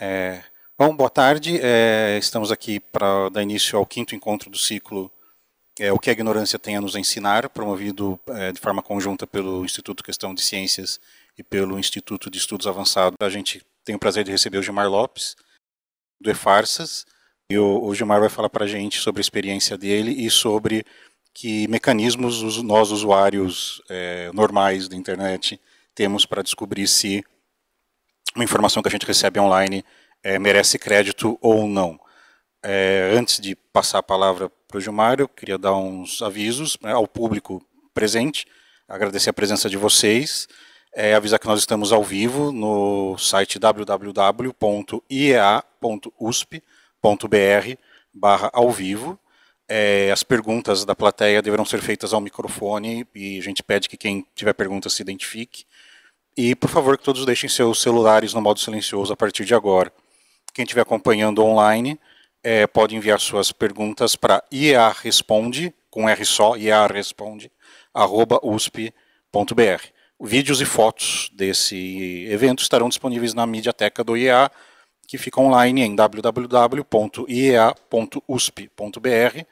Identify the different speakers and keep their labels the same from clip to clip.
Speaker 1: É, bom, boa tarde. É, estamos aqui para dar início ao quinto encontro do ciclo é, O que a Ignorância tem a nos ensinar, promovido é, de forma conjunta pelo Instituto Questão de Ciências e pelo Instituto de Estudos Avançados. A gente tem o prazer de receber o Gilmar Lopes, do E-Farsas, e o, o Gilmar vai falar para a gente sobre a experiência dele e sobre que mecanismos nós, usuários é, normais da internet, temos para descobrir se uma informação que a gente recebe online é, merece crédito ou não. É, antes de passar a palavra para o Gilmário, queria dar uns avisos né, ao público presente, agradecer a presença de vocês, é, avisar que nós estamos ao vivo no site www.iea.usp.br barra ao vivo. É, as perguntas da plateia deverão ser feitas ao microfone e a gente pede que quem tiver perguntas se identifique. E, por favor, que todos deixem seus celulares no modo silencioso a partir de agora. Quem estiver acompanhando online é, pode enviar suas perguntas para iaresponde, com R só, iaresponde, arroba usp.br. Vídeos e fotos desse evento estarão disponíveis na mídiateca do IEA, que fica online em www.iea.usp.br, é,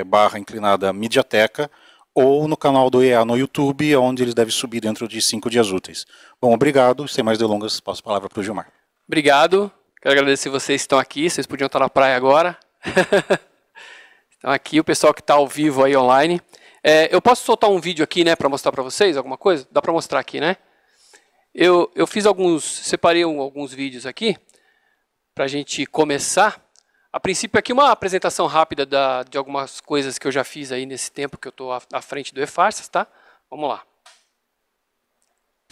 Speaker 1: eh, barra inclinada mídiateca, ou no canal do IEA no YouTube, onde ele deve subir dentro de cinco dias úteis. Bom, obrigado. Sem mais delongas, passo a palavra para o Gilmar.
Speaker 2: Obrigado. Quero agradecer vocês que estão aqui. Vocês podiam estar na praia agora. estão aqui, o pessoal que está ao vivo aí online. É, eu posso soltar um vídeo aqui, né, para mostrar para vocês alguma coisa? Dá para mostrar aqui, né? Eu, eu fiz alguns, separei alguns vídeos aqui para a gente começar. A princípio, aqui uma apresentação rápida da, de algumas coisas que eu já fiz aí nesse tempo que eu estou à, à, frente do E-Farsas, tá? Vamos lá.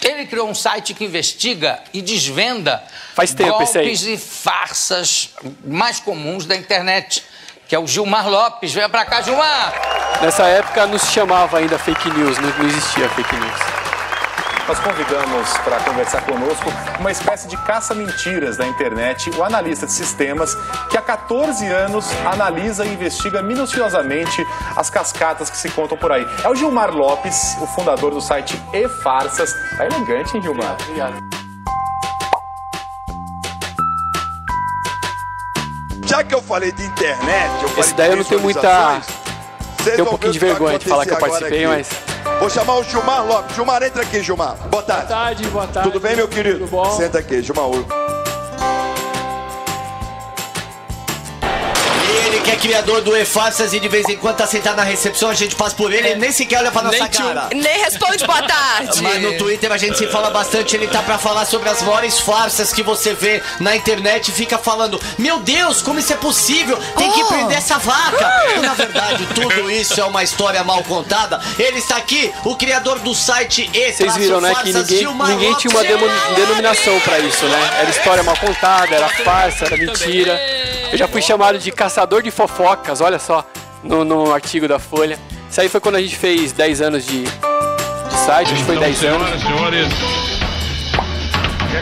Speaker 3: Ele criou um site que investiga e desvenda Faz tempo, golpes e farsas mais comuns da internet, que é o Gilmar Lopes. Venha pra cá, Gilmar! Nessa
Speaker 2: época não se chamava ainda fake news, não existia fake news
Speaker 4: nós convidamos para conversar conosco uma espécie de caça-mentiras da internet, o analista de sistemas, que há 14 anos analisa e investiga
Speaker 1: minuciosamente as cascatas que se contam por aí. É o Gilmar Lopes, o fundador do site E Farsas. Tá elegante, hein, Gilmar? Obrigado.
Speaker 4: já que eu falei de internet, eu Esse daí eu não tenho muita. Tem um pouquinho de vergonha de falar que eu participei, mas. Vou chamar o Gilmar Lopes. Gilmar, entra aqui, Gilmar. Boa tarde. Boa tarde, boa tarde. Tudo bem, meu querido? Tudo bom? Senta aqui, Gilmar. que é criador do E-Faces e de vez em quando tá sentado na recepção, a gente passa por ele, ele nem sequer olha pra nossa nem cara. Tchum. Nem responde boa tarde. Mas no Twitter a gente se fala bastante, ele tá pra falar sobre as maiores farsas que você vê na internet e fica falando: Meu Deus, como isso é possível? Tem que oh. prender essa vaca. Hum. Na verdade, tudo isso é uma história mal contada. Ele está aqui, o criador do site esse Vocês viram, né? que ninguém, ninguém tinha uma demo,
Speaker 2: denominação pra isso, né? Era história mal contada, era farsa, era mentira. Eu já fui chamado de caçador de de fofocas, olha só, no, no artigo da Folha. Isso aí foi quando a gente fez 10 anos de, de site, então, foi 10 senhoras, anos. senhores,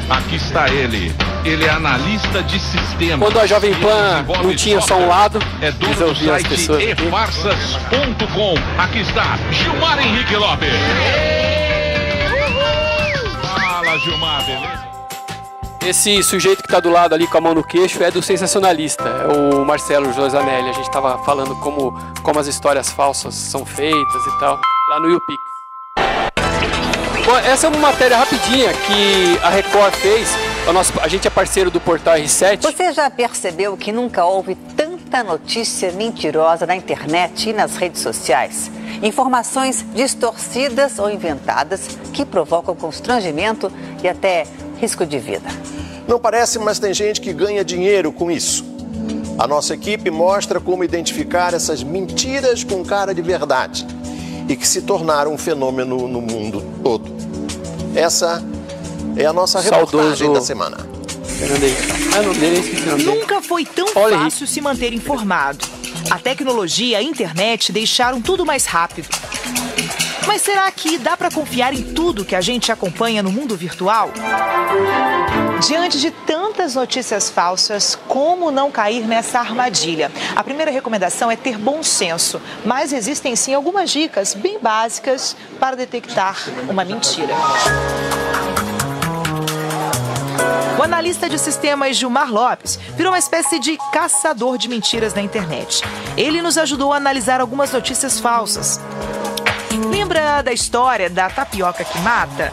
Speaker 2: aqui está ele.
Speaker 4: Ele é analista de sistema. Quando a
Speaker 3: Jovem Pan não tinha só um lado, é dono do site
Speaker 4: efarsas.com. Aqui está Gilmar Henrique Lopes. Fala, Gilmar, beleza?
Speaker 2: Esse sujeito que tá do lado ali com a mão no queixo é do sensacionalista, é o Marcelo Josanelli. A gente tava falando como, como as histórias falsas são feitas e tal, lá no YouPix. Bom, essa é uma matéria rapidinha que a Record fez. A, nossa, a gente é parceiro do portal R7.
Speaker 5: Você já percebeu que nunca houve tanta notícia mentirosa na internet e nas redes sociais? Informações distorcidas ou inventadas
Speaker 6: que provocam constrangimento e até risco de vida.
Speaker 1: Não parece, mas tem gente que ganha dinheiro com isso. A nossa equipe mostra como identificar essas mentiras com cara de verdade e que se tornaram um fenômeno no mundo todo. Essa é a nossa reportagem Saudoso. da semana. Ah, Nunca
Speaker 4: foi tão Olha fácil aí. se manter informado. A tecnologia e a internet deixaram tudo mais rápido. Mas será que dá para confiar em tudo que a gente acompanha no mundo virtual? Diante de tantas notícias falsas, como não cair nessa armadilha? A primeira recomendação é ter bom senso, mas existem sim algumas dicas bem básicas para detectar uma mentira. O analista de sistemas Gilmar Lopes virou uma espécie de caçador de mentiras na internet. Ele nos ajudou a analisar algumas notícias falsas. Lembra da história da tapioca que mata?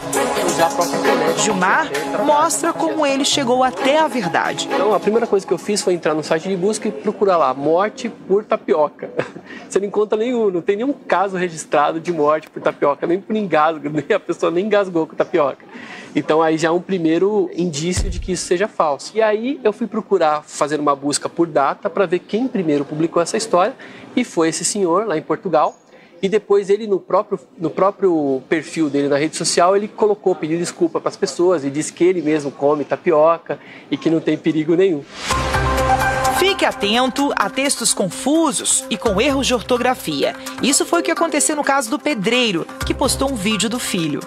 Speaker 4: Gilmar
Speaker 2: mostra como ele chegou até a verdade. Então, a primeira coisa que eu fiz foi entrar no site de busca e procurar lá, morte por tapioca. Você não encontra nenhum, não tem nenhum caso registrado de morte por tapioca, nem por engasgo, nem a pessoa nem engasgou com tapioca. Então aí já é um primeiro indício de que isso seja falso. E aí eu fui procurar fazer uma busca por data para ver quem primeiro publicou essa história e foi esse senhor lá em Portugal e depois ele, no próprio, no próprio perfil dele na rede social, ele colocou, pediu desculpa para as pessoas e disse que ele mesmo come tapioca e que não tem perigo nenhum. Fique atento a textos confusos e
Speaker 4: com erros de ortografia. Isso foi o que aconteceu no caso do pedreiro, que postou um vídeo do filho.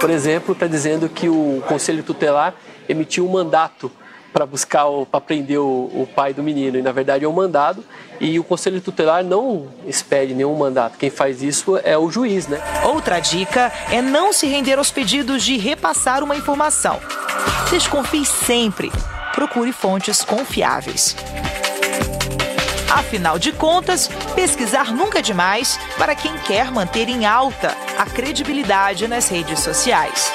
Speaker 3: Por
Speaker 2: exemplo, está dizendo que o Conselho Tutelar emitiu um mandato para buscar para prender o, o, pai do menino. E na verdade é um mandado e o conselho tutelar não expede nenhum mandato. Quem faz isso é o juiz, né? Outra dica
Speaker 4: é não se render aos pedidos de repassar uma informação. Desconfie sempre. Procure fontes confiáveis. Afinal de contas, pesquisar nunca é demais para quem quer manter em alta a credibilidade nas redes sociais.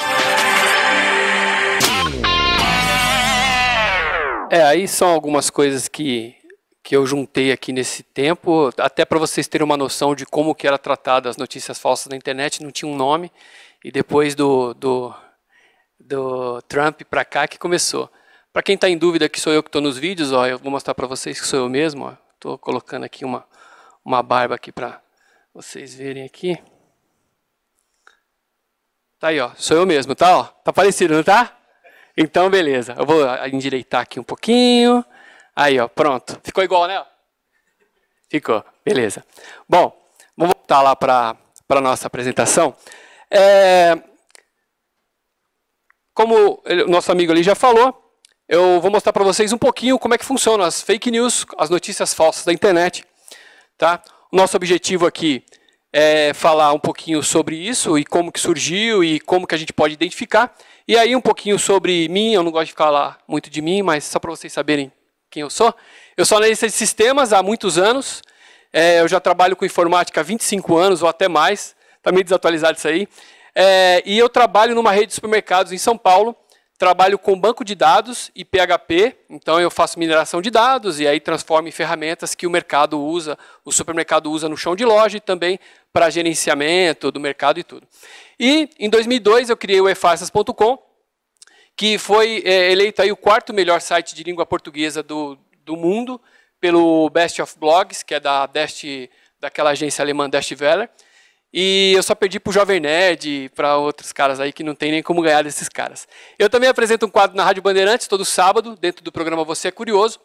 Speaker 2: É, aí são algumas coisas que, que eu juntei aqui nesse tempo, até para vocês terem uma noção de como que era tratada as notícias falsas na internet, não tinha um nome, e depois do, do, do Trump para cá que começou. Para quem está em dúvida que sou eu que estou nos vídeos, ó, eu vou mostrar para vocês que sou eu mesmo. Estou colocando aqui uma, uma barba aqui para vocês verem aqui. Tá aí, ó, sou eu mesmo, tá? Ó, tá parecido, não tá? Então, beleza. Eu vou ah, endireitar aqui um pouquinho. Aí, ó, pronto. Ficou igual, né? Ficou, beleza. Bom, vamos voltar lá para a nossa apresentação. É, como o nosso amigo ali já falou, eu vou mostrar para vocês um pouquinho como é que funcionam as fake news, as notícias falsas da internet. Tá? O nosso objetivo aqui é, falar um pouquinho sobre isso e como que surgiu e como que a gente pode identificar. E aí um pouquinho sobre mim, eu não gosto de falar muito de mim, mas só para vocês saberem quem eu sou. Eu sou analista de sistemas há muitos anos, é, eu já trabalho com informática há 25 anos ou até mais, está meio desatualizado isso aí. É, e eu trabalho numa rede de supermercados em São Paulo, Trabalho com banco de dados e PHP, então eu faço mineração de dados e aí transformo em ferramentas que o mercado usa, o supermercado usa no chão de loja e também para gerenciamento do mercado e tudo. E em 2002 eu criei o efarsas.com, que foi é, eleito aí o quarto melhor site de língua portuguesa do, do mundo pelo Best of Blogs, que é da Dest, daquela agência alemã Dest Weller. E eu só perdi pro Jovem Nerd, para outros caras aí que não tem nem como ganhar desses caras. Eu também apresento um quadro na Rádio Bandeirantes todo sábado, dentro do programa Você é Curioso.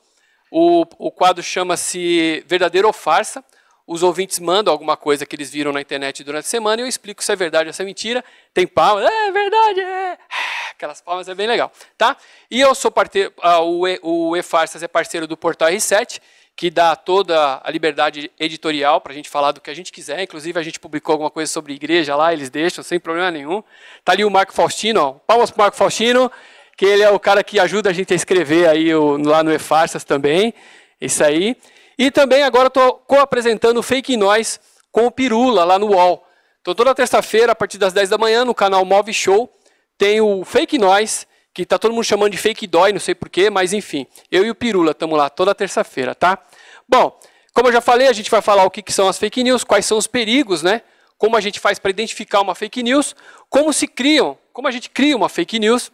Speaker 2: O, o quadro chama-se Verdadeiro ou Farsa. Os ouvintes mandam alguma coisa que eles viram na internet durante a semana e eu explico se é verdade ou se é mentira. Tem palmas, é verdade, é. Aquelas palmas é bem legal, tá? E eu sou ah, o E-Farsas é parceiro do Portal R7 que dá toda a liberdade editorial para a gente falar do que a gente quiser. Inclusive, a gente publicou alguma coisa sobre igreja lá, eles deixam, sem problema nenhum. Está ali o Marco Faustino, ó. palmas para Marco Faustino, que ele é o cara que ajuda a gente a escrever aí o, lá no E-Farsas também. Isso aí. E também agora estou co-apresentando Fake Noise com o Pirula lá no UOL. Então, toda terça-feira, a partir das 10 da manhã, no canal Move Show, tem o Fake Noise, que tá todo mundo chamando de fake dói, não sei porquê, mas enfim. Eu e o Pirula estamos lá toda terça-feira, tá? Bom, como eu já falei, a gente vai falar o que, que são as fake news, quais são os perigos, né? Como a gente faz para identificar uma fake news, como se criam, como a gente cria uma fake news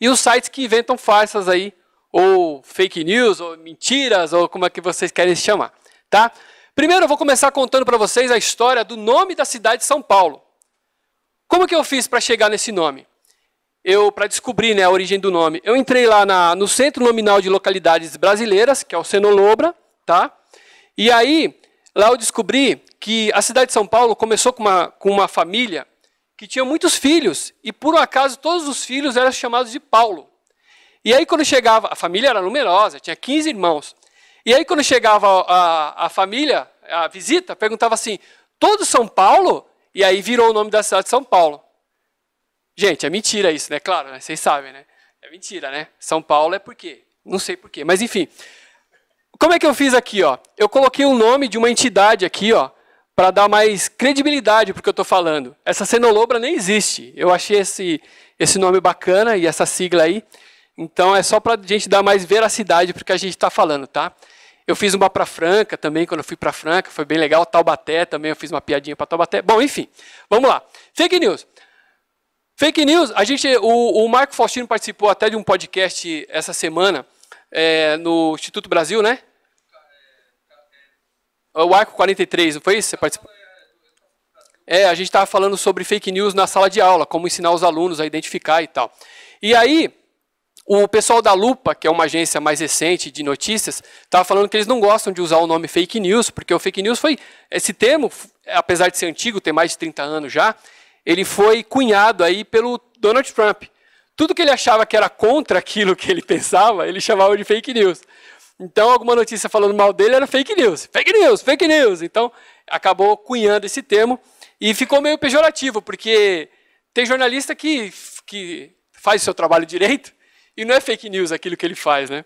Speaker 2: e os sites que inventam farsas aí, ou fake news, ou mentiras, ou como é que vocês querem se chamar, tá? Primeiro eu vou começar contando para vocês a história do nome da cidade de São Paulo. Como que eu fiz para chegar nesse nome? eu para descobrir né, a origem do nome. Eu entrei lá na, no Centro Nominal de Localidades Brasileiras, que é o Cenolobra, tá? E aí, lá eu descobri que a cidade de São Paulo começou com uma, com uma família que tinha muitos filhos, e por um acaso todos os filhos eram chamados de Paulo. E aí quando chegava, a família era numerosa, tinha 15 irmãos. E aí quando chegava a, a, a família, a visita, perguntava assim, todos São Paulo? E aí virou o nome da cidade de São Paulo. Gente, é mentira isso, né? Claro, né? vocês sabem, né? É mentira, né? São Paulo é por quê? Não sei por quê, mas enfim. Como é que eu fiz aqui, ó? Eu coloquei o nome de uma entidade aqui, ó, para dar mais credibilidade para o que eu estou falando. Essa cenolobra nem existe. Eu achei esse, esse nome bacana e essa sigla aí. Então é só para a gente dar mais veracidade para o que a gente está falando, tá? Eu fiz uma para Franca também, quando eu fui para Franca, foi bem legal. Taubaté também, eu fiz uma piadinha para Taubaté. Bom, enfim, vamos lá. Fake news. Fake news, a gente, o, o Marco Faustino participou até de um podcast essa semana é, no Instituto Brasil, né? É, o Arco 43, não foi isso? Você participou? É, a gente estava falando sobre fake news na sala de aula, como ensinar os alunos a identificar e tal. E aí, o pessoal da Lupa, que é uma agência mais recente de notícias, estava falando que eles não gostam de usar o nome fake news, porque o fake news foi. Esse termo, apesar de ser antigo, ter mais de 30 anos já, ele foi cunhado aí pelo Donald Trump. Tudo que ele achava que era contra aquilo que ele pensava, ele chamava de fake news. Então, alguma notícia falando mal dele era fake news, fake news, fake news. Então, acabou cunhando esse termo e ficou meio pejorativo, porque tem jornalista que, que faz o seu trabalho direito e não é fake news aquilo que ele faz, né?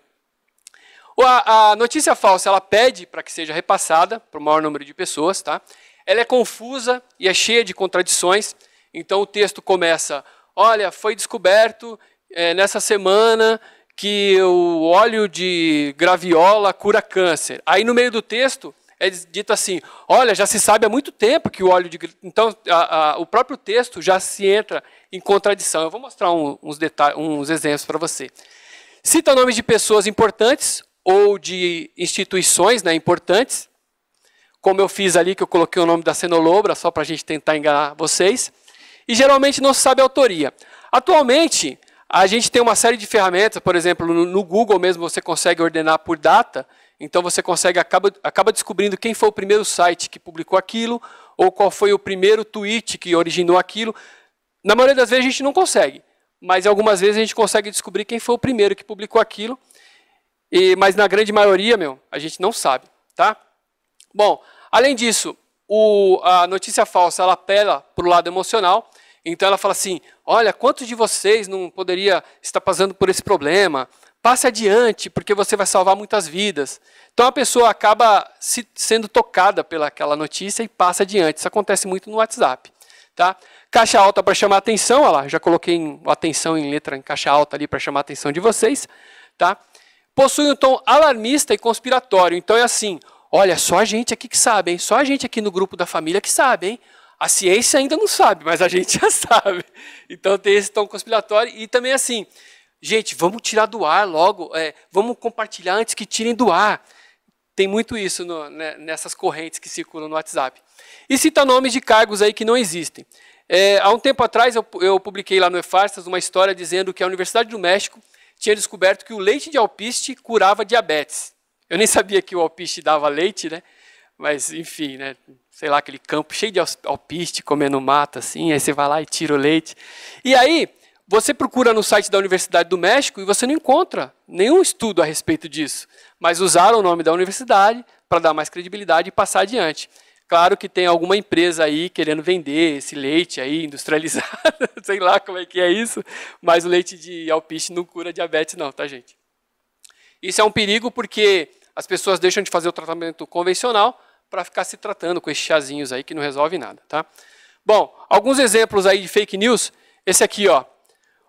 Speaker 2: A, a notícia falsa ela pede para que seja repassada para o maior número de pessoas, tá? Ela é confusa e é cheia de contradições. Então o texto começa: Olha, foi descoberto é, nessa semana que o óleo de graviola cura câncer. Aí no meio do texto é dito assim: Olha, já se sabe há muito tempo que o óleo de. Então a, a, o próprio texto já se entra em contradição. Eu vou mostrar um, uns, detalhes, uns exemplos para você. Cita nomes de pessoas importantes ou de instituições né, importantes como eu fiz ali, que eu coloquei o nome da cenolobra, só para a gente tentar enganar vocês. E geralmente não se sabe a autoria. Atualmente, a gente tem uma série de ferramentas, por exemplo, no Google mesmo você consegue ordenar por data, então você consegue, acaba, acaba descobrindo quem foi o primeiro site que publicou aquilo, ou qual foi o primeiro tweet que originou aquilo. Na maioria das vezes a gente não consegue, mas algumas vezes a gente consegue descobrir quem foi o primeiro que publicou aquilo, e, mas na grande maioria, meu, a gente não sabe, tá? Bom, Além disso, o, a notícia falsa ela apela para o lado emocional. Então ela fala assim: olha, quantos de vocês não poderia estar passando por esse problema? Passe adiante, porque você vai salvar muitas vidas. Então a pessoa acaba se, sendo tocada pelaquela notícia e passa adiante. Isso acontece muito no WhatsApp. Tá? Caixa alta para chamar atenção, olha lá, já coloquei em, atenção em letra em caixa alta ali para chamar a atenção de vocês. Tá? Possui um tom alarmista e conspiratório. Então é assim: Olha, só a gente aqui que sabe, hein? Só a gente aqui no grupo da família que sabe, hein? A ciência ainda não sabe, mas a gente já sabe. Então tem esse tom conspiratório e também assim, gente, vamos tirar do ar logo, é, vamos compartilhar antes que tirem do ar. Tem muito isso no, né, nessas correntes que circulam no WhatsApp. E cita nomes de cargos aí que não existem. É, há um tempo atrás eu, eu publiquei lá no Efarsas uma história dizendo que a Universidade do México tinha descoberto que o leite de alpiste curava diabetes. Eu nem sabia que o alpiste dava leite, né? Mas, enfim, né? Sei lá, aquele campo cheio de alpiste comendo mata, assim. Aí você vai lá e tira o leite. E aí, você procura no site da Universidade do México e você não encontra nenhum estudo a respeito disso. Mas usaram o nome da universidade para dar mais credibilidade e passar adiante. Claro que tem alguma empresa aí querendo vender esse leite aí industrializado, sei lá como é que é isso, mas o leite de alpiste não cura diabetes não, tá gente? Isso é um perigo porque as pessoas deixam de fazer o tratamento convencional para ficar se tratando com esses chazinhos aí que não resolve nada, tá? Bom, alguns exemplos aí de fake news. Esse aqui, ó.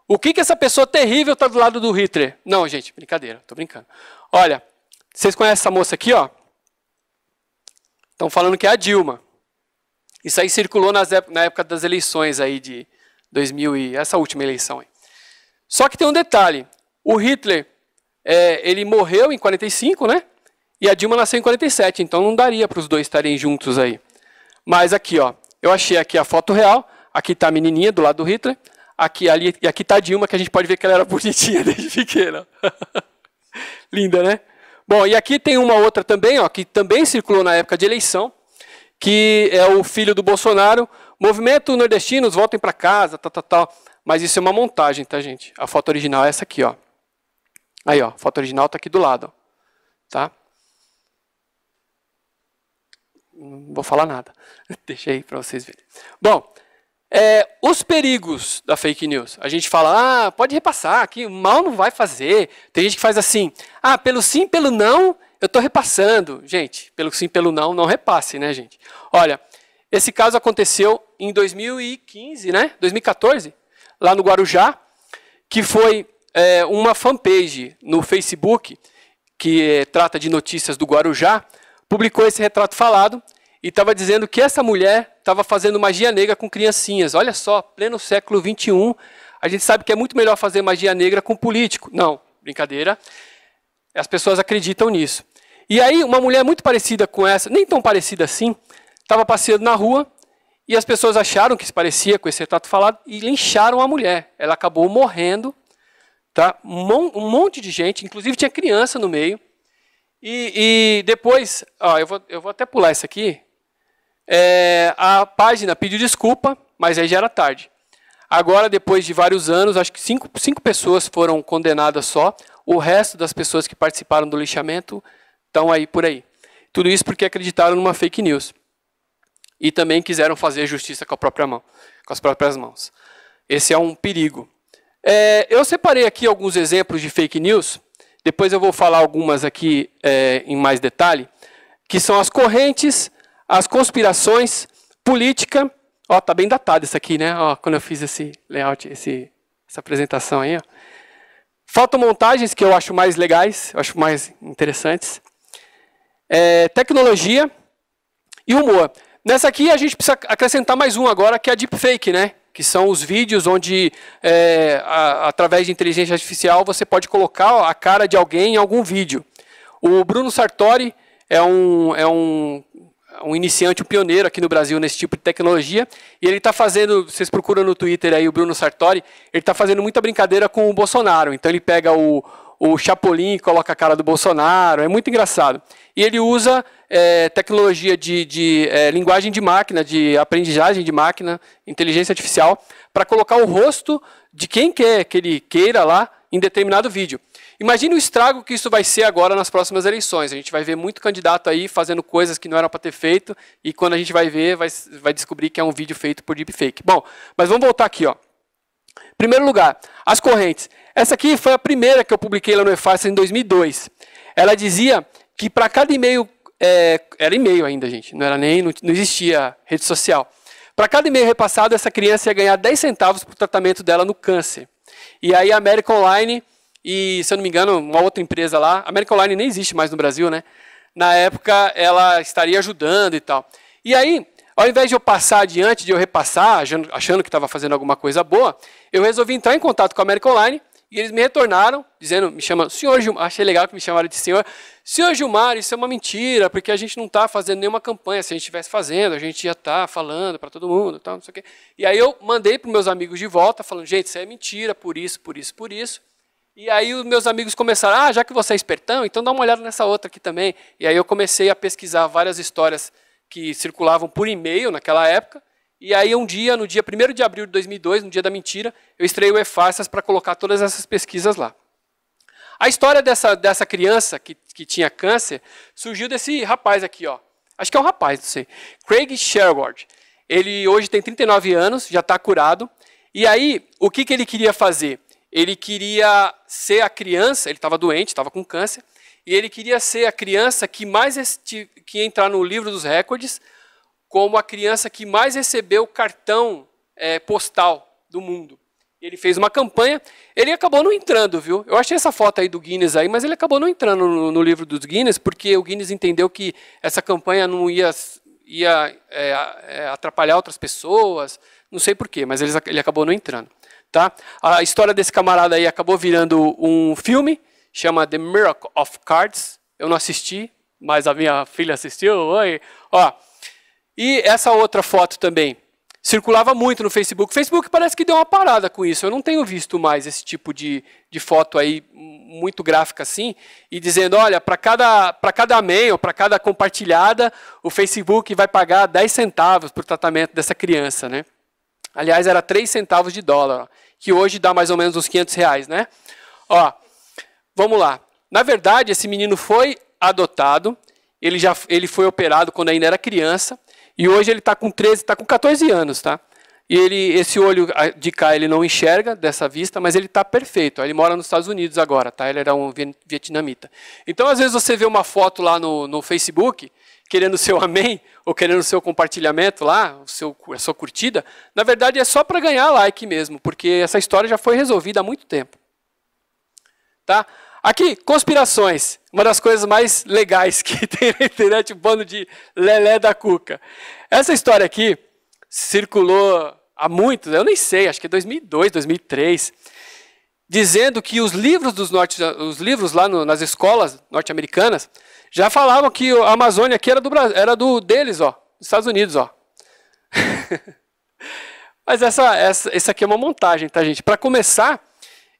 Speaker 2: O que que essa pessoa terrível está do lado do Hitler? Não, gente, brincadeira, tô brincando. Olha, vocês conhecem essa moça aqui, ó? Estão falando que é a Dilma. Isso aí circulou nas, na época das eleições aí de 2000 e essa última eleição aí. Só que tem um detalhe. O Hitler é, ele morreu em 45, né? E a Dilma nasceu em 47, então não daria para os dois estarem juntos aí. Mas aqui, ó, eu achei aqui a foto real, aqui está a menininha do lado do Hitler, aqui ali e aqui está a Dilma que a gente pode ver que ela era bonitinha desde pequena. Linda, né? Bom, e aqui tem uma outra também, ó, que também circulou na época de eleição, que é o filho do Bolsonaro, movimento nordestinos voltem para casa, tal, tal, tal. Mas isso é uma montagem, tá, gente? A foto original é essa aqui, ó. Aí, ó, foto original está aqui do lado. tá? Não vou falar nada. Deixei para vocês verem. Bom, é, os perigos da fake news. A gente fala, ah, pode repassar, que mal não vai fazer. Tem gente que faz assim, ah, pelo sim, pelo não, eu estou repassando. Gente, pelo sim, pelo não, não repasse, né, gente? Olha, esse caso aconteceu em 2015, né? 2014, lá no Guarujá, que foi é, uma fanpage no Facebook, que é, trata de notícias do Guarujá, publicou esse retrato falado e estava dizendo que essa mulher estava fazendo magia negra com criancinhas. Olha só, pleno século XXI, a gente sabe que é muito melhor fazer magia negra com político. Não, brincadeira. As pessoas acreditam nisso. E aí, uma mulher muito parecida com essa, nem tão parecida assim, estava passeando na rua e as pessoas acharam que se parecia com esse retrato falado e lincharam a mulher. Ela acabou morrendo Tá? Um monte de gente, inclusive tinha criança no meio. E, e depois, ó, eu, vou, eu vou até pular isso aqui. É, a página pediu desculpa, mas aí já era tarde. Agora, depois de vários anos, acho que cinco, cinco pessoas foram condenadas só. O resto das pessoas que participaram do lixamento estão aí por aí. Tudo isso porque acreditaram numa fake news. E também quiseram fazer justiça com, a própria mão, com as próprias mãos. Esse é um perigo. É, eu separei aqui alguns exemplos de fake news, depois eu vou falar algumas aqui é, em mais detalhe, que são as correntes, as conspirações, política. Ó, tá bem datado isso aqui, né? Ó, quando eu fiz esse layout, esse, essa apresentação aí, ó. Fotomontagens, que eu acho mais legais, eu acho mais interessantes. É, tecnologia e humor. Nessa aqui a gente precisa acrescentar mais um agora, que é a deepfake, né? que são os vídeos onde, é, a, através de inteligência artificial, você pode colocar a cara de alguém em algum vídeo. O Bruno Sartori é um, é um, um iniciante, um pioneiro aqui no Brasil nesse tipo de tecnologia, e ele está fazendo, vocês procuram no Twitter aí o Bruno Sartori, ele está fazendo muita brincadeira com o Bolsonaro. Então ele pega o, o Chapolin coloca a cara do Bolsonaro, é muito engraçado. E ele usa é, tecnologia de, de é, linguagem de máquina, de aprendizagem de máquina, inteligência artificial, para colocar o rosto de quem quer que ele queira lá em determinado vídeo. Imagine o estrago que isso vai ser agora nas próximas eleições. A gente vai ver muito candidato aí fazendo coisas que não eram para ter feito, e quando a gente vai ver, vai, vai descobrir que é um vídeo feito por deepfake. Bom, mas vamos voltar aqui. Ó. Primeiro lugar, as correntes. Essa aqui foi a primeira que eu publiquei lá no Efácio em 2002. Ela dizia que para cada e-mail, é, era e-mail ainda, gente, não era nem, não, não existia rede social. Para cada e-mail repassado, essa criança ia ganhar 10 centavos para o tratamento dela no câncer. E aí a América Online e, se eu não me engano, uma outra empresa lá, a América Online nem existe mais no Brasil, né? Na época ela estaria ajudando e tal. E aí, ao invés de eu passar adiante, de eu repassar, achando que estava fazendo alguma coisa boa, eu resolvi entrar em contato com a América Online e eles me retornaram, dizendo, me chama, senhor Gilmar, achei legal que me chamaram de senhor. Senhor Gilmar, isso é uma mentira, porque a gente não está fazendo nenhuma campanha. Se a gente estivesse fazendo, a gente ia estar tá falando para todo mundo, tal, não sei o quê. E aí eu mandei para meus amigos de volta, falando, gente, isso é mentira, por isso, por isso, por isso. E aí os meus amigos começaram, ah, já que você é espertão, então dá uma olhada nessa outra aqui também. E aí eu comecei a pesquisar várias histórias que circulavam por e-mail naquela época, e aí um dia, no dia 1 de abril de 2002, no dia da mentira, eu estrei o Efácias para colocar todas essas pesquisas lá. A história dessa, dessa criança que, que tinha câncer surgiu desse rapaz aqui, ó. Acho que é um rapaz, não sei. Craig Sherwood. Ele hoje tem 39 anos, já está curado. E aí, o que, que ele queria fazer? Ele queria ser a criança, ele estava doente, estava com câncer, e ele queria ser a criança que mais que entrar no livro dos recordes como a criança que mais recebeu cartão é, postal do mundo. Ele fez uma campanha, ele acabou não entrando, viu? Eu achei essa foto aí do Guinness aí, mas ele acabou não entrando no, no livro dos Guinness, porque o Guinness entendeu que essa campanha não ia, ia é, é atrapalhar outras pessoas, não sei porquê, mas ele, ele acabou não entrando. Tá? A história desse camarada aí acabou virando um filme, chama The Miracle of Cards. Eu não assisti, mas a minha filha assistiu. Oi. Ó, e essa outra foto também circulava muito no Facebook. O Facebook parece que deu uma parada com isso. Eu não tenho visto mais esse tipo de, de foto aí, muito gráfica assim, e dizendo, olha, para cada, para cada e-mail, para cada compartilhada, o Facebook vai pagar 10 centavos para o tratamento dessa criança, né? Aliás, era 3 centavos de dólar, que hoje dá mais ou menos uns 500 reais, né? Ó, vamos lá. Na verdade, esse menino foi adotado, ele, já, ele foi operado quando ainda era criança, e hoje ele está com 13, está com 14 anos, tá? E ele, esse olho de cá ele não enxerga dessa vista, mas ele está perfeito. Ele mora nos Estados Unidos agora, tá? Ele era um vietnamita. Então, às vezes, você vê uma foto lá no, no Facebook, querendo o seu amém, ou querendo o seu compartilhamento lá, o seu, a sua curtida. Na verdade, é só para ganhar like mesmo, porque essa história já foi resolvida há muito tempo. Tá? Aqui, conspirações. Uma das coisas mais legais que tem na internet, o bando de Lelé da Cuca. Essa história aqui circulou há muito, eu nem sei, acho que é 2002, 2003, dizendo que os livros dos norte, os livros lá no, nas escolas norte-americanas já falavam que a Amazônia aqui era do era do deles, ó, dos Estados Unidos, ó. Mas essa, essa, essa aqui é uma montagem, tá, gente? Para começar,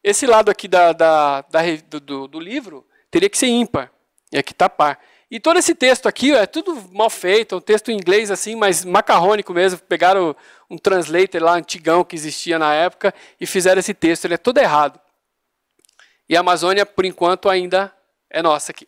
Speaker 2: esse lado aqui da, da, da do, do, livro teria que ser ímpar, e aqui está par. E todo esse texto aqui é tudo mal feito, é um texto em inglês assim, mas macarrônico mesmo. Pegaram um translator lá antigão que existia na época e fizeram esse texto, ele é todo errado. E a Amazônia, por enquanto, ainda é nossa aqui.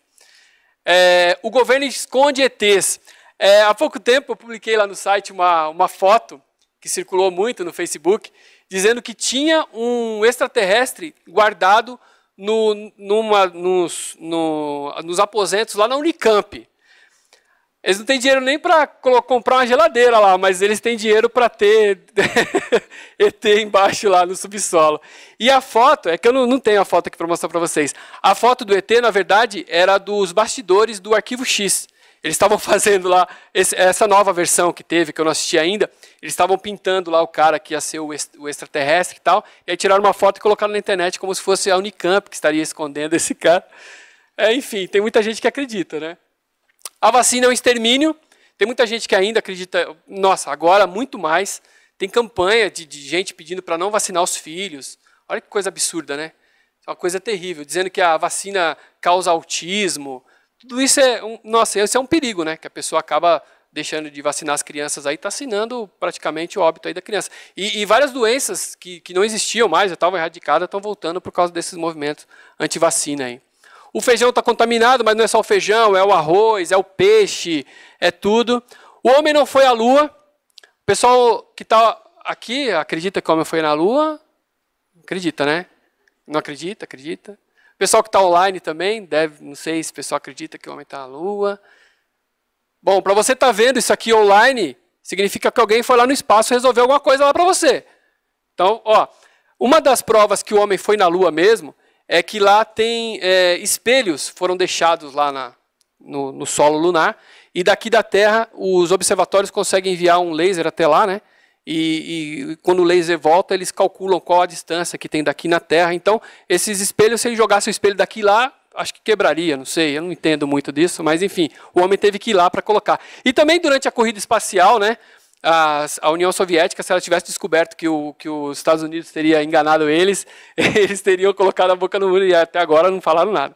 Speaker 2: É, o governo esconde ETs. É, há pouco tempo eu publiquei lá no site uma, uma foto que circulou muito no Facebook dizendo que tinha um extraterrestre guardado no, numa, nos, no, nos aposentos lá na Unicamp. Eles não têm dinheiro nem para comprar uma geladeira lá, mas eles têm dinheiro para ter ET embaixo lá no subsolo. E a foto, é que eu não, não tenho a foto aqui para mostrar para vocês. A foto do ET, na verdade, era dos bastidores do Arquivo X. Eles estavam fazendo lá, esse, essa nova versão que teve, que eu não assisti ainda, eles estavam pintando lá o cara que ia ser o, est, o, extraterrestre e tal, e aí tiraram uma foto e colocaram na internet como se fosse a Unicamp que estaria escondendo esse cara. É, enfim, tem muita gente que acredita, né? A vacina é um extermínio, tem muita gente que ainda acredita, nossa, agora muito mais. Tem campanha de, de gente pedindo para não vacinar os filhos. Olha que coisa absurda, né? É uma coisa terrível, dizendo que a vacina causa autismo, tudo isso é um, nossa, isso é um perigo, né? Que a pessoa acaba deixando de vacinar as crianças aí, está assinando praticamente o óbito aí da criança. E, e, várias doenças que, que não existiam mais, já estavam erradicadas, estão voltando por causa desses movimentos anti-vacina aí. O feijão está contaminado, mas não é só o feijão, é o arroz, é o peixe, é tudo. O homem não foi à lua. O pessoal que está aqui acredita que o homem foi na lua? Acredita, né? Não acredita? Acredita? Pessoal que está online também, deve, não sei se o pessoal acredita que o homem está na Lua. Bom, para você estar tá vendo isso aqui online, significa que alguém foi lá no espaço resolver alguma coisa lá para você. Então, ó, uma das provas que o homem foi na Lua mesmo é que lá tem é, espelhos foram deixados lá na, no, no solo lunar e daqui da Terra os observatórios conseguem enviar um laser até lá, né? e, e, quando o laser volta, eles calculam qual a distância que tem daqui na Terra. Então, esses espelhos, se ele jogasse o espelho daqui lá, acho que quebraria, não sei, eu não entendo muito disso, mas enfim, o homem teve que ir lá para colocar. E também durante a corrida espacial, né, a, a, União Soviética, se ela tivesse descoberto que, o, que os Estados Unidos teria enganado eles, eles teriam colocado a boca no muro e até agora não falaram nada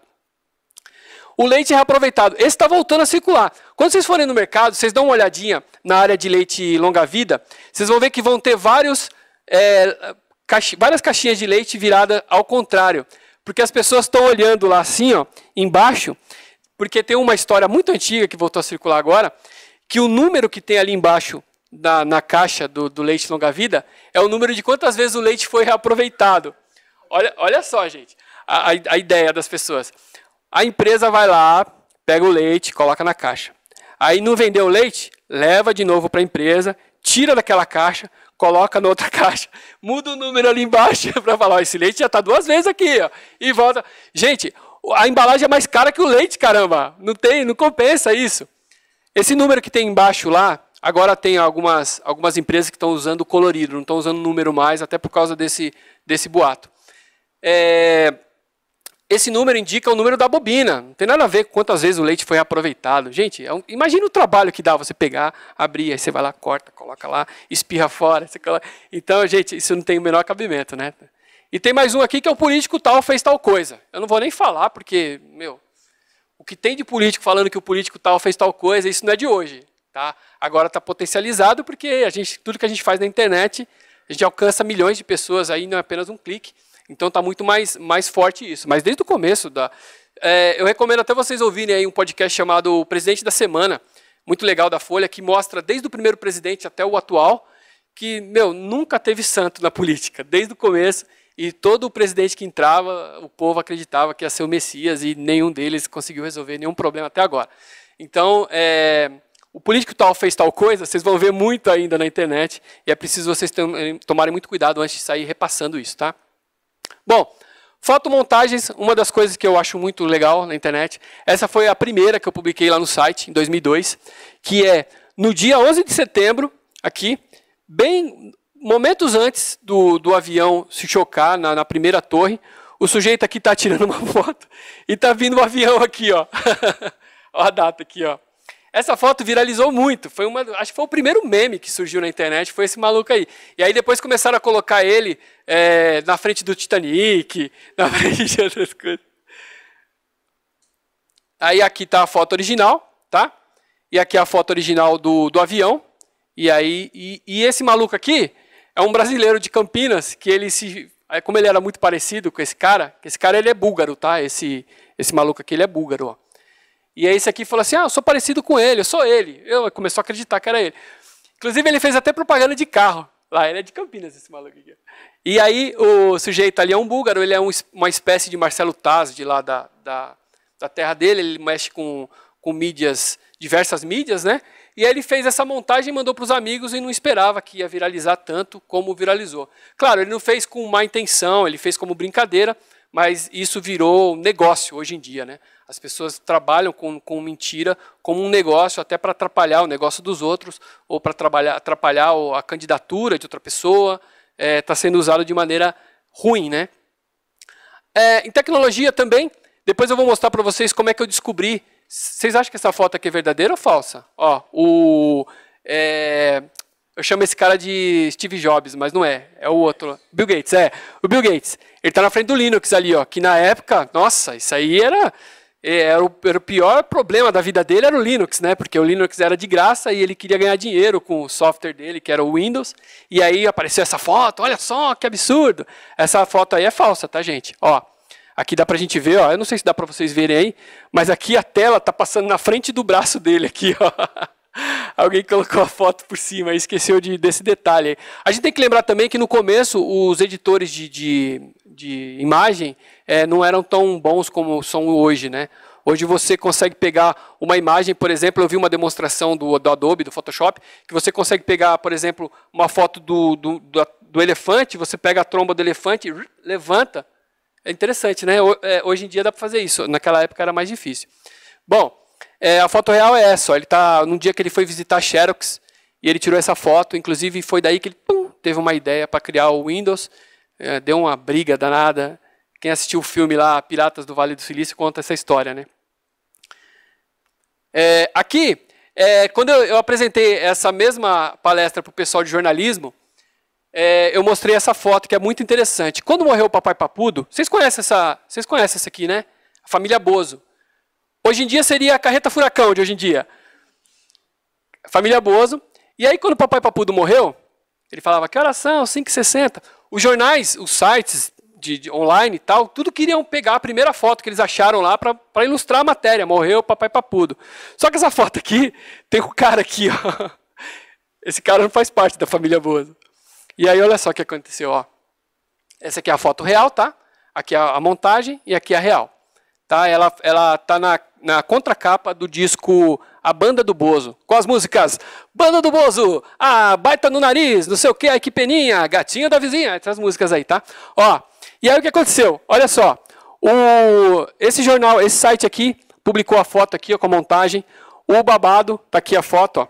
Speaker 2: o leite é reaproveitado. Esse está voltando a circular. Quando vocês forem no mercado, vocês dão uma olhadinha na área de leite longa-vida, vocês vão ver que vão ter vários, é, várias caixinhas de leite virada ao contrário. Porque as pessoas estão olhando lá assim, ó, embaixo, porque tem uma história muito antiga que voltou a circular agora, que o número que tem ali embaixo na, na caixa do, do leite longa-vida é o número de quantas vezes o leite foi reaproveitado. Olha, olha só, gente, a, a, a ideia das pessoas. A empresa vai lá, pega o leite, coloca na caixa. Aí não vendeu o leite, leva de novo para a empresa, tira daquela caixa, coloca na outra caixa, muda o número ali embaixo para falar, ó, esse leite já está duas vezes aqui, ó, e volta. Gente, a embalagem é mais cara que o leite, caramba. Não tem, não compensa isso. Esse número que tem embaixo lá, agora tem algumas, algumas empresas que estão usando colorido, não estão usando número mais, até por causa desse, desse boato. É, esse número indica o número da bobina. Não tem nada a ver com quantas vezes o leite foi aproveitado. Gente, é um, imagina o trabalho que dá você pegar, abrir, aí você vai lá, corta, coloca lá, espirra fora. Então, gente, isso não tem o menor cabimento, né? E tem mais um aqui que é o político tal fez tal coisa. Eu não vou nem falar, porque, meu, o que tem de político falando que o político tal fez tal coisa, isso não é de hoje. Tá? Agora está potencializado porque a gente, tudo que a gente faz na internet, a gente alcança milhões de pessoas aí, não é apenas um clique. Então está muito mais, mais forte isso. Mas desde o começo da. É, eu recomendo até vocês ouvirem aí um podcast chamado O Presidente da Semana, muito legal da Folha, que mostra desde o primeiro presidente até o atual, que, meu, nunca teve santo na política, desde o começo. E todo o presidente que entrava, o povo acreditava que ia ser o Messias e nenhum deles conseguiu resolver nenhum problema até agora. Então, é, o político tal fez tal coisa, vocês vão ver muito ainda na internet e é preciso vocês tomarem muito cuidado antes de sair repassando isso, tá? Bom, fotomontagens, uma das coisas que eu acho muito legal na internet. Essa foi a primeira que eu publiquei lá no site, em 2002, que é no dia 11 de setembro, aqui, bem momentos antes do, do avião se chocar na, na primeira torre, o sujeito aqui está tirando uma foto e está vindo um avião aqui, ó. ó a data aqui, ó. Essa foto viralizou muito. Foi uma, acho que foi o primeiro meme que surgiu na internet, foi esse maluco aí. E aí depois começaram a colocar ele é, na frente do Titanic, na frente de outras coisas. Aí aqui está a foto original, tá? E aqui a foto original do, do avião. E aí e, e esse maluco aqui é um brasileiro de Campinas que ele se é, como ele era muito parecido com esse cara, esse cara ele é búlgaro, tá? Esse esse maluco aqui ele é búlgaro, ó. E aí esse aqui falou assim: "Ah, eu sou parecido com ele, eu sou ele". Eu começou a acreditar que era ele. Inclusive ele fez até propaganda de carro. Lá ele é de Campinas, esse maluco aqui. E aí o sujeito ali é um búlgaro, ele é um, uma espécie de Marcelo Taz, de lá da, da, da terra dele, ele mexe com, com mídias, diversas mídias, né? E aí ele fez essa montagem e mandou para os amigos e não esperava que ia viralizar tanto como viralizou. Claro, ele não fez com má intenção, ele fez como brincadeira, mas isso virou negócio hoje em dia, né? As pessoas trabalham com, com mentira como um negócio, até para atrapalhar o negócio dos outros, ou para atrapalhar a candidatura de outra pessoa. Está é, tá sendo usado de maneira ruim. Né? É, em tecnologia também, depois eu vou mostrar para vocês como é que eu descobri. Vocês acham que essa foto aqui é verdadeira ou falsa? Ó, o, é, eu chamo esse cara de Steve Jobs, mas não é. É o outro. Bill Gates, é. O Bill Gates. Ele está na frente do Linux ali, ó. Que na época, nossa, isso aí era é, era o, era o, pior problema da vida dele era o Linux, né? Porque o Linux era de graça e ele queria ganhar dinheiro com o software dele, que era o Windows. E aí apareceu essa foto, olha só, que absurdo. Essa foto aí é falsa, tá, gente? Ó, aqui dá pra gente ver, ó, eu não sei se dá pra vocês verem aí, mas aqui a tela tá passando na frente do braço dele aqui, ó. Alguém colocou a foto por cima e esqueceu de, desse detalhe. A gente tem que lembrar também que no começo os editores de, de, de imagem é, não eram tão bons como são hoje, né? Hoje você consegue pegar uma imagem, por exemplo, eu vi uma demonstração do, do Adobe, do Photoshop, que você consegue pegar, por exemplo, uma foto do, do, do, do elefante, você pega a tromba do elefante, levanta. É interessante, né? É, hoje em dia dá para fazer isso, naquela época era mais difícil. Bom, é, a foto real é essa. Ó, ele tá num dia que ele foi visitar a Xerox e ele tirou essa foto. Inclusive foi daí que ele pum, teve uma ideia para criar o Windows. É, deu uma briga danada. Quem assistiu o filme lá, Piratas do Vale do Silício, conta essa história, né? É, aqui, é, quando eu, eu, apresentei essa mesma palestra para o pessoal de jornalismo, é, eu mostrei essa foto que é muito interessante. Quando morreu o Papai Papudo, vocês conhecem essa, vocês conhecem essa aqui, né? A família Bozo. Hoje em dia seria a carreta furacão de hoje em dia. Família Bozo. E aí, quando o papai Papudo morreu, ele falava, que oração, 5,60. Os jornais, os sites de, de, online e tal, tudo queriam pegar a primeira foto que eles acharam lá para ilustrar a matéria. Morreu o papai Papudo. Só que essa foto aqui, tem o um cara aqui, ó. Esse cara não faz parte da família Bozo. E aí, olha só o que aconteceu, ó. Essa aqui é a foto real, tá? Aqui é a montagem e aqui é a real. Tá? Ela, ela tá na, na contracapa do disco A Banda do Bozo, com as músicas Banda do Bozo, A Baita no Nariz, não sei o que, A Equipeninha, Gatinha da Vizinha, essas músicas aí, tá? Ó, e aí o que aconteceu? Olha só, o, esse jornal, esse site aqui, publicou a foto aqui ó, com a montagem, o babado, tá aqui a foto, ó.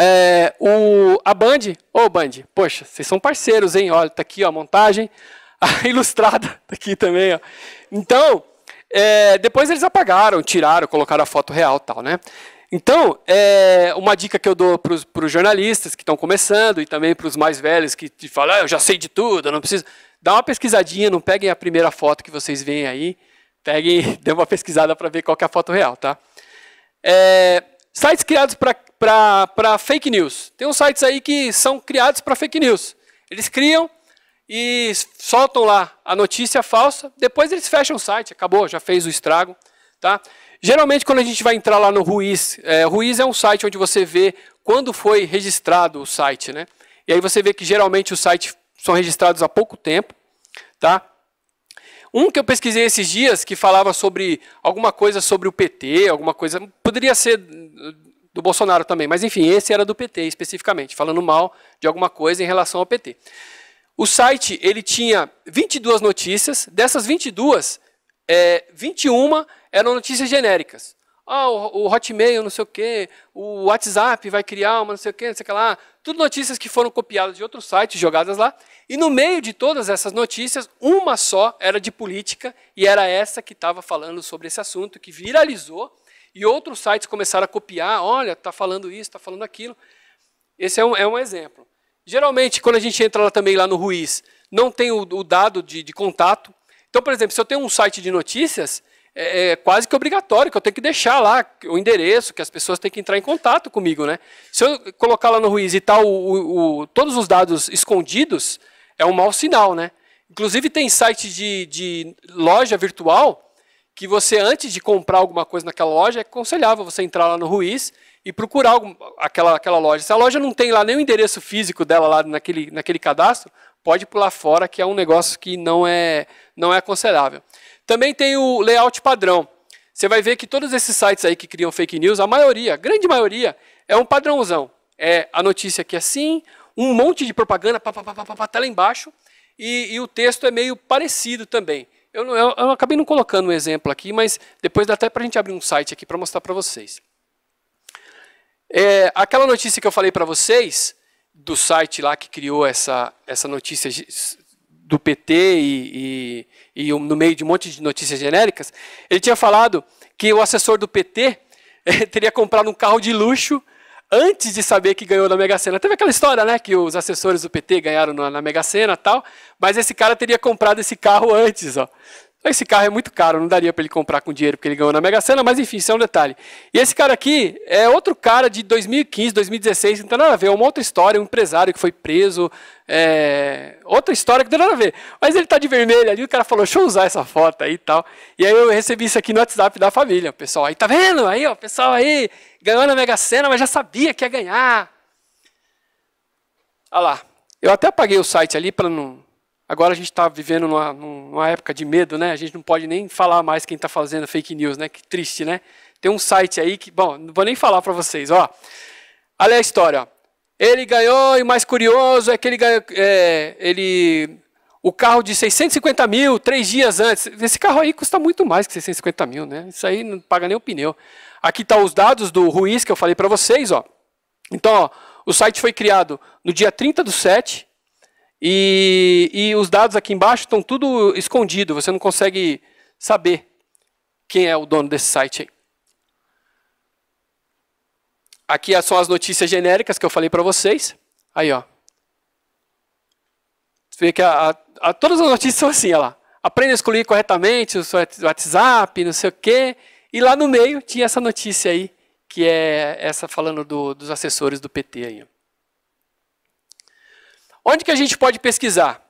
Speaker 2: É, o, a Band, ô oh, Band, poxa, vocês são parceiros, hein? Olha, tá aqui ó, a montagem a ilustrada aqui também, ó. Então, é, depois eles apagaram, tiraram, colocaram a foto real tal, né? Então, é, uma dica que eu dou para os jornalistas que estão começando e também para os mais velhos que te falam, ah, eu já sei de tudo, eu não preciso. Dá uma pesquisadinha, não peguem a primeira foto que vocês veem aí. Peguem, dê uma pesquisada para ver qual é a foto real, tá? É, sites criados para fake news. Tem uns sites aí que são criados para fake news. Eles criam e soltam lá a notícia falsa, depois eles fecham o site, acabou, já fez o estrago. Tá? Geralmente, quando a gente vai entrar lá no Ruiz, é, Ruiz é um site onde você vê quando foi registrado o site. Né? E aí você vê que geralmente os sites são registrados há pouco tempo. Tá? Um que eu pesquisei esses dias que falava sobre alguma coisa sobre o PT, alguma coisa. Poderia ser do Bolsonaro também, mas enfim, esse era do PT especificamente, falando mal de alguma coisa em relação ao PT. O site ele tinha 22 notícias, dessas 22, é, 21 eram notícias genéricas. Ah, o, o Hotmail, não sei o quê, o WhatsApp vai criar uma não sei o quê, não sei o que lá. Tudo notícias que foram copiadas de outros sites, jogadas lá. E no meio de todas essas notícias, uma só era de política e era essa que estava falando sobre esse assunto, que viralizou e outros sites começaram a copiar, olha, está falando isso, está falando aquilo. Esse é um, é um exemplo. Geralmente, quando a gente entra lá também lá no Ruiz, não tem o, o dado de, de, contato. Então, por exemplo, se eu tenho um site de notícias, é, é, quase que obrigatório que eu tenho que deixar lá o endereço, que as pessoas têm que entrar em contato comigo, né? Se eu colocar lá no Ruiz e tal o, o, todos os dados escondidos, é um mau sinal, né? Inclusive tem site de, de loja virtual que você, antes de comprar alguma coisa naquela loja, é aconselhável você entrar lá no Ruiz e procurar algum, aquela, aquela loja. Se a loja não tem lá nem o endereço físico dela lá naquele, naquele cadastro, pode pular fora, que é um negócio que não é, não é aconselhável. Também tem o layout padrão. Você vai ver que todos esses sites aí que criam fake news, a maioria, a grande maioria, é um padrãozão. É a notícia aqui assim, é um monte de propaganda, pá, pá, pá, pá, pá, tá lá embaixo, e, e o texto é meio parecido também. Eu, eu, eu acabei não colocando um exemplo aqui, mas depois dá até para a gente abrir um site aqui para mostrar para vocês. É, aquela notícia que eu falei para vocês, do site lá que criou essa, essa notícia do PT e, e, e, no meio de um monte de notícias genéricas, ele tinha falado que o assessor do PT eh, teria comprado um carro de luxo antes de saber que ganhou na Mega Sena. Teve aquela história, né, que os assessores do PT ganharam na, na Mega Sena tal, mas esse cara teria comprado esse carro antes, ó. Esse carro é muito caro, não daria para ele comprar com dinheiro porque ele ganhou na Mega Sena, mas enfim, isso é um detalhe. E esse cara aqui é outro cara de 2015, 2016, não tem nada a ver, é uma outra história, um empresário que foi preso, é... outra história que não tem nada a ver. Mas ele tá de vermelho ali, o cara falou, deixa eu usar essa foto aí e tal. E aí eu recebi isso aqui no WhatsApp da família, pessoal, aí tá vendo? Aí, ó, pessoal aí, ganhou na Mega Sena, mas já sabia que ia ganhar. Olha lá, eu até apaguei o site ali para não Agora a gente está vivendo numa, numa, época de medo, né? A gente não pode nem falar mais quem está fazendo fake news, né? Que triste, né? Tem um site aí que, bom, não vou nem falar para vocês, ó. Olha a história. Ele ganhou e mais curioso é que ele ganhou, é, ele o carro de 650 mil três dias antes. Esse carro aí custa muito mais que 650 mil, né? Isso aí não paga nem o pneu. Aqui estão tá os dados do Ruiz que eu falei para vocês, ó. Então, ó, o site foi criado no dia 30 do 7 e, e os dados aqui embaixo estão tudo escondido, você não consegue saber quem é o dono desse site aí. Aqui são as notícias genéricas que eu falei para vocês. Aí, ó. Você vê que a, a, a, todas as notícias são assim, ó. lá. Aprenda a escolher corretamente o seu WhatsApp, não sei o quê. E lá no meio tinha essa notícia aí, que é essa falando do, dos assessores do PT aí. Onde que a gente pode pesquisar?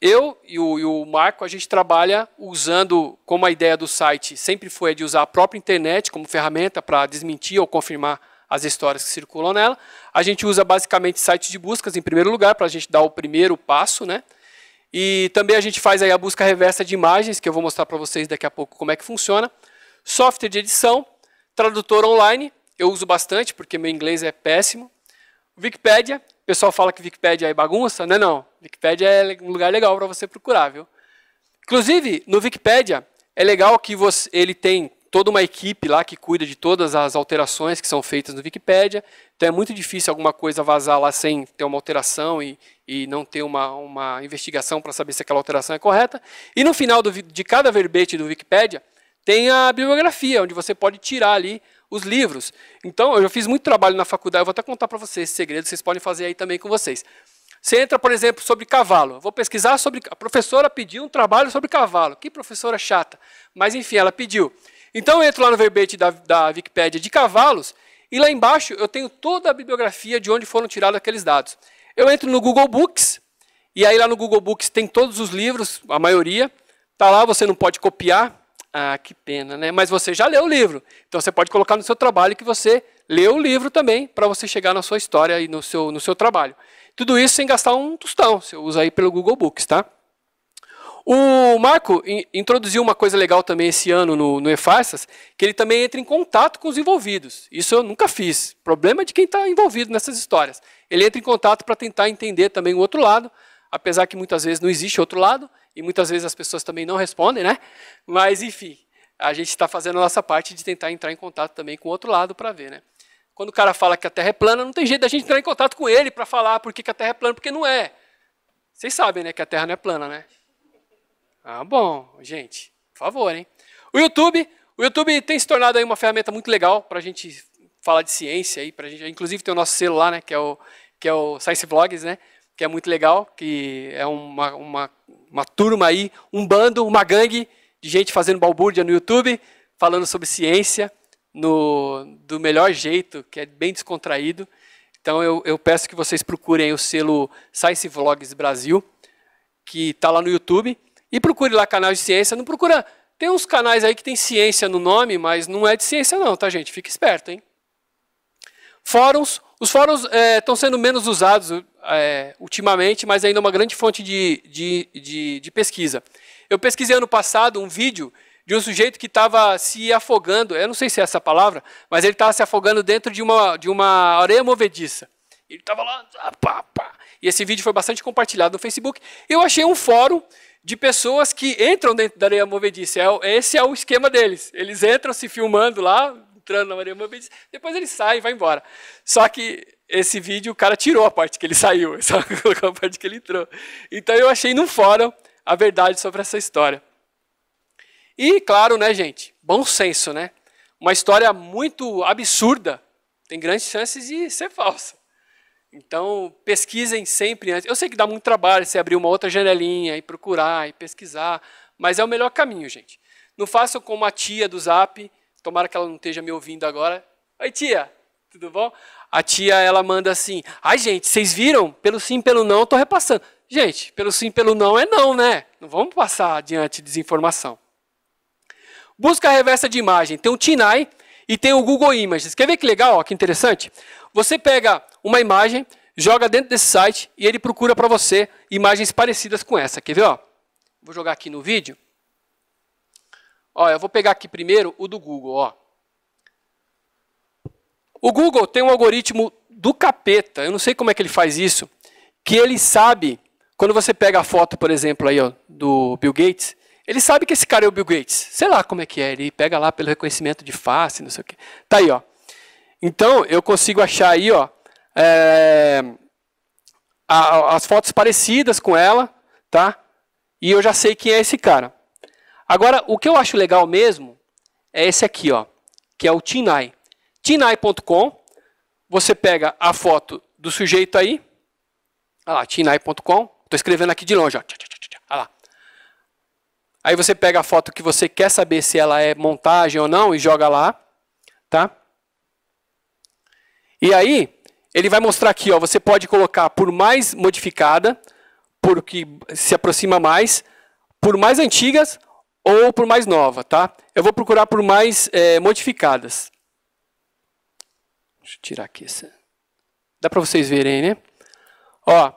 Speaker 2: Eu e o, e o, Marco, a gente trabalha usando, como a ideia do site sempre foi de usar a própria internet como ferramenta para desmentir ou confirmar as histórias que circulam nela. A gente usa basicamente sites de buscas, em primeiro lugar, para a gente dar o primeiro passo, né? E também a gente faz aí a busca reversa de imagens, que eu vou mostrar para vocês daqui a pouco como é que funciona. Software de edição, tradutor online, eu uso bastante porque meu inglês é péssimo. Wikipedia, o pessoal fala que Wikipedia é bagunça, não é não. Wikipedia é um lugar legal para você procurar, viu? Inclusive, no Wikipedia, é legal que você, ele tem toda uma equipe lá que cuida de todas as alterações que são feitas no Wikipedia. Então é muito difícil alguma coisa vazar lá sem ter uma alteração e, e não ter uma, uma investigação para saber se aquela alteração é correta. E no final do, de cada verbete do Wikipedia, tem a bibliografia, onde você pode tirar ali os livros. Então, eu já fiz muito trabalho na faculdade, eu vou até contar para vocês esse segredo, vocês podem fazer aí também com vocês. Você entra, por exemplo, sobre cavalo. vou pesquisar sobre. A professora pediu um trabalho sobre cavalo. Que professora chata. Mas, enfim, ela pediu. Então, eu entro lá no verbete da, da Wikipédia de cavalos e lá embaixo eu tenho toda a bibliografia de onde foram tirados aqueles dados. Eu entro no Google Books, e aí lá no Google Books tem todos os livros, a maioria. Está lá, você não pode copiar, ah, que pena, né? Mas você já leu o livro. Então você pode colocar no seu trabalho que você leu o livro também, para você chegar na sua história e no seu, no seu trabalho. Tudo isso sem gastar um tostão. Você usa aí pelo Google Books, tá? O Marco introduziu uma coisa legal também esse ano no, no Efarsas, que ele também entra em contato com os envolvidos. Isso eu nunca fiz. Problema de quem está envolvido nessas histórias. Ele entra em contato para tentar entender também o outro lado, apesar que muitas vezes não existe outro lado. E muitas vezes as pessoas também não respondem, né? Mas, enfim, a gente está fazendo a nossa parte de tentar entrar em contato também com o outro lado para ver, né? Quando o cara fala que a Terra é plana, não tem jeito da gente entrar em contato com ele para falar por que, a Terra é plana, porque não é. Vocês sabem, né, que a Terra não é plana, né? Ah, bom, gente, por favor, hein? O YouTube, o YouTube tem se tornado aí uma ferramenta muito legal para a gente falar de ciência aí, pra gente, inclusive tem o nosso celular, né, que é o que é o Science Vlogs, né? que é muito legal, que é uma, uma, uma turma aí, um bando, uma gangue de gente fazendo balbúrdia no YouTube, falando sobre ciência no, do melhor jeito, que é bem descontraído. Então eu, eu peço que vocês procurem o selo Science Vlogs Brasil, que está lá no YouTube, e procure lá canal de ciência. Não procura. Tem uns canais aí que tem ciência no nome, mas não é de ciência, não, tá, gente? Fica esperto, hein? Fóruns, os fóruns estão é, sendo menos usados é, ultimamente, mas ainda é uma grande fonte de, de, de, de, pesquisa. Eu pesquisei ano passado um vídeo de um sujeito que estava se afogando, eu não sei se é essa palavra, mas ele estava se afogando dentro de uma, de uma areia movediça. Ele estava lá, ah, pá, pá. E esse vídeo foi bastante compartilhado no Facebook. Eu achei um fórum de pessoas que entram dentro da areia movediça. É esse é o esquema deles. Eles entram se filmando lá, entrando na Maria Mumbens, depois ele sai e vai embora. Só que esse vídeo o cara tirou a parte que ele saiu, só colocou a parte que ele entrou. Então eu achei no fórum a verdade sobre essa história. E claro, né, gente, bom senso, né? Uma história muito absurda tem grandes chances de ser falsa. Então, pesquisem sempre antes. Eu sei que dá muito trabalho você abrir uma outra janelinha e procurar e pesquisar, mas é o melhor caminho, gente. Não façam como a tia do Zap Tomara que ela não esteja me ouvindo agora. Oi, tia, tudo bom? A tia, ela manda assim: ai, gente, vocês viram? Pelo sim, pelo não, eu estou repassando. Gente, pelo sim, pelo não é não, né? Não vamos passar adiante desinformação. Busca reversa de imagem. Tem o Tinai e tem o Google Images. Quer ver que legal? Ó, que interessante. Você pega uma imagem, joga dentro desse site e ele procura para você imagens parecidas com essa. Quer ver? Ó? Vou jogar aqui no vídeo. Ó, eu vou pegar aqui primeiro o do Google, ó. O Google tem um algoritmo do capeta, eu não sei como é que ele faz isso, que ele sabe, quando você pega a foto, por exemplo, aí, ó, do Bill Gates, ele sabe que esse cara é o Bill Gates. Sei lá como é que é, ele pega lá pelo reconhecimento de face, não sei o quê. Tá aí, ó. Então, eu consigo achar aí, ó, é, a, as fotos parecidas com ela, tá? E eu já sei quem é esse cara. Agora, o que eu acho legal mesmo é esse aqui, ó, que é o Tinai. Tinai.com, você pega a foto do sujeito aí, olha lá, tinai.com, estou escrevendo aqui de longe, ó, olha lá. Aí você pega a foto que você quer saber se ela é montagem ou não e joga lá, tá? E aí, ele vai mostrar aqui, ó, você pode colocar por mais modificada, por que se aproxima mais, por mais antigas ou por mais nova, tá? Eu vou procurar por mais é, modificadas. Deixa eu tirar aqui essa. Dá para vocês verem, né? Ó,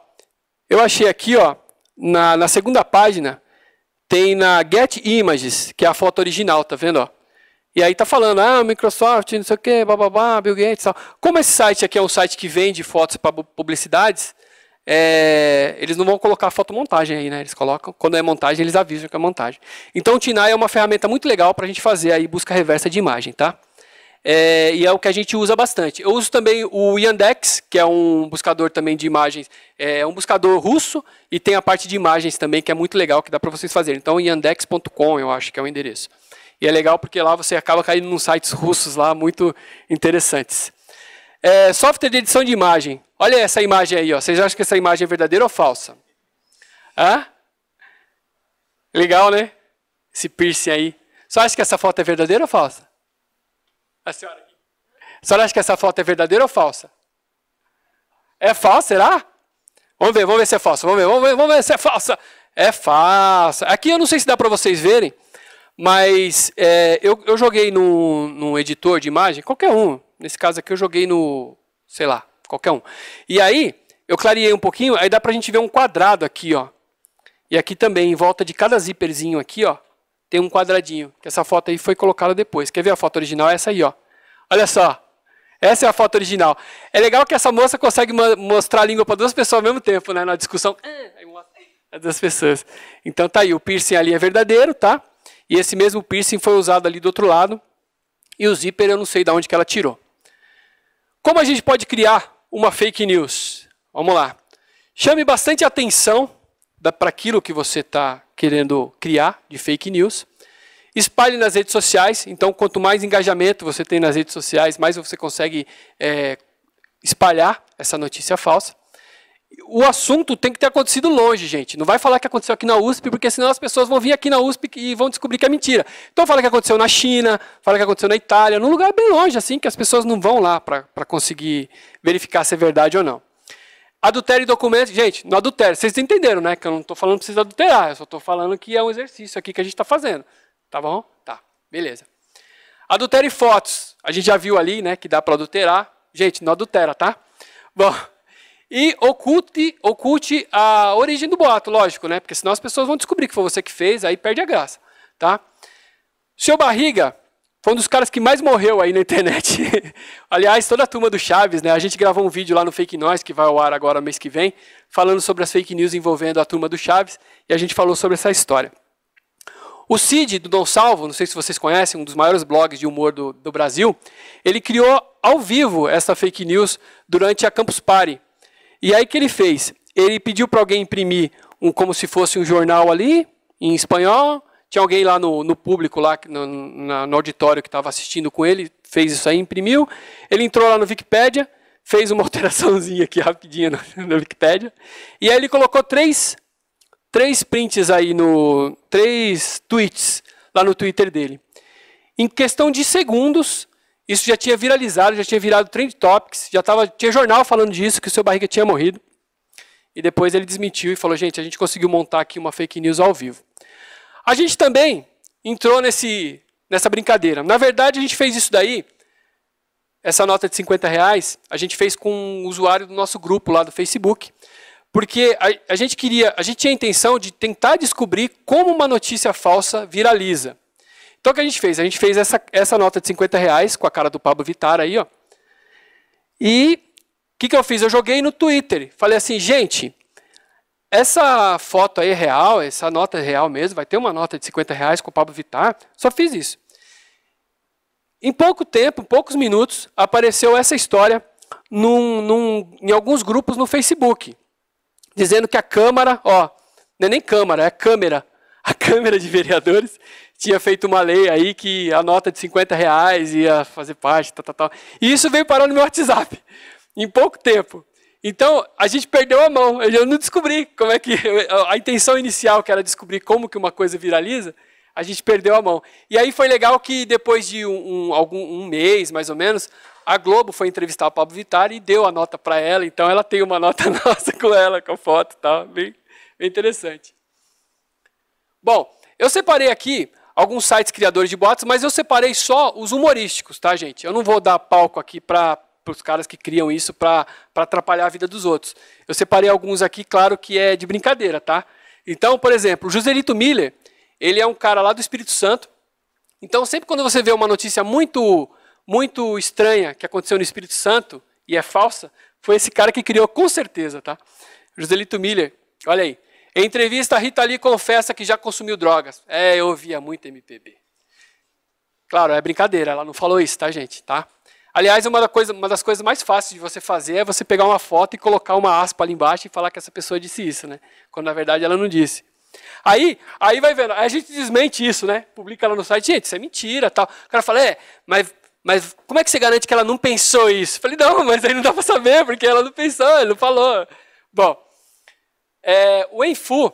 Speaker 2: eu achei aqui, ó, na, na segunda página, tem na Get Images, que é a foto original, tá vendo, ó? E aí tá falando, ah, Microsoft, não sei o que, bababá, Bill Gates, tal. Como esse site aqui é um site que vende fotos para publicidades, é, eles não vão colocar fotomontagem aí, né? Eles colocam, quando é montagem, eles avisam que é montagem. Então o TINAI é uma ferramenta muito legal para a gente fazer aí busca reversa de imagem, tá? É, e é o que a gente usa bastante. Eu uso também o Yandex, que é um buscador também de imagens, é, é um buscador russo e tem a parte de imagens também que é muito legal que dá para vocês fazerem. Então yandex.com, eu acho que é o endereço. E é legal porque lá você acaba caindo nos sites russos lá muito interessantes. É, software de edição de imagem. Olha essa imagem aí, ó. Vocês acham que essa imagem é verdadeira ou falsa? Hã? Legal, né? Esse piercing aí. Só acha que essa foto é verdadeira ou falsa? A senhora aqui. A senhora acha que essa foto é verdadeira ou falsa? É falsa, será? Vamos ver, vamos ver se é falsa. Vamos ver, vamos ver, vamos ver se é falsa. É falsa. Aqui eu não sei se dá para vocês verem, mas é, eu, eu joguei num, no editor de imagem, qualquer um, Nesse caso aqui eu joguei no, sei lá, qualquer um. E aí, eu clareei um pouquinho, aí dá pra gente ver um quadrado aqui, ó. E aqui também, em volta de cada zíperzinho aqui, ó, tem um quadradinho. Que essa foto aí foi colocada depois. Quer ver a foto original? É essa aí, ó. Olha só. Essa é a foto original. É legal que essa moça consegue mostrar a língua para duas pessoas ao mesmo tempo, né? Na discussão. É duas pessoas. Então tá aí, o piercing ali é verdadeiro, tá? E esse mesmo piercing foi usado ali do outro lado. E o zíper eu não sei de onde que ela tirou. Como a gente pode criar uma fake news? Vamos lá. Chame bastante atenção para aquilo que você está querendo criar de fake news. Espalhe nas redes sociais. Então, quanto mais engajamento você tem nas redes sociais, mais você consegue é, espalhar essa notícia falsa o assunto tem que ter acontecido longe, gente. Não vai falar que aconteceu aqui na USP, porque senão as pessoas vão vir aqui na USP e vão descobrir que é mentira. Então fala que aconteceu na China, fala que aconteceu na Itália, num lugar bem longe, assim, que as pessoas não vão lá para conseguir verificar se é verdade ou não. Adultério e documentos, gente, no adultério, vocês entenderam, né? Que eu não estou falando que vocês adulterar, eu só estou falando que é um exercício aqui que a gente está fazendo. Tá bom? Tá, beleza. Adultério e fotos, a gente já viu ali, né, que dá para adulterar. Gente, não adultera, tá? Bom, e oculte, oculte a origem do boato, lógico, né? Porque senão as pessoas vão descobrir que foi você que fez, aí perde a graça, tá? Seu Barriga foi um dos caras que mais morreu aí na internet. Aliás, toda a turma do Chaves, né? A gente gravou um vídeo lá no Fake Noise, que vai ao ar agora mês que vem, falando sobre as fake news envolvendo a turma do Chaves, e a gente falou sobre essa história. O Cid, do Don Salvo, não sei se vocês conhecem, um dos maiores blogs de humor do, do Brasil, ele criou ao vivo essa fake news durante a Campus Party, e aí que ele fez? Ele pediu para alguém imprimir um como se fosse um jornal ali, em espanhol. Tinha alguém lá no, no público, lá no, no auditório que estava assistindo com ele, fez isso aí, imprimiu. Ele entrou lá no Wikipedia, fez uma alteraçãozinha aqui rapidinho na Wikipedia. E aí ele colocou três, três prints aí no. três tweets lá no Twitter dele. Em questão de segundos, isso já tinha viralizado, já tinha virado trend topics, já tava, tinha jornal falando disso, que o seu barriga tinha morrido. E depois ele desmentiu e falou: gente, a gente conseguiu montar aqui uma fake news ao vivo. A gente também entrou nesse, nessa brincadeira. Na verdade, a gente fez isso daí, essa nota de 50 reais, a gente fez com um usuário do nosso grupo lá do Facebook. Porque a, a gente queria, a gente tinha a intenção de tentar descobrir como uma notícia falsa viraliza. Então o que a gente fez? A gente fez essa, essa nota de 50 reais com a cara do Pablo Vittar aí, ó. E o que, que eu fiz? Eu joguei no Twitter. Falei assim, gente, essa foto aí é real, essa nota é real mesmo, vai ter uma nota de 50 reais com o Pablo Vittar. Só fiz isso. Em pouco tempo, poucos minutos, apareceu essa história num, num, em alguns grupos no Facebook, dizendo que a Câmara, ó, não é nem Câmara, é a Câmara, a Câmara de Vereadores, tinha feito uma lei aí que a nota de 50 reais ia fazer parte, tal, tal, tal. E isso veio parar no meu WhatsApp, em pouco tempo. Então, a gente perdeu a mão. Eu não descobri como é que. A intenção inicial, que era descobrir como que uma coisa viraliza, a gente perdeu a mão. E aí foi legal que depois de um, um algum, um mês, mais ou menos, a Globo foi entrevistar o Pablo Vittar e deu a nota para ela. Então ela tem uma nota nossa com ela, com a foto e tá? tal. Bem, bem, interessante. Bom, eu separei aqui alguns sites criadores de boatos, mas eu separei só os humorísticos, tá, gente? Eu não vou dar palco aqui para os caras que criam isso para atrapalhar a vida dos outros. Eu separei alguns aqui, claro que é de brincadeira, tá? Então, por exemplo, o Joselito Miller, ele é um cara lá do Espírito Santo. Então, sempre quando você vê uma notícia muito muito estranha que aconteceu no Espírito Santo e é falsa, foi esse cara que criou com certeza, tá? Joselito Miller, olha aí. Em entrevista, a Rita Lee confessa que já consumiu drogas. É, eu ouvia muito MPB. Claro, é brincadeira, ela não falou isso, tá, gente? Tá? Aliás, uma, da coisa, uma das coisas mais fáceis de você fazer é você pegar uma foto e colocar uma aspa ali embaixo e falar que essa pessoa disse isso, né? Quando na verdade ela não disse. Aí, aí vai vendo, aí a gente desmente isso, né? Publica lá no site, gente, isso é mentira, tal. O cara fala, é, mas mas como é que você garante que ela não pensou isso? Eu falei, não, mas aí não dá para saber, porque ela não pensou, ela não falou. Bom, é, o Enfu,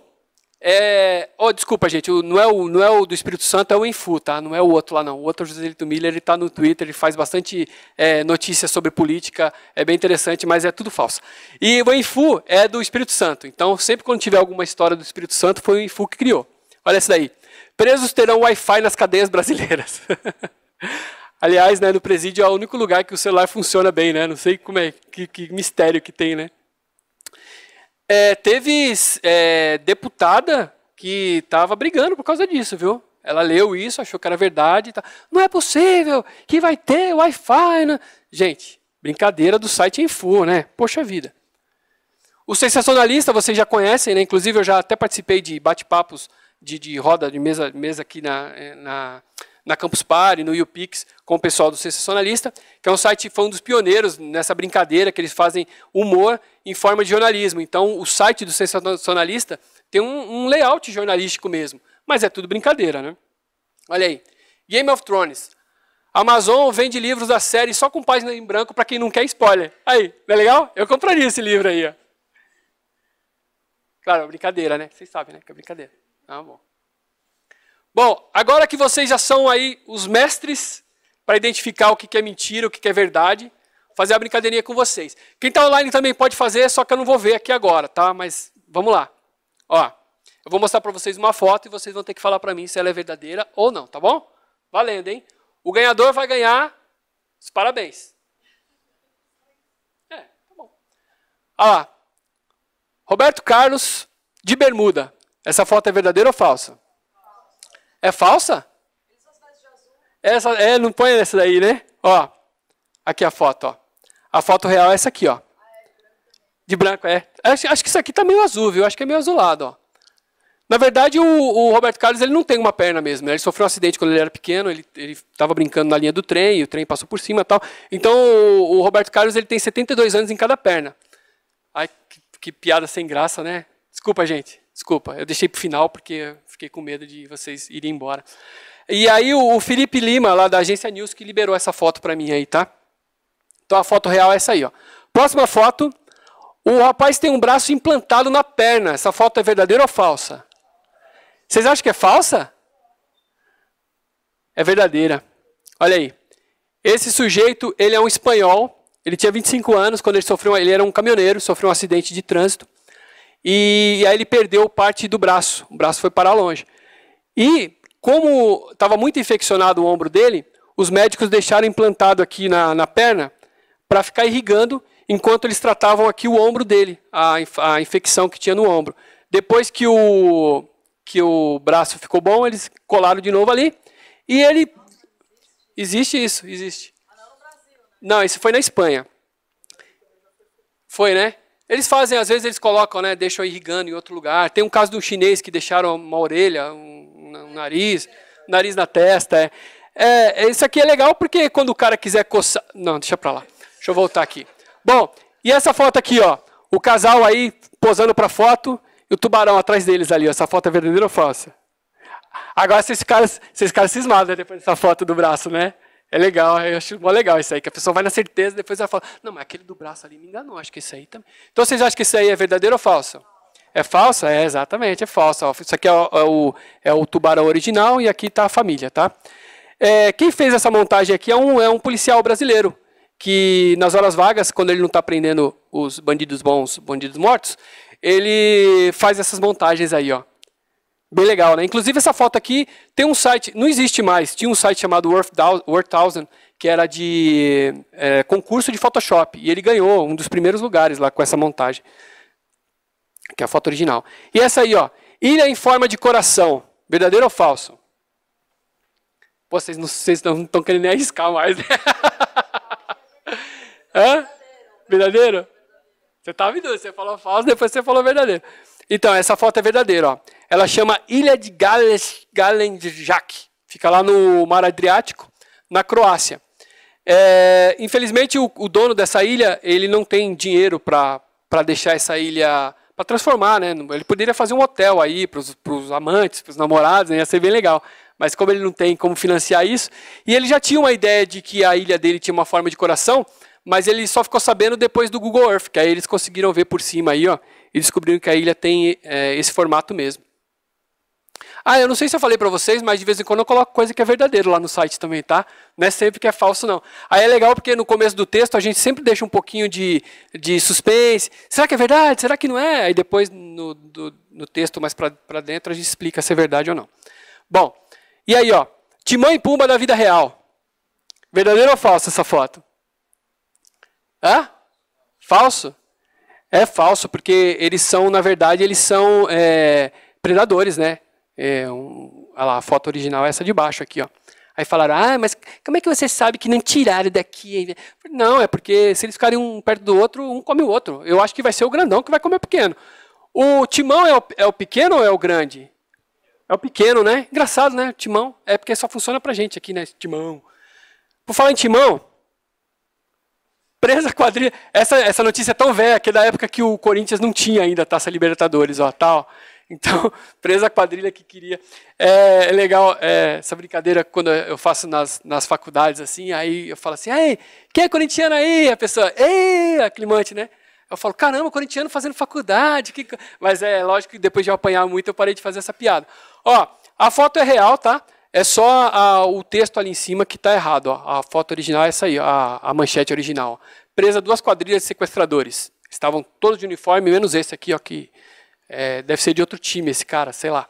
Speaker 2: é, oh, desculpa, gente, não é, o, não é o do Espírito Santo, é o Enfu, tá? Não é o outro lá, não. O outro, é José Lito Miller, ele está no Twitter, ele faz bastante é, notícias sobre política, é bem interessante, mas é tudo falso. E o Enfu é do Espírito Santo, então sempre quando tiver alguma história do Espírito Santo, foi o Enfu que criou. Olha isso daí. Presos terão Wi-Fi nas cadeias brasileiras. Aliás, né, no presídio é o único lugar que o celular funciona bem, né? Não sei como é, que, que mistério que tem, né? É, teve é, deputada que estava brigando por causa disso, viu? Ela leu isso, achou que era verdade. Tá. Não é possível que vai ter Wi-Fi. Né? Gente, brincadeira do site Info, né? Poxa vida. O sensacionalista vocês já conhecem, né? Inclusive eu já até participei de bate-papos de, de roda de mesa, mesa aqui na, eh, na na Campus Party, no UPix, com o pessoal do Sensacionalista, que é um site foi um dos pioneiros nessa brincadeira que eles fazem humor em forma de jornalismo. Então, o site do Sensacionalista tem um, um layout jornalístico mesmo, mas é tudo brincadeira, né? Olha aí. Game of Thrones. Amazon vende livros da série só com página em branco para quem não quer spoiler. Aí, não é legal? Eu compraria esse livro aí, ó. Claro, é brincadeira, né? Vocês sabem, né? Que é brincadeira. Ah, bom. Bom, agora que vocês já são aí os mestres para identificar o que é mentira, o que é verdade, fazer a brincadeirinha com vocês. Quem está online também pode fazer, só que eu não vou ver aqui agora, tá? Mas vamos lá. Ó, eu vou mostrar para vocês uma foto e vocês vão ter que falar para mim se ela é verdadeira ou não, tá bom? Valendo, hein? O ganhador vai ganhar os parabéns. É, tá bom. Olha lá. Roberto Carlos de bermuda. Essa foto é verdadeira ou falsa? É falsa? Essa, é, é, não põe essa daí, né? Ó, aqui a foto, ó. A foto real é essa aqui, ó. De branco, é. Acho, acho que isso aqui tá meio azul, viu? Acho que é meio azulado, ó. Na verdade, o, o, Roberto Carlos ele não tem uma perna mesmo. Né? Ele sofreu um acidente quando ele era pequeno, ele estava brincando na linha do trem, e o trem passou por cima e tal. Então, o, o, Roberto Carlos ele tem 72 anos em cada perna. Ai, que, que piada sem graça, né? Desculpa, gente. Desculpa, eu deixei para o final porque fiquei com medo de vocês irem embora. E aí o, Felipe Lima, lá da agência News, que liberou essa foto para mim aí, tá? Então a foto real é essa aí, ó. Próxima foto, o rapaz tem um braço implantado na perna. Essa foto é verdadeira ou falsa? Vocês acham que é falsa? É verdadeira. Olha aí. Esse sujeito, ele é um espanhol. Ele tinha 25 anos quando ele sofreu, ele era um caminhoneiro, sofreu um acidente de trânsito. E aí ele perdeu parte do braço, o braço foi para longe. E como estava muito infeccionado o ombro dele, os médicos deixaram implantado aqui na, na perna para ficar irrigando enquanto eles tratavam aqui o ombro dele, a, a infecção que tinha no ombro. Depois que o, que o braço ficou bom, eles colaram de novo ali. E ele. Existe isso, existe. Não, isso foi na Espanha. Foi, né? Eles fazem, às vezes eles colocam, né, deixam irrigando em outro lugar. Tem um caso de um chinês que deixaram uma orelha, um, um nariz, um nariz na testa. É. é. isso aqui é legal porque quando o cara quiser coçar... Não, deixa pra lá. Deixa eu voltar aqui. Bom, e essa foto aqui, ó. O casal aí posando pra foto e o tubarão atrás deles ali. Ó. Essa foto é verdadeira ou falsa? Agora vocês ficaram, vocês ficaram cismados né, depois dessa foto do braço, né? É legal, eu acho bom legal isso aí, que a pessoa vai na certeza, depois ela fala, não, mas aquele do braço ali me enganou, acho que isso aí também. Então vocês acham que isso aí é verdadeiro ou falso? É falso? É, exatamente, é falso. isso aqui é o, é o, é o tubarão original e aqui está a família, tá? É, quem fez essa montagem aqui é um, é um policial brasileiro, que nas horas vagas, quando ele não está prendendo os bandidos bons, bandidos mortos, ele faz essas montagens aí, ó. Bem legal, né? Inclusive essa foto aqui tem um site, não existe mais, tinha um site chamado Worth, Worth Thousand, que era de é, concurso de Photoshop, e ele ganhou um dos primeiros lugares lá com essa montagem, que é a foto original. E essa aí, ó, ilha em forma de coração, verdadeiro ou falso? Pô, vocês não estão querendo nem arriscar mais, né? Hã? Verdadeiro? Você estava em dúvida, você falou falso, depois você falou verdadeiro. Então, essa foto é verdadeira. Ó. Ela chama Ilha de Gales, Galenjak. Fica lá no Mar Adriático, na Croácia. É, infelizmente, o, o, dono dessa ilha ele não tem dinheiro para deixar essa ilha para transformar, né? Ele poderia fazer um hotel aí para os amantes, para os namorados, né? ia ser bem legal. Mas como ele não tem como financiar isso, e ele já tinha uma ideia de que a ilha dele tinha uma forma de coração, mas ele só ficou sabendo depois do Google Earth, que aí eles conseguiram ver por cima aí, ó, e descobriram que a ilha tem é, esse formato mesmo. Ah, eu não sei se eu falei para vocês, mas de vez em quando eu coloco coisa que é verdadeiro lá no site também, tá? Não é sempre que é falso, não. Aí é legal porque no começo do texto a gente sempre deixa um pouquinho de, de suspense. Será que é verdade? Será que não é? Aí depois no, do, no texto mais para dentro a gente explica se é verdade ou não. Bom, e aí, ó. Timão e Pumba da vida real. Verdadeiro ou falso essa foto? Hã? Falso? É falso, porque eles são, na verdade, eles são é, predadores, né? É, um, olha lá, a foto original é essa de baixo aqui, ó. Aí falaram, ah, mas como é que você sabe que não tiraram daqui? Não, é porque se eles ficarem um perto do outro, um come o outro. Eu acho que vai ser o grandão que vai comer o pequeno. O timão é o, é o pequeno ou é o grande? É o pequeno, né? Engraçado, né? Timão. É porque só funciona pra gente aqui, né? Timão. Por falar em timão, presa a quadrilha. Essa, essa notícia é tão velha que é da época que o Corinthians não tinha ainda a Taça Libertadores, ó, tal. Então, presa a quadrilha que queria. É, é legal é, essa brincadeira quando eu faço nas, nas faculdades, assim, aí eu falo assim, ei, quem é corintiano aí? A pessoa, ei, a climante, né? Eu falo, caramba, corintiano fazendo faculdade. Que... Mas é lógico que depois de eu apanhar muito, eu parei de fazer essa piada. Ó, a foto é real, tá? É só a, ah, o texto ali em cima que está errado. Ó. A foto original é essa aí, a, a manchete original. Presa duas quadrilhas de sequestradores. Estavam todos de uniforme, menos esse aqui, ó, que é, deve ser de outro time, esse cara, sei lá.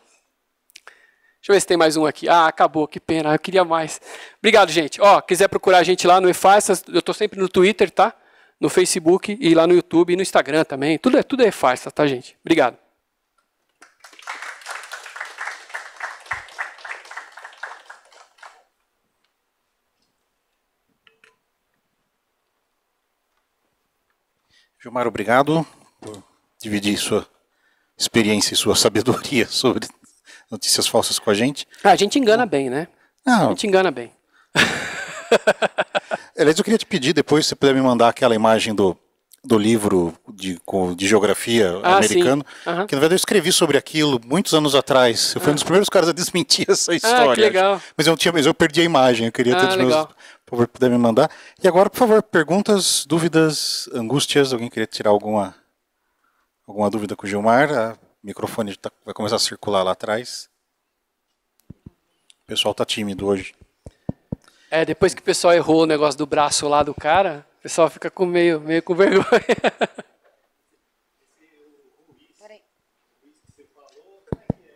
Speaker 2: Deixa eu ver se tem mais um aqui. Ah, acabou, que pena, eu queria mais. Obrigado, gente. Ó, quiser procurar a gente lá no Efarsas, eu estou sempre no Twitter, tá? No Facebook e lá no YouTube e no Instagram também. Tudo é, tudo é Efarsas, tá, gente? Obrigado.
Speaker 1: Gilmar, obrigado por dividir sua experiência e sua sabedoria sobre notícias falsas com a gente.
Speaker 2: Ah, a gente engana bem, né? Não. A gente
Speaker 1: engana bem. Aliás, eu queria te pedir depois, se você puder me mandar aquela imagem do, do livro de, de geografia ah, americano, uhum. que na verdade eu escrevi sobre aquilo muitos anos atrás. Eu fui ah. um dos primeiros caras a desmentir essa história. Ah, que legal. Mas eu, tinha, mas eu perdi a imagem, eu queria ah, ter os legal. meus favor, puder me mandar. E agora, por favor, perguntas, dúvidas, angústias. Alguém queria tirar alguma, alguma dúvida com o Gilmar? O microfone tá, vai começar a circular lá atrás. O pessoal está tímido hoje.
Speaker 2: É, depois que o pessoal errou o negócio do braço lá do cara, o pessoal fica com meio, meio com vergonha. Peraí.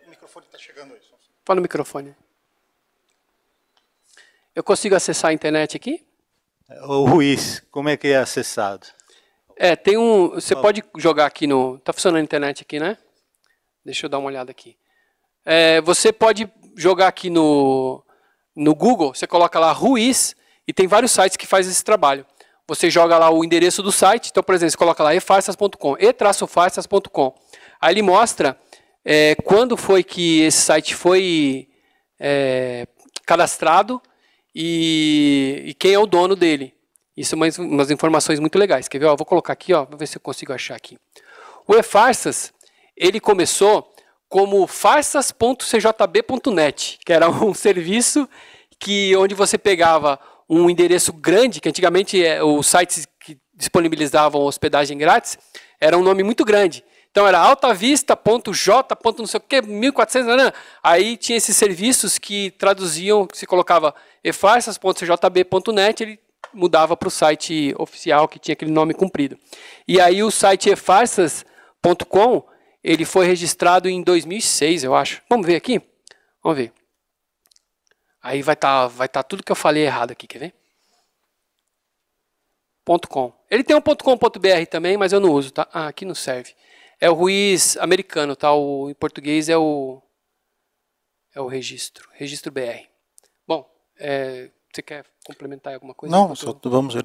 Speaker 2: O microfone está chegando aí. Fala no microfone. Eu consigo acessar a internet aqui?
Speaker 1: O Ruiz, como é que é acessado?
Speaker 2: É, tem um. Você pode jogar aqui no. Tá funcionando a internet aqui, né? Deixa eu dar uma olhada aqui. É, você pode jogar aqui no, no Google, você coloca lá Ruiz, e tem vários sites que fazem esse trabalho. Você joga lá o endereço do site, então, por exemplo, você coloca lá efarsas.com, e-farsas.com. Aí ele mostra é, quando foi que esse site foi é, cadastrado, e, e quem é o dono dele. Isso é umas, umas informações muito legais. Quer ver? Ó, vou colocar aqui, ó, ver se eu consigo achar aqui. O eFarsas, ele começou como farsas.cjb.net, que era um serviço que onde você pegava um endereço grande, que antigamente é, os sites que disponibilizavam hospedagem grátis, era um nome muito grande. Então era altavista.j. não sei o que, 1400, aí tinha esses serviços que traduziam, que se colocava efarsas.cjb.net, ele mudava para o site oficial que tinha aquele nome comprido. E aí o site efarsas.com, ele foi registrado em 2006, eu acho. Vamos ver aqui? Vamos ver. Aí vai estar tá, vai tá tudo que eu falei errado aqui, quer ver? .com. Ele tem um .com.br também, mas eu não uso, tá? Ah, aqui não serve. É o Ruiz americano, tá? O, em português é o é o registro, registro BR. É, você quer complementar alguma coisa?
Speaker 1: Não, só vamos ver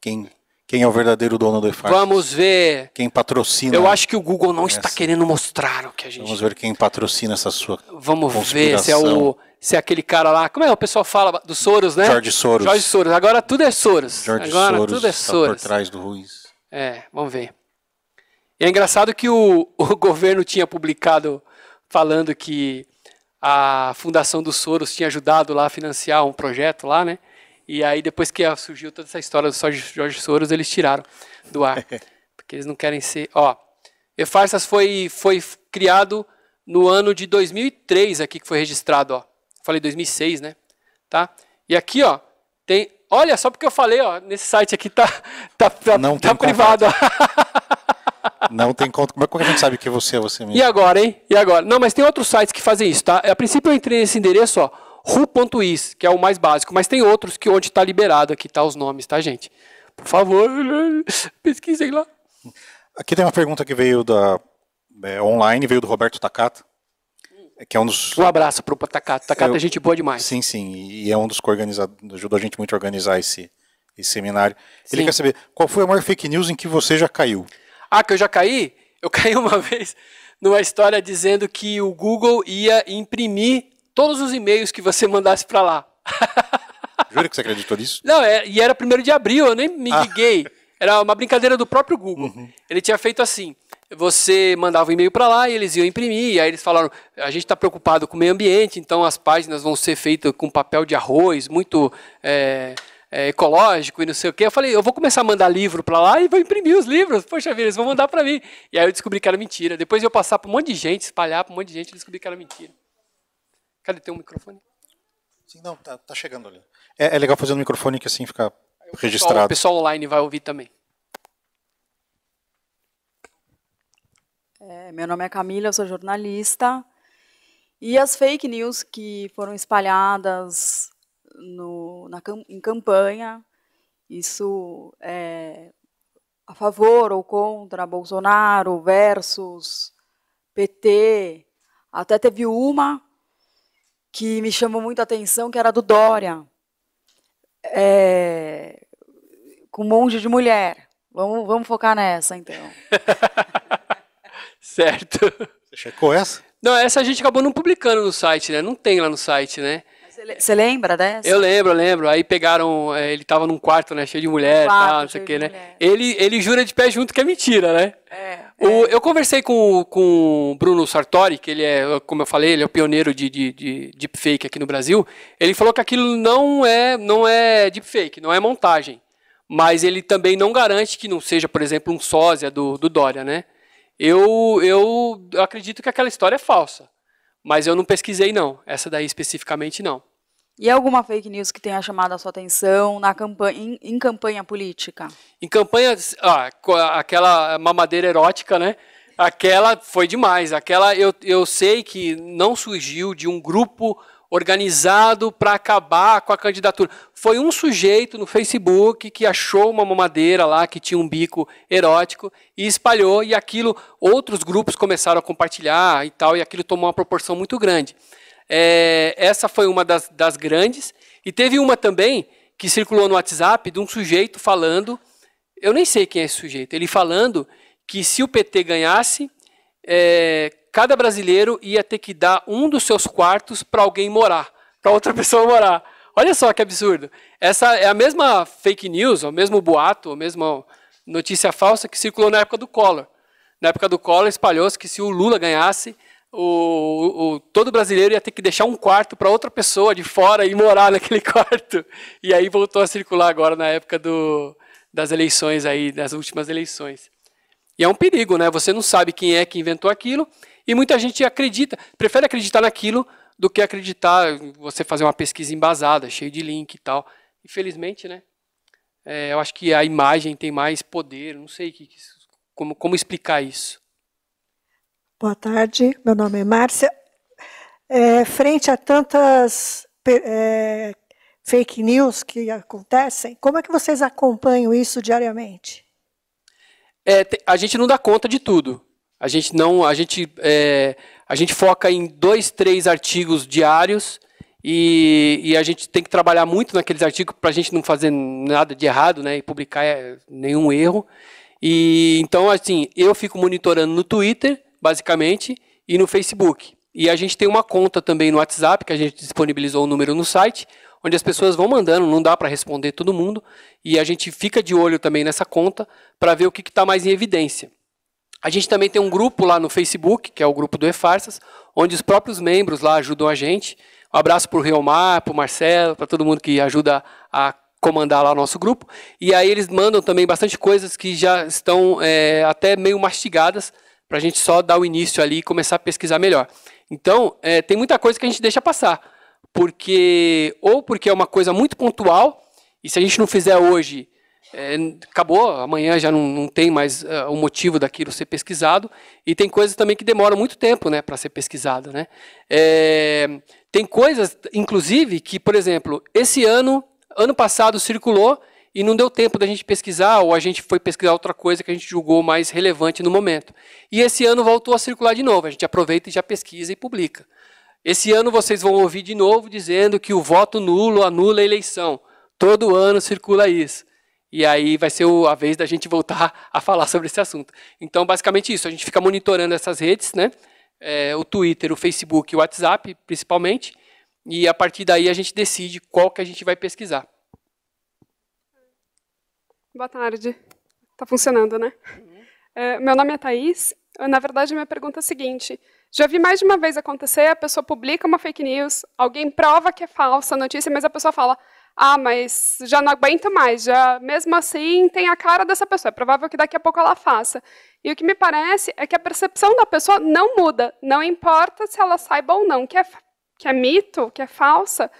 Speaker 1: quem, quem é o verdadeiro dono do e Vamos ver. Quem patrocina. Eu acho que o Google não essa. está
Speaker 2: querendo mostrar o que
Speaker 1: a gente. Vamos ver quem patrocina essa sua.
Speaker 2: Vamos ver se é o se é aquele cara lá. Como é o pessoal fala do Soros, né? Jorge Soros. Jorge Soros. Agora tudo é Soros. Jorge Agora Soros tudo é Soros. Tá
Speaker 1: por trás do Ruiz.
Speaker 2: É, vamos ver. é engraçado que o, o governo tinha publicado falando que a Fundação dos Soros tinha ajudado lá a financiar um projeto lá, né? E aí depois que surgiu toda essa história do Jorge Soros, eles tiraram do ar. Porque eles não querem ser, ó. Efarsas foi foi criado no ano de 2003 aqui que foi registrado, ó. Falei 2006, né? Tá? E aqui, ó, tem, olha só porque eu falei, ó, nesse site aqui tá tá, tá, tá privado.
Speaker 1: Não tem conta. Como é que a gente sabe que você é você mesmo? E
Speaker 2: agora, hein? E agora? Não, mas tem outros sites que fazem isso, tá? A princípio eu entrei nesse endereço, ó, ru.is, que é o mais básico, mas tem outros que onde está liberado aqui, tá? Os nomes, tá, gente? Por favor,
Speaker 1: pesquisem lá. Aqui tem uma pergunta que veio da é, online, veio do Roberto Takata. É, que é um, dos... um abraço para o Takata. Takata é gente boa demais. Sim, sim. E é um dos que organiza... ajudou a gente muito a organizar esse, esse seminário. Ele quer saber qual foi a maior fake news em que você já caiu?
Speaker 2: Ah, que eu já caí? Eu caí uma vez numa história dizendo que o Google ia imprimir todos os e-mails que você mandasse para lá.
Speaker 1: Jura que você acreditou nisso?
Speaker 2: Não, é, e era primeiro de abril, eu nem me ah. liguei. Era uma brincadeira do próprio Google. Uhum. Ele tinha feito assim: você mandava o um e-mail para lá e eles iam imprimir. E aí eles falaram: a gente está preocupado com o meio ambiente, então as páginas vão ser feitas com papel de arroz, muito. É, é, ecológico e não sei o quê. Eu falei, eu vou começar a mandar livro para lá e vou imprimir os livros. Poxa vida, eles vão mandar para mim. E aí eu descobri que era mentira. Depois eu passar para um monte de gente, espalhar para um monte de gente, descobri que era mentira. Cadê teu um microfone?
Speaker 1: Sim, não, tá, tá chegando ali. É, é, legal fazer no microfone que assim fica o registrado. Pessoal, o
Speaker 2: pessoal online vai ouvir também.
Speaker 5: É, meu nome é Camila, eu sou jornalista. E as fake news que foram espalhadas no, na, em campanha, isso é a favor ou contra Bolsonaro versus PT. Até teve uma que me chamou muito a atenção, que era do Dória, é, com um de mulher. Vamos, vamos focar nessa, então.
Speaker 1: certo. Você checou
Speaker 2: essa? Não, essa a gente acabou não publicando no site, né? Não tem lá no site, né?
Speaker 5: Você lembra dessa?
Speaker 2: Eu lembro, eu lembro. Aí pegaram, é, ele estava num quarto, né, cheio de mulher, quarto, tal, não sei o que, né? Ele, ele jura de pé junto que é mentira, né? É, o, é. Eu conversei com, com o Bruno Sartori, que ele é, como eu falei, ele é o pioneiro de, de, de deepfake aqui no Brasil. Ele falou que aquilo não é, não é deepfake, não é montagem. Mas ele também não garante que não seja, por exemplo, um sósia do, do Dória, né? Eu, eu acredito que aquela história é falsa. Mas eu não pesquisei, não. Essa daí especificamente, não.
Speaker 5: E alguma fake news que tenha chamado a sua atenção na campanha, em, em campanha política?
Speaker 2: Em campanha, ah, aquela mamadeira erótica, né? Aquela foi demais. Aquela eu, eu sei que não surgiu de um grupo organizado para acabar com a candidatura. Foi um sujeito no Facebook que achou uma mamadeira lá que tinha um bico erótico e espalhou, e aquilo outros grupos começaram a compartilhar e tal, e aquilo tomou uma proporção muito grande. É, essa foi uma das, das grandes. E teve uma também que circulou no WhatsApp de um sujeito falando, eu nem sei quem é esse sujeito, ele falando que se o PT ganhasse, é, cada brasileiro ia ter que dar um dos seus quartos para alguém morar, para outra pessoa morar. Olha só que absurdo. Essa é a mesma fake news, o mesmo boato, a mesma notícia falsa que circulou na época do Collor. Na época do Collor, espalhou-se que se o Lula ganhasse, o, o, todo brasileiro ia ter que deixar um quarto para outra pessoa de fora e morar naquele quarto. E aí voltou a circular agora na época do, das eleições aí, das últimas eleições. E é um perigo, né? Você não sabe quem é que inventou aquilo e muita gente acredita, prefere acreditar naquilo do que acreditar você fazer uma pesquisa embasada, cheia de link e tal. Infelizmente, né? É, eu acho que a imagem tem mais poder, não sei que, como, como explicar isso.
Speaker 5: Boa tarde, meu nome é Márcia. É, frente a tantas é, fake news que acontecem, como é que vocês acompanham isso diariamente?
Speaker 2: É, a gente não dá conta de tudo. A gente não, a gente, é, a gente foca em dois, três artigos diários e, e, a gente tem que trabalhar muito naqueles artigos para a gente não fazer nada de errado, né? E publicar é, nenhum erro. E então, assim, eu fico monitorando no Twitter, basicamente, e no Facebook. E a gente tem uma conta também no WhatsApp, que a gente disponibilizou o um número no site, onde as pessoas vão mandando, não dá para responder todo mundo, e a gente fica de olho também nessa conta para ver o que está mais em evidência. A gente também tem um grupo lá no Facebook, que é o grupo do E-Farsas, onde os próprios membros lá ajudam a gente. Um abraço para o Reomar, para o Marcelo, para todo mundo que ajuda a comandar lá o nosso grupo. E aí eles mandam também bastante coisas que já estão é, até meio mastigadas, para a gente só dar o início ali e começar a pesquisar melhor. Então, é, tem muita coisa que a gente deixa passar, porque ou porque é uma coisa muito pontual, e se a gente não fizer hoje, é, acabou, amanhã já não, não tem mais uh, o motivo daquilo ser pesquisado, e tem coisas também que demoram muito tempo né, para ser pesquisada. Né? É, tem coisas, inclusive, que, por exemplo, esse ano, ano passado circulou e não deu tempo da gente pesquisar, ou a gente foi pesquisar outra coisa que a gente julgou mais relevante no momento. E esse ano voltou a circular de novo, a gente aproveita e já pesquisa e publica. Esse ano vocês vão ouvir de novo dizendo que o voto nulo anula a eleição. Todo ano circula isso e aí vai ser a vez da gente voltar a falar sobre esse assunto. Então, basicamente isso, a gente fica monitorando essas redes, né? É, o Twitter, o Facebook, o WhatsApp, principalmente, e a partir daí a gente decide qual que a gente vai pesquisar. Boa tarde. Está funcionando, né? Uhum. É, meu nome é Thaís. Na verdade, minha pergunta é a seguinte. Já vi mais de uma vez acontecer, a pessoa publica uma fake news, alguém prova que é falsa a notícia, mas a pessoa fala, ah, mas já não aguento mais, já mesmo assim tem a cara dessa pessoa, é provável que daqui a pouco ela faça. E o que me parece é que a percepção da pessoa não muda, não importa se ela saiba ou não, que é, que é mito, que é falsa,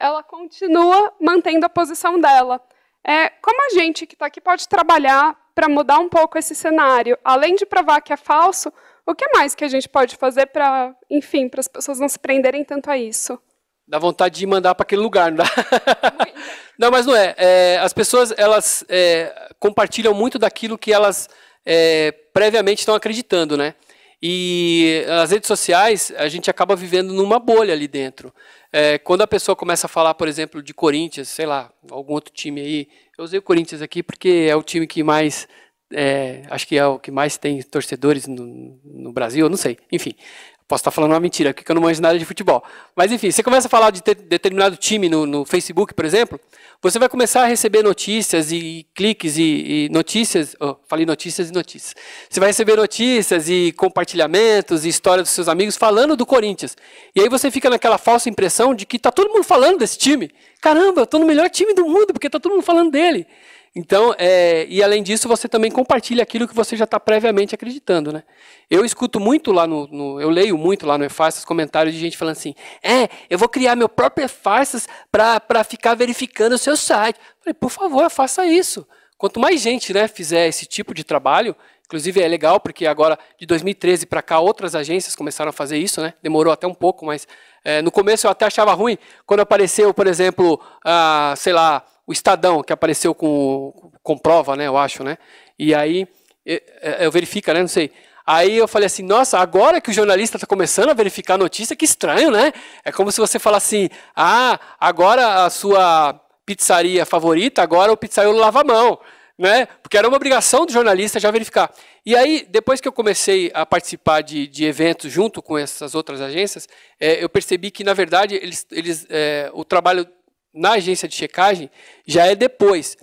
Speaker 2: ela continua mantendo a posição dela. É, como a gente que está aqui pode trabalhar para mudar um pouco esse cenário, além de provar que é falso, o que mais que a gente pode fazer para, enfim, para as pessoas não se prenderem tanto a isso? Dá vontade de mandar para aquele lugar, não dá? não, mas não é. é as pessoas, elas é, compartilham muito daquilo que elas é, previamente estão acreditando, né? E as redes sociais, a gente acaba vivendo numa bolha ali dentro. É, quando a pessoa começa a falar, por exemplo, de Corinthians, sei lá, algum outro time aí, eu usei o Corinthians aqui porque é o time que mais, é, acho que é o que mais tem torcedores no, no Brasil, eu não sei, enfim. Posso estar falando uma mentira, porque eu não manjo nada de futebol. Mas enfim, você começa a falar de determinado time no, no, Facebook, por exemplo, você vai começar a receber notícias e cliques e, e notícias. Oh, falei notícias e notícias. Você vai receber notícias e compartilhamentos e histórias dos seus amigos falando do Corinthians. E aí você fica naquela falsa impressão de que está todo mundo falando desse time. Caramba, eu estou no melhor time do mundo porque está todo mundo falando dele. Então, é, e além disso, você também compartilha aquilo que você já está previamente acreditando, né? Eu escuto muito lá no, no eu leio muito lá no Efarsas comentários de gente falando assim, é, eu vou criar meu próprio Efarsas para ficar verificando o seu site. falei, por favor, faça isso. Quanto mais gente né, fizer esse tipo de trabalho, Inclusive é legal porque agora de 2013 para cá outras agências começaram a fazer isso, né? Demorou até um pouco, mas é, no começo eu até achava ruim quando apareceu, por exemplo, a, sei lá, o Estadão que apareceu com, com prova, né? Eu acho, né? E aí eu, eu é, é, verifico, né? Não sei. Aí eu falei assim, nossa, agora que o jornalista está começando a verificar a notícia, que estranho, né? É como se você falasse assim, ah, agora a sua pizzaria favorita, agora o pizzaiolo lava a mão né? Porque era uma obrigação do jornalista já verificar. E aí, depois que eu comecei a participar de, de eventos junto com essas outras agências, é, eu percebi que, na verdade, eles, eles, é, o trabalho na agência de checagem já é depois.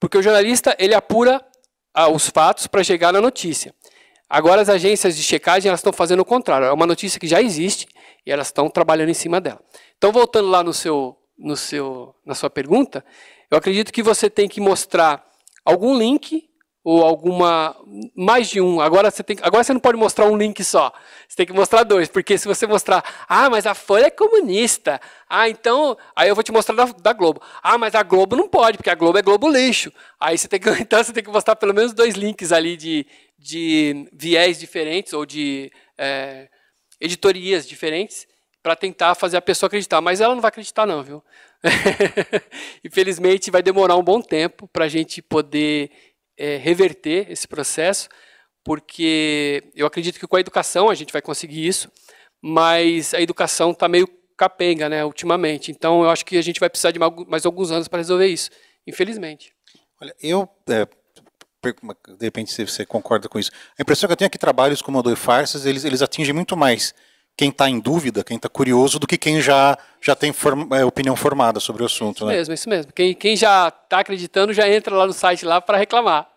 Speaker 2: Porque o jornalista ele apura ah, os fatos para chegar na notícia. Agora, as agências de checagem elas estão fazendo o contrário. É uma notícia que já existe e elas estão trabalhando em cima dela. Então, voltando lá no seu, no seu, na sua pergunta, eu acredito que você tem que mostrar algum link ou alguma mais de um. Agora você tem, agora você não pode mostrar um link só. Você tem que mostrar dois, porque se você mostrar, ah, mas a Folha é comunista. Ah, então, aí eu vou te mostrar da, da Globo. Ah, mas a Globo não pode, porque a Globo é Globo lixo. Aí você tem que então você tem que mostrar pelo menos dois links ali de, de viés diferentes ou de é, editorias diferentes para tentar fazer a pessoa acreditar, mas ela não vai acreditar não, viu? Infelizmente, vai demorar um bom tempo para a gente poder é, reverter esse processo, porque eu acredito que com a educação a gente vai conseguir isso, mas a educação está meio capenga, né, ultimamente. Então, eu acho que a gente vai precisar de mais alguns anos para resolver isso, infelizmente.
Speaker 1: Olha, eu é de repente você, você concorda com isso. A impressão que eu tenho é que trabalhos como a do e Farsas, eles, eles atingem muito mais quem está em dúvida, quem está curioso, do que quem já, já tem form é, opinião formada sobre o assunto. Né? Isso né? mesmo,
Speaker 2: isso mesmo. Quem, quem já está acreditando já entra lá no site lá para reclamar.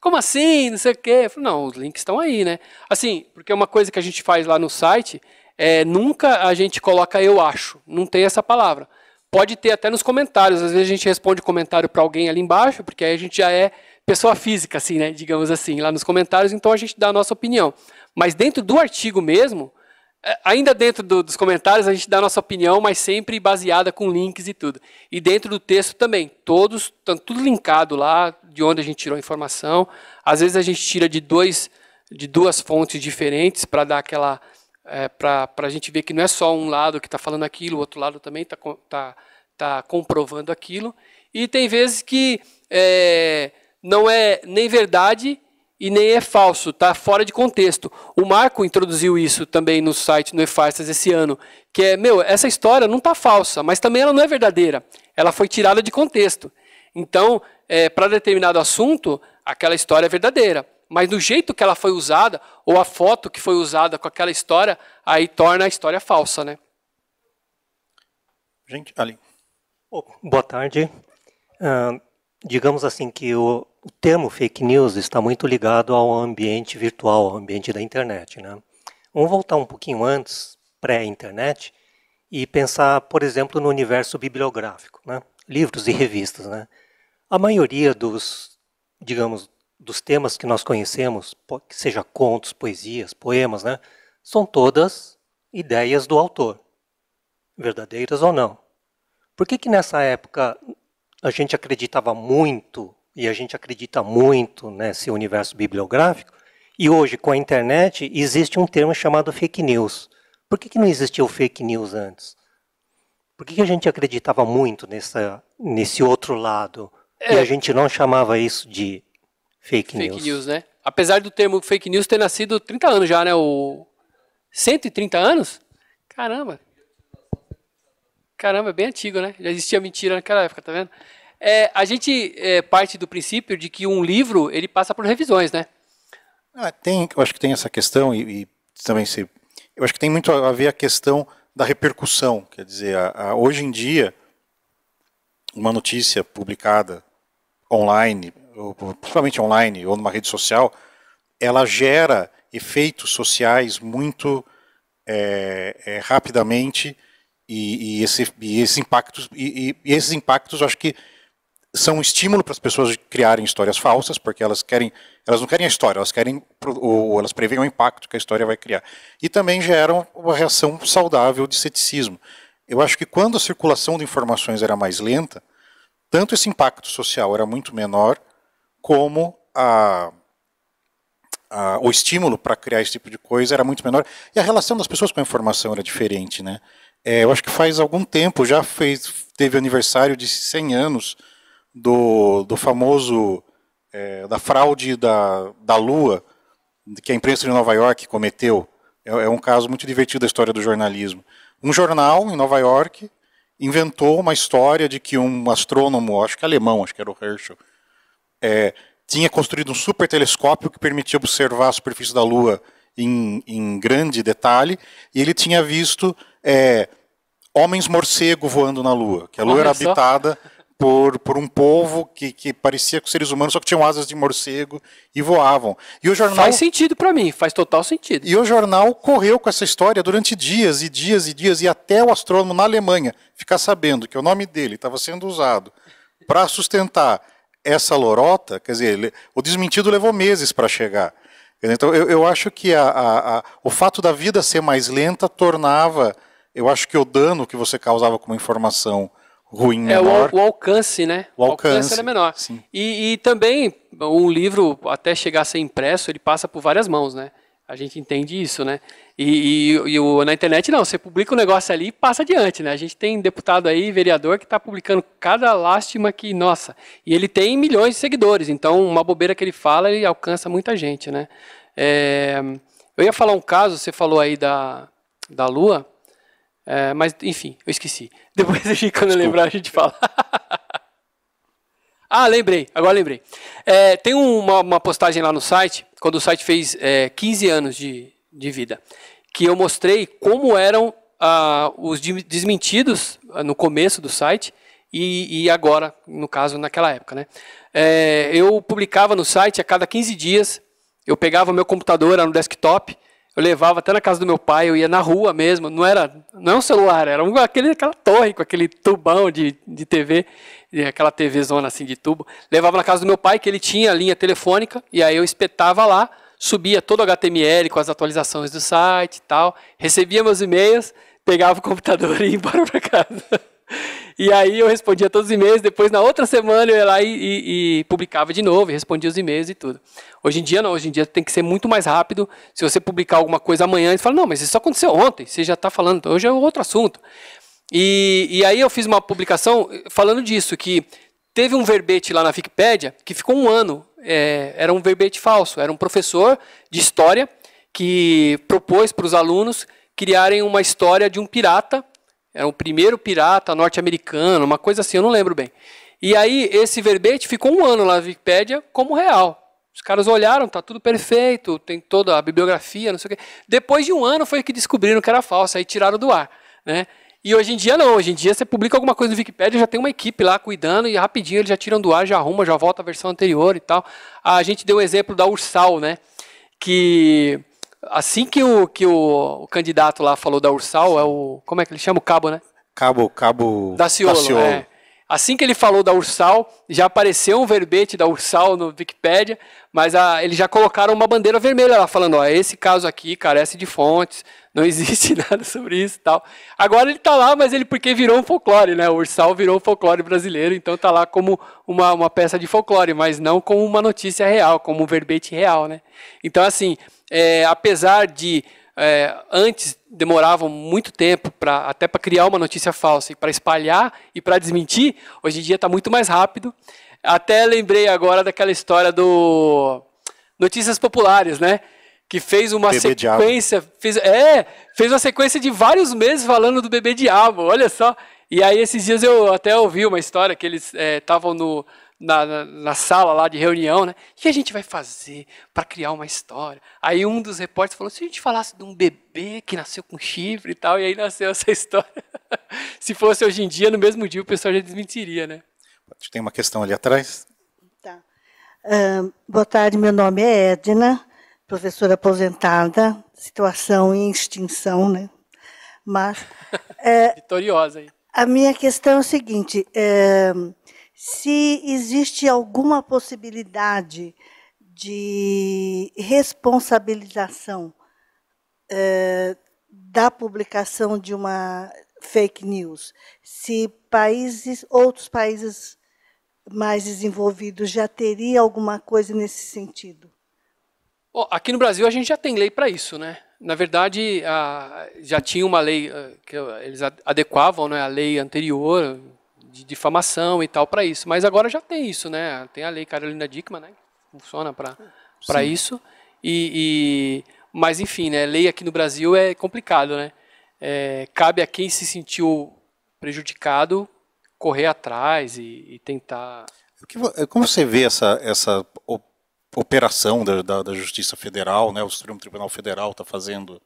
Speaker 2: Como assim? Não sei o quê. Falo, não, os links estão aí, né? Assim, porque uma coisa que a gente faz lá no site é nunca a gente coloca eu acho. Não tem essa palavra. Pode ter até nos comentários. Às vezes a gente responde comentário para alguém ali embaixo, porque aí a gente já é pessoa física, assim, né? Digamos assim, lá nos comentários, então a gente dá a nossa opinião. Mas dentro do artigo mesmo, é, ainda dentro do, dos comentários, a gente dá a nossa opinião, mas sempre baseada com links e tudo. E dentro do texto também, todos, estão tudo linkado lá, de onde a gente tirou a informação. Às vezes a gente tira de, dois, de duas fontes diferentes para dar aquela. É, para a gente ver que não é só um lado que está falando aquilo, o outro lado também está tá, tá comprovando aquilo. E tem vezes que é, não é nem verdade e nem é falso, está fora de contexto. O Marco introduziu isso também no site no Efastas esse ano, que é, meu, essa história não está falsa, mas também ela não é verdadeira. Ela foi tirada de contexto. Então, é, para determinado assunto, aquela história é verdadeira. Mas do jeito que ela foi usada, ou a foto que foi usada com aquela história, aí torna a história falsa, né? Gente, ali.
Speaker 6: Oh, boa tarde. Uh, digamos assim que o, o termo fake news está muito ligado ao ambiente virtual, ao ambiente da internet. Né? Vamos voltar um pouquinho antes, pré-internet, e pensar, por exemplo, no universo bibliográfico, né? livros e revistas. Né? A maioria dos, digamos, dos temas que nós conhecemos, que seja contos, poesias, poemas, né? são todas ideias do autor, verdadeiras ou não. Por que, que nessa época a gente acreditava muito e a gente acredita muito nesse universo bibliográfico, e hoje com a internet existe um termo chamado fake news. Por que, que não existiu fake news antes? Por que, que a gente acreditava muito nessa, nesse outro lado? É. E a gente não chamava isso de fake, fake news. Fake
Speaker 2: news, né? Apesar do termo fake news ter nascido 30 anos já, né? O 130 anos? Caramba! Caramba, é bem antigo, né? Já existia mentira naquela época, tá vendo? É, a gente é, parte do princípio de que um livro ele passa por revisões, né?
Speaker 1: Ah, tem, eu acho que tem essa questão e, e, também se, eu acho que tem muito a ver a questão da repercussão, quer dizer, a, a, hoje em dia uma notícia publicada online, ou, principalmente online ou numa rede social, ela gera efeitos sociais muito é, é, rapidamente e, e, esse, e, impactos, e, esses impactos acho que são um estímulo para as pessoas criarem histórias falsas, porque elas querem, elas não querem a história, elas querem ou elas preveem o impacto que a história vai criar. E também geram uma reação saudável de ceticismo. Eu acho que quando a circulação de informações era mais lenta, tanto esse impacto social era muito menor, como a, a, o estímulo para criar esse tipo de coisa era muito menor e a relação das pessoas com a informação era diferente, né? É, eu acho que faz algum tempo já fez, teve aniversário de 100 anos do, do famoso é, da fraude da, da Lua que a imprensa de Nova York cometeu. É, é um caso muito divertido da história do jornalismo. Um jornal em Nova York inventou uma história de que um astrônomo, acho que alemão, acho que era o Herschel, é, tinha construído um super telescópio que permitia observar a superfície da Lua em, em grande detalhe, e ele tinha visto é, homens morcego voando na Lua, que a Lua Olha era só. habitada por, por um povo que, que parecia com seres humanos, só que tinham asas de morcego e voavam. E o jornal faz sentido para mim, faz total sentido. E o jornal correu com essa história durante dias e dias e dias e até o astrônomo na Alemanha ficar sabendo que o nome dele estava sendo usado para sustentar essa lorota, quer dizer, o desmentido levou meses para chegar. Então eu, eu acho que a, a, a, o fato da vida ser mais lenta tornava, eu acho que o dano que você causava com uma informação ruim menor. É, o, o alcance, né? O alcance, o alcance era é
Speaker 2: menor. E, e, também, um livro, até chegar a ser impresso, ele passa por várias mãos, né? A gente entende isso, né? E, e, e o, na internet, não, você publica o um negócio ali e passa adiante, né? A gente tem deputado aí, vereador, que está publicando cada lástima que, nossa, e ele tem milhões de seguidores, então uma bobeira que ele fala, ele alcança muita gente, né? É, eu ia falar um caso, você falou aí da, da Lua, é, mas, enfim, eu esqueci. Depois, quando eu lembrar, a gente fala. ah, lembrei, agora lembrei. É, tem uma, uma, postagem lá no site, quando o site fez é, 15 anos de, de vida, que eu mostrei como eram ah, os desmentidos ah, no começo do site e, e agora, no caso, naquela época. Né? É, eu publicava no site a cada 15 dias, eu pegava o meu computador, era no desktop, eu levava até na casa do meu pai, eu ia na rua mesmo, não era não é um celular, era um, aquele, aquela torre com aquele tubão de, de TV, aquela TV zona assim de tubo. Levava na casa do meu pai, que ele tinha a linha telefônica, e aí eu espetava lá, subia todo o HTML com as atualizações do site e tal, recebia meus e-mails, pegava o computador e ia embora para casa. E aí eu respondia todos os e-mails, depois na outra semana eu ia lá e, e, e publicava de novo, e respondia os e-mails e tudo. Hoje em dia não, hoje em dia tem que ser muito mais rápido. Se você publicar alguma coisa amanhã, você fala, não, mas isso aconteceu ontem, você já está falando, então hoje é outro assunto. E, e aí eu fiz uma publicação eh, falando disso, que teve um verbete lá na Wikipédia que ficou um ano, é, era um verbete falso, era um professor de história que propôs para os alunos criarem uma história de um pirata era o primeiro pirata norte-americano, uma coisa assim, eu não lembro bem. E aí esse verbete ficou um ano lá na Wikipédia como real. Os caras olharam, tá tudo perfeito, tem toda a bibliografia, não sei o quê. Depois de um ano foi que descobriram que era falso, aí tiraram do ar, né? E hoje em dia não, hoje em dia você publica alguma coisa no Wikipedia, já tem uma equipe lá cuidando e rapidinho eles já tiram do ar, já arruma, já volta a versão anterior e tal. Ah, a gente deu o exemplo da Ursal, né? Que Assim que o, que o, o candidato lá falou da Ursal, é o. Como é que ele chama? O cabo, né?
Speaker 1: Cabo, cabo. Daciolo, Daciolo. É.
Speaker 2: Assim que ele falou da Ursal, já apareceu um verbete da Ursal no Wikipedia, mas a, eles já colocaram uma bandeira vermelha lá, falando: ó, esse caso aqui carece de fontes, não existe nada sobre isso e tal. Agora ele está lá, mas ele porque virou um folclore, né? O Ursal virou um folclore brasileiro, então está lá como uma, uma peça de folclore, mas não como uma notícia real, como um verbete real, né? Então, assim, é, apesar de é, antes demoravam muito tempo para até para criar uma notícia falsa e para espalhar e para desmentir, hoje em dia está muito mais rápido. Até lembrei agora daquela história do Notícias Populares, né? que fez uma bebê sequência, fez, é, fez uma sequência de vários meses falando do bebê diabo, olha só. E aí esses dias eu até ouvi uma história que eles estavam é, no na, na, na, sala lá de reunião, né? O que a gente vai fazer para criar uma história? Aí um dos repórteres falou: se a gente falasse de um bebê que nasceu com chifre e tal, e aí nasceu essa história. se fosse hoje em dia, no mesmo dia o pessoal já desmentiria,
Speaker 1: né? Tem uma questão ali atrás. Tá.
Speaker 3: Uh, boa tarde, meu nome é Edna, professora aposentada, situação em extinção, né? Mas. É, Vitoriosa aí. A minha questão é o seguinte. uh, se existe alguma possibilidade de responsabilização é, da publicação de uma fake news, se países, outros países mais desenvolvidos já teria alguma coisa nesse sentido?
Speaker 2: Bom, aqui no Brasil a gente já tem lei para isso, né? Na verdade, a, já tinha uma lei eh, que eles adequavam, né, a lei anterior, de difamação e tal para isso. Mas agora já tem isso, né? Tem a lei Carolina Dickmann, né? Funciona para isso. E, e, mas enfim, né? Lei aqui no Brasil é complicado, né? É, cabe a quem se sentiu prejudicado correr atrás e, e tentar.
Speaker 1: Como você vê essa, essa operação da, da, da Justiça Federal, né? O Supremo Tribunal Federal está fazendo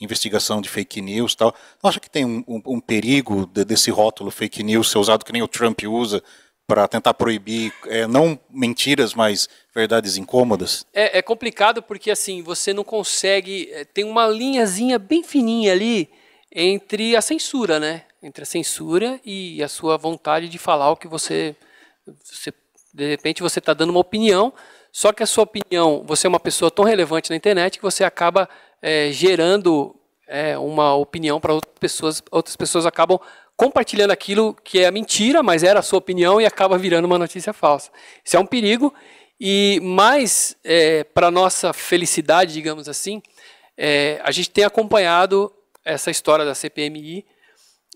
Speaker 1: investigação de fake news tal. Não acha que tem um, um, um perigo de, desse rótulo fake news ser usado que nem o Trump usa para tentar proibir é, não mentiras, mas verdades incômodas?
Speaker 2: É, é, complicado porque assim você não consegue é, tem uma linhazinha bem fininha ali entre a censura, né? Entre a censura e a sua vontade de falar o que você, você de repente você está dando uma opinião, só que a sua opinião, você é uma pessoa tão relevante na internet que você acaba é, gerando é, uma opinião para outras pessoas. Outras pessoas acabam compartilhando aquilo que é mentira, mas era a sua opinião e acaba virando uma notícia falsa. Isso é um perigo. E mais é, para nossa felicidade, digamos assim, é, a gente tem acompanhado essa história da CPMI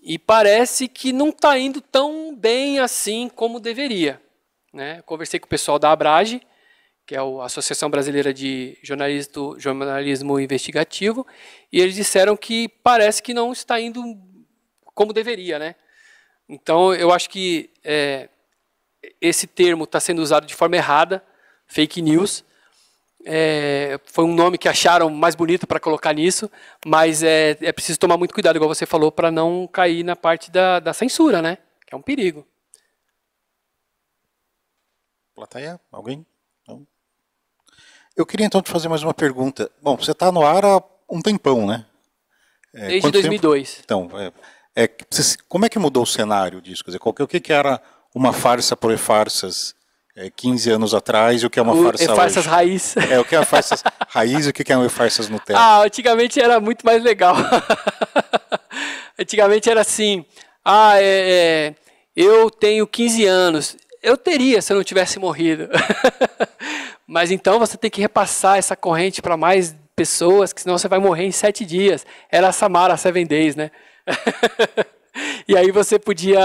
Speaker 2: e parece que não está indo tão bem assim como deveria. Né? Conversei com o pessoal da Abrage que é a Associação Brasileira de Jornalismo, Jornalismo Investigativo, e eles disseram que parece que não está indo como deveria, né? Então, eu acho que é, esse termo está sendo usado de forma errada, fake news. É, foi um nome que acharam mais bonito para colocar nisso, mas é, é preciso tomar muito cuidado, igual você falou, para não cair na parte da, da censura, né? Que é um perigo.
Speaker 1: Plataia, Alguém? Eu queria então te fazer mais uma pergunta. Bom, você está no ar há um tempão, né? É, Desde 2002. Tempo? Então, é, é, como é que mudou o cenário disso? Quer dizer, qual, o que, que era uma farsa por farsas é, 15 anos atrás e o que é uma o é farsa e farsas
Speaker 2: raiz. É,
Speaker 1: o que é farsas raiz e o que é um farsas tempo?
Speaker 2: Ah, antigamente era muito mais legal. antigamente era assim, ah, é, é eu tenho 15 anos, eu teria se eu não tivesse morrido. Mas então você tem que repassar essa corrente para mais pessoas, que senão você vai morrer em sete dias. Era a Samara Seven Days, né? e aí você podia.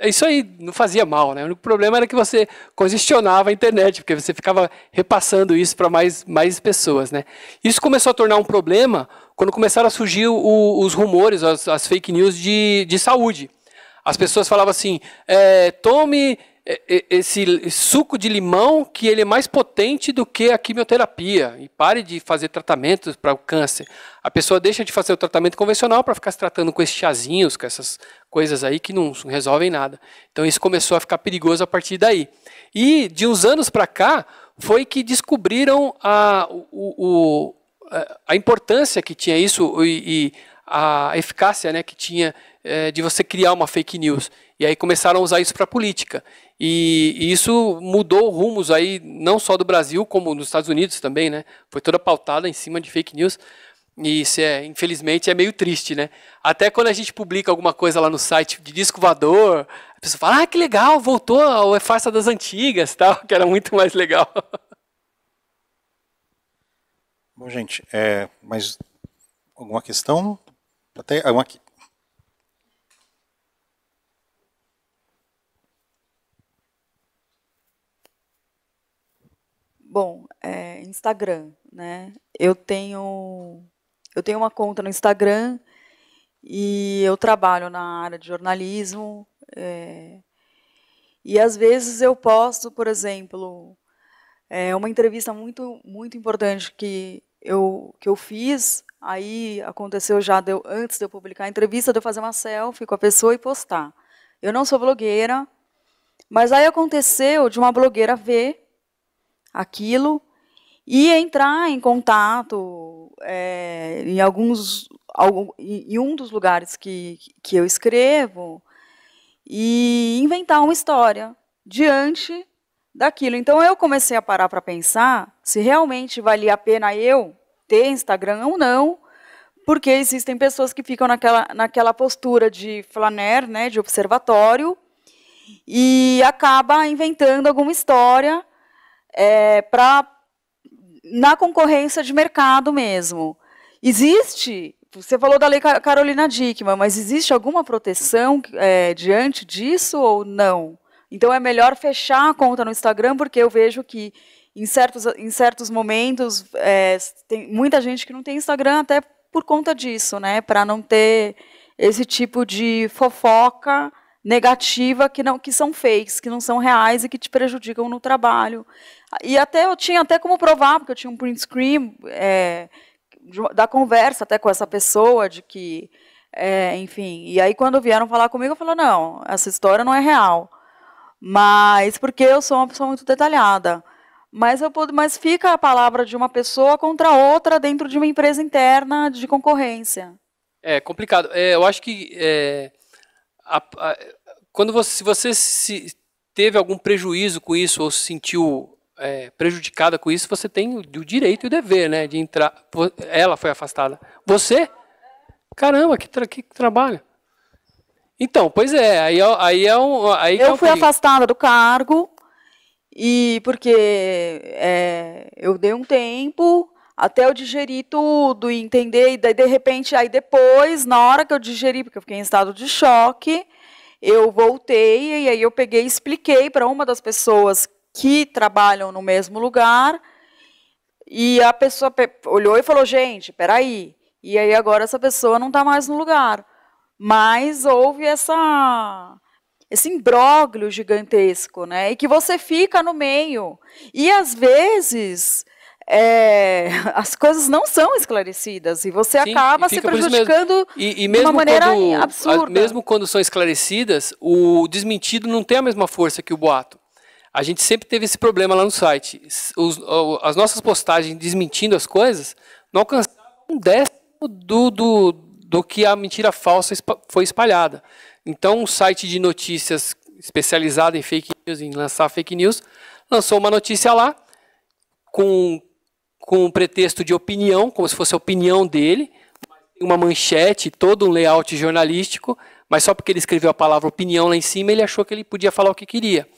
Speaker 2: É isso aí não fazia mal, né? O único problema era que você congestionava a internet, porque você ficava repassando isso para mais, mais pessoas, né? Isso começou a tornar um problema quando começaram a surgir o, os rumores, as, as, fake news de, de saúde. As pessoas falavam assim: é, tome é, é, esse suco de limão que ele é mais potente do que a quimioterapia e pare de fazer tratamentos para o câncer. A pessoa deixa de fazer o tratamento convencional para ficar se tratando com esses chazinhos, com essas coisas aí que não resolvem nada. Então isso começou a ficar perigoso a partir daí. E de uns anos para cá foi que descobriram a, o, o, a importância que tinha isso e, e a eficácia né, que tinha é, de você criar uma fake news. E aí começaram a usar isso para política. E, e, isso mudou rumos aí, não só do Brasil, como nos Estados Unidos também, né? Foi toda pautada em cima de fake news. E isso, é, infelizmente, é meio triste, né? Até quando a gente publica alguma coisa lá no site de disco vador, a pessoa fala, ah, que legal, voltou ao é Farsa das Antigas, tal, que era muito mais legal.
Speaker 1: Bom, gente, é, mas alguma questão? Até, alguma,
Speaker 5: Bom, é, Instagram, né? Eu tenho eu tenho uma conta no Instagram e eu trabalho na área de jornalismo. É, e às vezes eu posto, por exemplo, é, uma entrevista muito muito importante que eu que eu fiz. Aí aconteceu já deu, antes de eu publicar a entrevista, de eu fazer uma selfie com a pessoa e postar. Eu não sou blogueira, mas aí aconteceu de uma blogueira ver aquilo e entrar em contato é, em alguns em um dos lugares que, que eu escrevo e inventar uma história diante daquilo. Então eu comecei a parar para pensar se realmente valia a pena eu ter Instagram ou não, porque existem pessoas que ficam naquela, naquela postura de flaner, né, de observatório, e acaba inventando alguma história é, para na concorrência de mercado mesmo. Existe, você falou da lei Carolina Dickman, mas existe alguma proteção é, diante disso ou não? Então é melhor fechar a conta no Instagram, porque eu vejo que em certos, em certos momentos é, tem muita gente que não tem Instagram até por conta disso, né? Para não ter esse tipo de fofoca negativa que não que são fakes, que não são reais e que te prejudicam no trabalho. E até eu tinha até como provar, porque eu tinha um print screen é, da conversa até com essa pessoa de que, é, enfim. E aí quando vieram falar comigo, eu falei não, essa história não é real, mas porque eu sou uma pessoa muito detalhada. Mas eu pude, mas fica a palavra de uma pessoa contra outra dentro de uma empresa interna de concorrência.
Speaker 2: É complicado. É, eu acho que é, a, a quando você, se você se teve algum prejuízo com isso ou se sentiu é, prejudicada com isso, você tem o, o direito e o dever, né, de entrar. Ela foi afastada. Você? Caramba, que, tra, que trabalho. Então, pois é, aí, é aí é um. Aí é eu fui afastada
Speaker 5: do cargo e porque é, eu dei um tempo até eu digerir tudo e entender, e daí de repente, aí depois, na hora que eu digeri, porque eu fiquei em estado de choque, eu voltei e aí eu peguei e expliquei para uma das pessoas que trabalham no mesmo lugar. E a pessoa olhou e falou: gente, peraí. E aí agora essa pessoa não está mais no lugar. Mas houve essa esse imbróglio gigantesco, né? E que você fica no meio. E às vezes é, as coisas não são esclarecidas e você Sim, acaba se prejudicando e, e de uma maneira quando, absurda. mesmo
Speaker 2: quando são esclarecidas, o desmentido não tem a mesma força que o boato. A gente sempre teve esse problema lá no site. Os, as nossas postagens desmentindo as coisas não alcançavam um décimo do, do, do que a mentira falsa foi espalhada. Então, um site de notícias especializado em fake news, em lançar fake news, lançou uma notícia lá com com um pretexto de opinião, como se fosse a opinião dele, uma manchete, todo um layout jornalístico, mas só porque ele escreveu a palavra opinião lá em cima, ele achou que ele podia falar o que queria.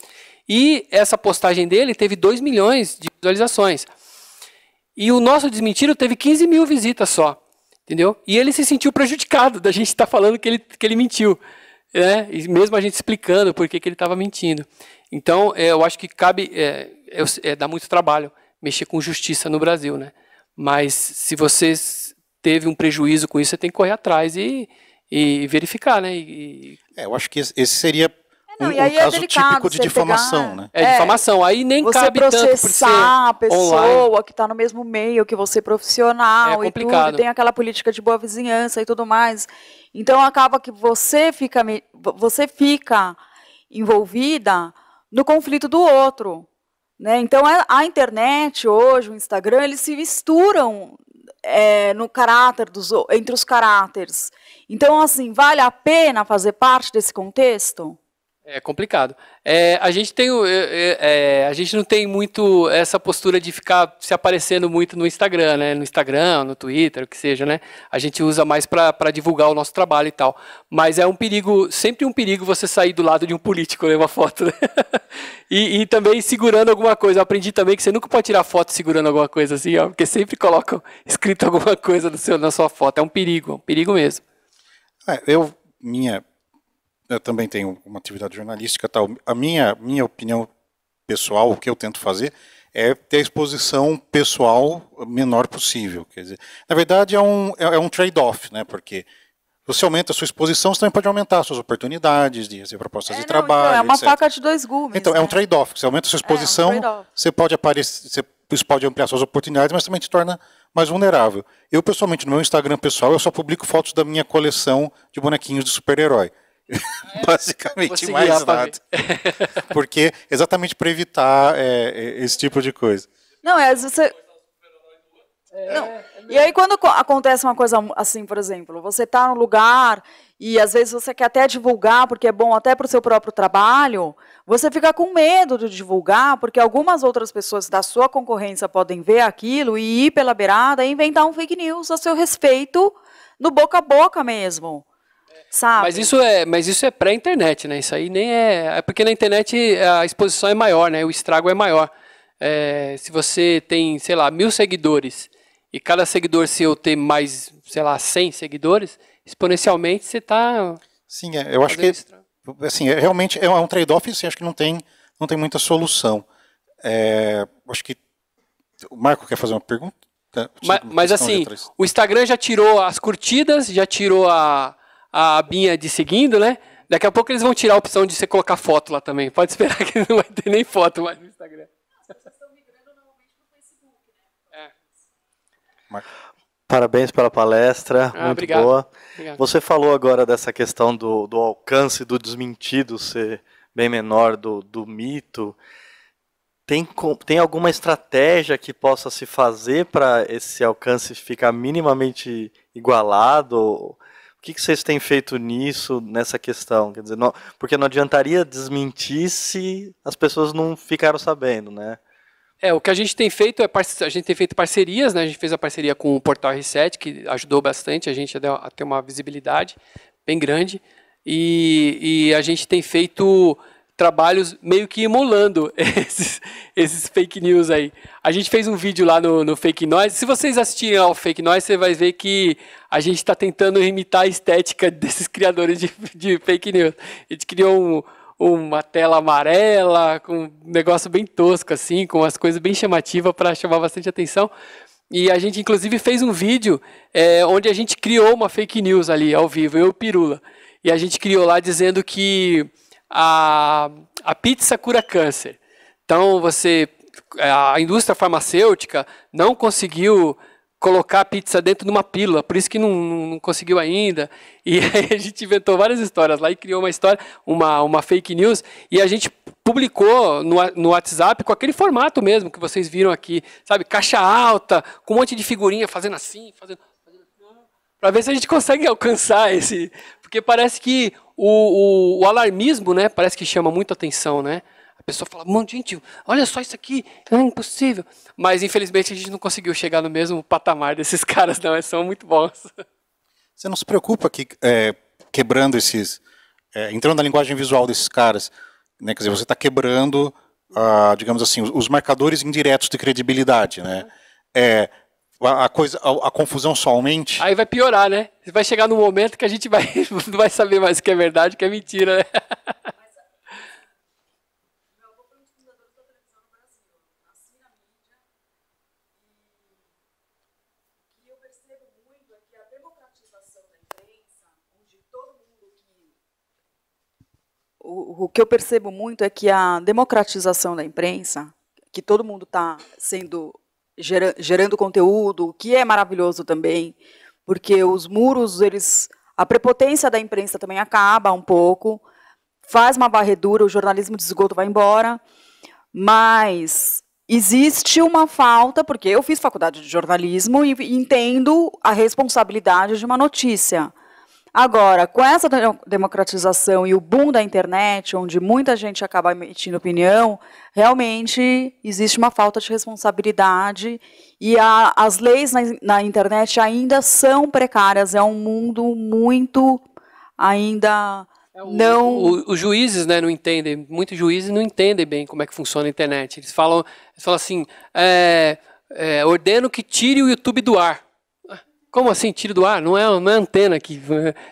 Speaker 2: E essa postagem dele teve 2 milhões de visualizações. E o nosso desmentido teve 15 mil visitas só. Entendeu? E ele se sentiu prejudicado da gente estar tá falando que ele, que ele mentiu. Né? E mesmo a gente explicando por que, que ele estava mentindo. Então, é, eu acho que cabe. É, é, é dá muito trabalho mexer com justiça no Brasil, né? Mas se você teve um prejuízo com isso, você tem que correr atrás e, e verificar, né? E, é, eu acho que esse seria
Speaker 4: é, um, é caso típico de
Speaker 2: difamação, pegar, né? É, é, difamação. Aí nem você cabe tanto processar a pessoa online.
Speaker 5: que está no mesmo meio que você, profissional é e tudo, tem aquela política de boa vizinhança e tudo mais. Então acaba que você fica, você fica envolvida no conflito do outro. Né? Então, a internet hoje, o Instagram, eles se misturam é, no caráter dos, entre os caráteres. Então, assim, vale a pena fazer parte desse contexto?
Speaker 2: É complicado. É, a, gente tem, é, a gente não tem muito essa postura de ficar se aparecendo muito no Instagram, né? No Instagram, no Twitter, o que seja, né? A gente usa mais para divulgar o nosso trabalho e tal. Mas é um perigo, sempre um perigo você sair do lado de um político, ler Uma foto, né? e, e, também segurando alguma coisa. Eu aprendi também que você nunca pode tirar foto segurando alguma coisa assim, ó, porque sempre colocam escrito alguma coisa no seu, na sua foto. É um perigo, é um perigo mesmo.
Speaker 1: É, eu, minha eu também tenho uma atividade jornalística tal. A minha, minha opinião pessoal, o que eu tento fazer, é ter a exposição pessoal menor possível. Quer dizer, na verdade, é um, é, é um trade-off, né? Porque você aumenta a sua exposição, você também pode aumentar suas oportunidades de fazer propostas é, de não, então, é trabalho. é uma etc. faca
Speaker 5: de dois gumes.
Speaker 1: Então, né? é um né? trade-off. Você aumenta a sua exposição, é, é, um você pode aparecer, você pode ampliar suas oportunidades, mas também te torna mais vulnerável. Eu, pessoalmente, no meu Instagram pessoal, eu só publico fotos da minha coleção de bonequinhos de super-herói. Basicamente, mais nada. Porque, exatamente para evitar é, é, esse tipo de coisa.
Speaker 5: Não, é, às vezes você... É. E aí quando acontece uma coisa assim, por exemplo, você está no lugar e às vezes você quer até divulgar porque é bom até para o seu próprio trabalho, você fica com medo de divulgar porque algumas outras pessoas da sua concorrência podem ver aquilo e ir pela beirada e inventar um fake news a seu respeito no boca a boca mesmo.
Speaker 2: Sabe? Mas isso é, mas isso é pré-internet, né? Isso aí nem é, é porque na internet a exposição é maior, né? O estrago é maior. É, se você tem, sei lá, mil seguidores e cada seguidor se eu ter mais, sei lá, 100 seguidores, exponencialmente você está
Speaker 1: Sim, é, eu acho que estrago. assim, é, realmente é um é trade-off, assim, acho que não tem, não tem muita solução. É, acho que o Marco quer fazer uma pergunta? Mas, mas assim,
Speaker 2: o Instagram já tirou as curtidas, já tirou a, a abinha de seguindo, né? Daqui a pouco eles vão tirar a opção de você colocar foto lá também. Pode esperar que não vai ter nem foto mais no Instagram. Né?
Speaker 6: É. Parabéns pela palestra, ah, muito obrigado. boa. Obrigado. Você falou agora dessa questão do, do alcance do desmentido ser bem menor do, do mito. Tem, tem alguma estratégia que possa se fazer para esse alcance ficar minimamente igualado? O que, que vocês
Speaker 1: têm feito nisso, nessa questão? Quer dizer, não, porque não adiantaria desmentir se as pessoas não ficaram sabendo, né?
Speaker 2: É, o que a gente tem feito é a gente tem feito parcerias, né? A gente fez a parceria com o Portal Reset, que ajudou bastante a gente a ter uma visibilidade bem grande. E, e a gente tem feito trabalhos meio que emulando esses, esses fake news aí. A gente fez um vídeo lá no, no Fake Noise. Se vocês assistirem ao Fake Noise, você vai ver que a gente está tentando imitar a estética desses criadores de, de fake news. A gente criou um, uma tela amarela, com um negócio bem tosco, assim, com as coisas bem chamativas para chamar bastante atenção. E a gente, inclusive, fez um vídeo é, onde a gente criou uma fake news ali, ao vivo, eu e o Pirula. E a gente criou lá dizendo que a, a pizza cura câncer. Então você é, a indústria farmacêutica não conseguiu colocar a pizza dentro de uma pílula, por isso que não, não conseguiu ainda. E a gente inventou várias histórias lá e criou uma história, uma, uma fake news, e a gente publicou no, no WhatsApp com aquele formato mesmo que vocês viram aqui, sabe? Caixa alta, com um monte de figurinha fazendo assim, fazendo. fazendo para ver se a gente consegue alcançar esse. Porque parece que o, o, o alarmismo, né, parece que chama muito atenção, né? A pessoa fala, mano, gente, olha só isso aqui, é impossível. Mas infelizmente a gente não conseguiu chegar no mesmo patamar desses caras, não. Eles são muito bons.
Speaker 1: Você não se preocupa que é, quebrando esses. É, entrando na linguagem visual desses caras, né? Quer dizer, você está quebrando, ah, digamos assim, os, os, marcadores indiretos de credibilidade, né? É, a, coisa, a, a, confusão só aumente. Aí vai piorar, né? Vai chegar no momento que a gente vai,
Speaker 2: não vai saber mais o que é verdade, o que é mentira, né?
Speaker 5: o que eu percebo muito é que a democratização da imprensa, que todo mundo está sendo gera, gerando conteúdo, que é maravilhoso também, porque os muros, eles a prepotência da imprensa também acaba um pouco, faz uma barredura o jornalismo de esgoto vai embora, mas existe uma falta, porque eu fiz faculdade de jornalismo e entendo a responsabilidade de uma notícia. Agora, com essa democratização e o boom da internet, onde muita gente acaba emitindo opinião, realmente existe uma falta de responsabilidade e a, as leis na, na, internet ainda são precárias. É um mundo muito ainda é o, não. O,
Speaker 2: os juízes né, não entendem, muitos juízes não entendem bem como é que funciona a internet. Eles falam, eles falam assim: é, é, ordeno que tire o YouTube do ar. Como assim, tiro do ar? Não é uma é antena que.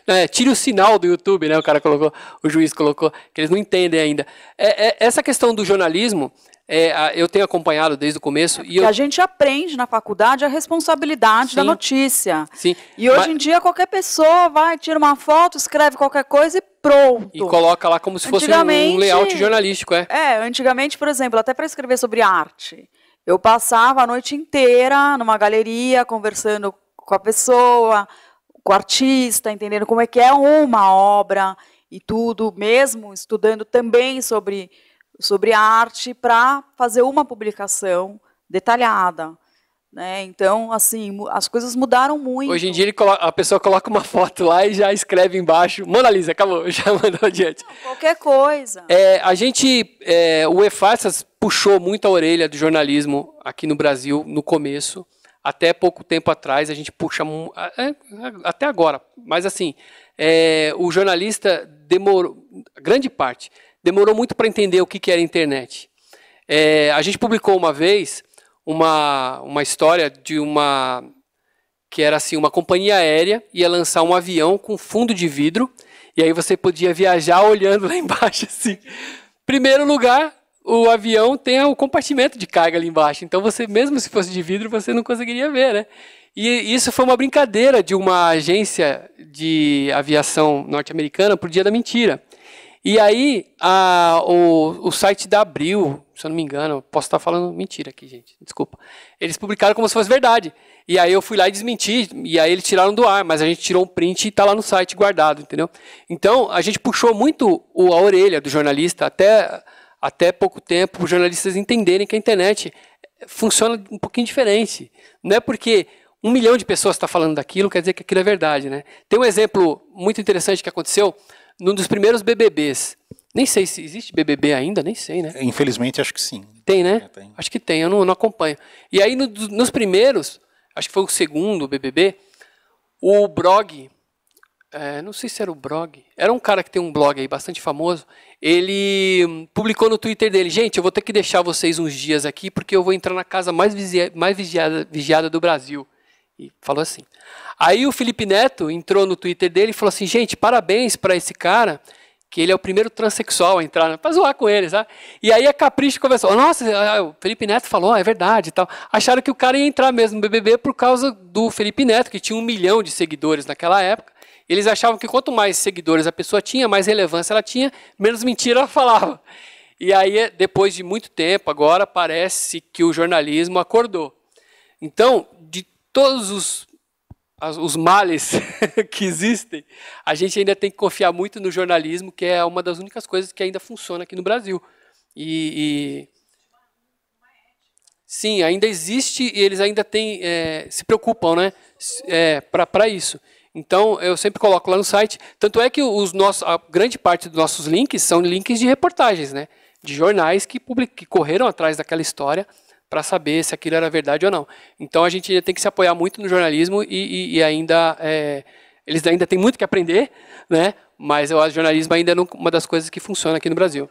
Speaker 2: É, é tire o sinal do YouTube, né? O cara colocou, o juiz colocou, que eles não entendem ainda. É, é, essa questão do jornalismo, é, eu tenho acompanhado desde o começo. É e eu... a gente
Speaker 5: aprende na faculdade a responsabilidade Sim. da
Speaker 2: notícia. Sim. E hoje Mas... em
Speaker 5: dia qualquer pessoa vai, tira uma foto, escreve qualquer coisa e pronto.
Speaker 2: E coloca lá como se fosse um layout jornalístico, é? É,
Speaker 5: antigamente, por exemplo, até para escrever sobre arte. Eu passava a noite inteira numa galeria conversando com a pessoa, com o artista, entendendo como é que é uma obra e tudo, mesmo estudando também sobre, sobre arte para fazer uma publicação detalhada. Né? Então, assim, as coisas mudaram muito. Hoje
Speaker 2: em dia coloca, a pessoa coloca uma foto lá e já escreve embaixo. Mona Lisa, acabou, já mandou adiante. Não,
Speaker 5: qualquer coisa.
Speaker 2: É, a gente, é, o EFASAS puxou muito a orelha do jornalismo aqui no Brasil no começo até pouco tempo atrás, a gente puxa. É, até agora, mas assim, é, o jornalista demorou. Grande parte demorou muito para entender o que, que era internet. É, a gente publicou uma vez uma, uma história de uma. que era assim: uma companhia aérea ia lançar um avião com fundo de vidro, e aí você podia viajar olhando lá embaixo assim. Primeiro lugar, o avião tem o compartimento de carga ali embaixo. Então você, mesmo se fosse de vidro, você não conseguiria ver, né? E isso foi uma brincadeira de uma agência de aviação norte-americana pro Dia da Mentira. E aí, a, o, o site da Abril, se eu não me engano, posso estar falando mentira aqui, gente, desculpa. Eles publicaram como se fosse verdade. E aí eu fui lá e desmenti, e aí eles tiraram do ar, mas a gente tirou um print e está lá no site guardado, entendeu? Então, a gente puxou muito o, a orelha do jornalista, até até pouco tempo, os jornalistas entenderem que a internet funciona um pouquinho diferente. Não é porque um milhão de pessoas está falando daquilo, quer dizer que aquilo é verdade. Né? Tem um exemplo muito interessante que aconteceu num dos primeiros BBBs. Nem sei se existe BBB ainda, nem sei, né?
Speaker 1: Infelizmente, acho que sim.
Speaker 2: Tem, né? É, tem. Acho que tem, eu não, não acompanho. E aí, no, nos primeiros, acho que foi o segundo BBB, o Brog, é, não sei se era o Brog, era um cara que tem um blog aí bastante famoso. Ele hum, publicou no Twitter dele: Gente, eu vou ter que deixar vocês uns dias aqui porque eu vou entrar na casa mais, mais vigiada, vigiada do Brasil. E falou assim. Aí o Felipe Neto entrou no Twitter dele e falou assim: Gente, parabéns para esse cara, que ele é o primeiro transexual a entrar, né? pra zoar com eles, sabe? E aí a Capricho conversou: Nossa, é, é, o Felipe Neto falou, ah, é verdade e tal. Acharam que o cara ia entrar mesmo no BBB por causa do Felipe Neto, que tinha um milhão de seguidores naquela época. Eles achavam que quanto mais seguidores a pessoa tinha, mais relevância ela tinha, menos mentira ela falava. E aí, depois de muito tempo, agora parece que o jornalismo acordou. Então, de todos os, os males que existem, a gente ainda tem que confiar muito no jornalismo, que é uma das únicas coisas que ainda funciona aqui no Brasil. E, e... sim, ainda existe e eles ainda têm, é, se preocupam, né, é, eh, para isso. Então, eu sempre coloco lá no site. Tanto é que os nossos, a grande parte dos nossos links são links de reportagens, né? De jornais que, public, que correram atrás daquela história para saber se aquilo era verdade ou não. Então, a gente tem que se apoiar muito no jornalismo e, e, e ainda... É, eles ainda têm muito que aprender, né? Mas eu acho que jornalismo ainda é uma das coisas que funciona aqui no Brasil.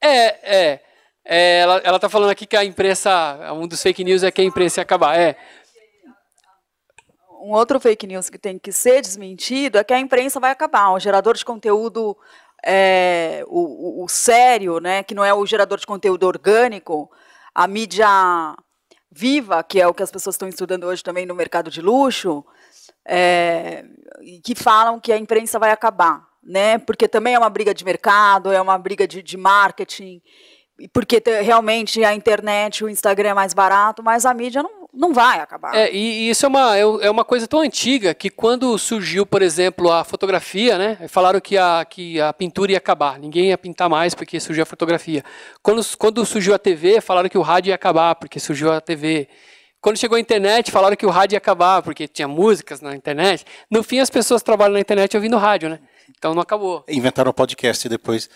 Speaker 2: É, é, é. É, ela, ela tá falando aqui que a imprensa, um dos fake news é que a imprensa ia acabar. É.
Speaker 5: Um outro fake news que tem que ser desmentido é que a imprensa vai acabar. O gerador de conteúdo é, o, o, sério, né, que não é o gerador de conteúdo orgânico, a mídia viva, que é o que as pessoas estão estudando hoje também no mercado de luxo, é, que falam que a imprensa vai acabar, né, porque também é uma briga de mercado, é uma briga de, de marketing, porque realmente a internet, o Instagram é mais barato, mas a mídia não, não vai acabar.
Speaker 2: É, e, isso é uma, é, é uma coisa tão antiga que quando surgiu, por exemplo, a fotografia, né? Falaram que a, que a pintura ia acabar, ninguém ia pintar mais porque surgiu a fotografia. Quando, quando surgiu a TV, falaram que o rádio ia acabar porque surgiu a TV. Quando chegou a internet, falaram que o rádio ia acabar porque tinha músicas na internet. No fim, as pessoas trabalham na internet ouvindo rádio, né? Então não
Speaker 1: acabou. Inventaram o podcast depois.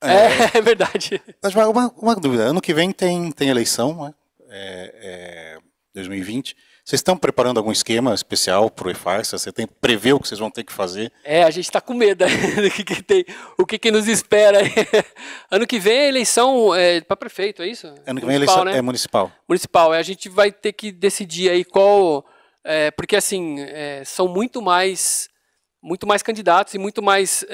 Speaker 1: É, é, é verdade. Mas uma, uma, dúvida: ano que vem tem, tem eleição, né? É, é, 2020. Vocês estão preparando algum esquema especial para o EFARSA? Você tem prever o que vocês vão ter que fazer? É, a gente está com medo
Speaker 2: do que, que tem, o que, que, nos espera. ano que vem é eleição é, para prefeito, é isso? Ano que vem é municipal, eleição né? é municipal. Municipal, é, a gente vai ter que decidir aí qual. É, porque assim, é, são muito mais, muito mais candidatos e muito mais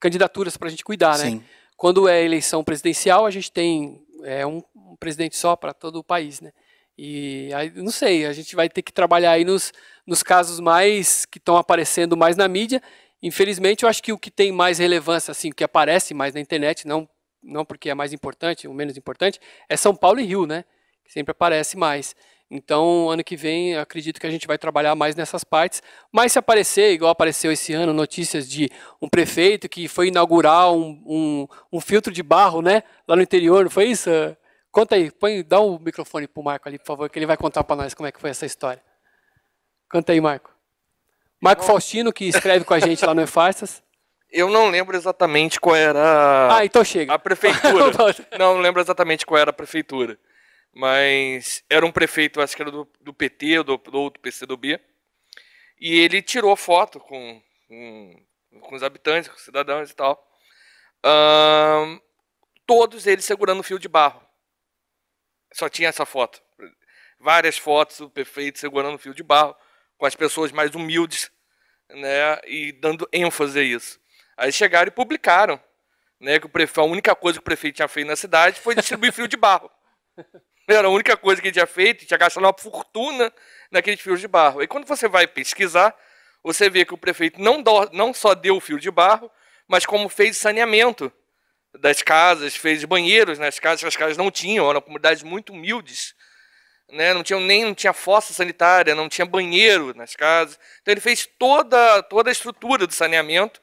Speaker 2: candidaturas para a gente cuidar, né? Sim. Quando é eleição presidencial, a gente tem é, um, um presidente só para todo o país, né? E aí, não sei, a gente vai ter que trabalhar aí nos, nos casos mais que estão aparecendo mais na mídia. Infelizmente, eu acho que o que tem mais relevância, assim, o que aparece mais na internet, não, não porque é mais importante ou menos importante, é São Paulo e Rio, né? que sempre aparece mais. Então, ano que vem, acredito que a gente vai trabalhar mais nessas partes. Mas se aparecer, igual apareceu esse ano, notícias de um prefeito que foi inaugurar um, um, um filtro de barro, né? Lá no interior, não foi isso? Conta aí, põe, dá o um microfone pro Marco ali, por favor, que ele vai contar para nós como é que foi essa história. Conta aí, Marco. Marco Bom. Faustino, que escreve com a gente lá no Efarsas.
Speaker 3: Eu não lembro exatamente qual era. Ah, então chega. A prefeitura. não, não lembro exatamente qual era a prefeitura mas era um prefeito, acho que era do, do PT ou do, do outro PCdoB, e ele tirou foto com, com, com, os habitantes, com os cidadãos e tal, todos eles segurando fio de barro. Só tinha essa foto. Várias fotos do prefeito segurando fio de barro, com as pessoas mais humildes, né, e dando ênfase a isso. Aí chegaram e publicaram, né, que o prefeito, a única coisa que o prefeito tinha feito na cidade foi distribuir fio de barro. Né, era a única coisa que ele tinha feito, tinha gastado uma fortuna naqueles fios de barro. E quando você vai pesquisar, você vê que o prefeito não, do, não só deu o fio de barro, mas como fez saneamento das casas, fez banheiros nas né, casas, que as casas não tinham, eram comunidades muito humildes. Né, não tinha nem não tinha fossa sanitária, não tinha banheiro nas casas. Então ele fez toda toda a estrutura do saneamento,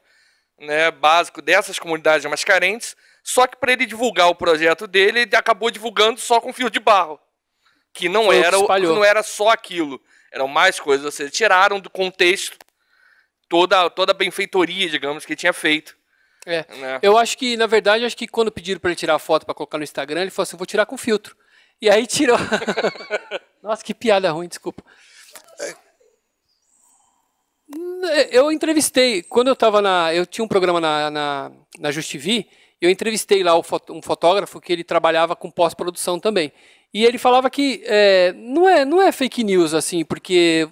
Speaker 3: né, básico dessas comunidades mais carentes só que para ele divulgar o projeto dele, ele acabou divulgando só com fio de barro, que não Foi era que não era só aquilo, eram mais coisas. Ou seja, tiraram do contexto toda toda a benfeitoria, digamos, que ele tinha feito. É. Né?
Speaker 2: Eu acho que, na verdade, acho que quando pediram para ele tirar a foto para colocar no Instagram, ele falou assim: vou tirar com filtro. E aí tirou. Nossa, que piada ruim, desculpa. É, eu entrevistei, quando eu estava na. Eu tinha um programa na, na, na Justivi, eu entrevistei lá um fotógrafo que ele trabalhava com pós-produção também. E ele falava que é, não, é, não é fake news, assim, porque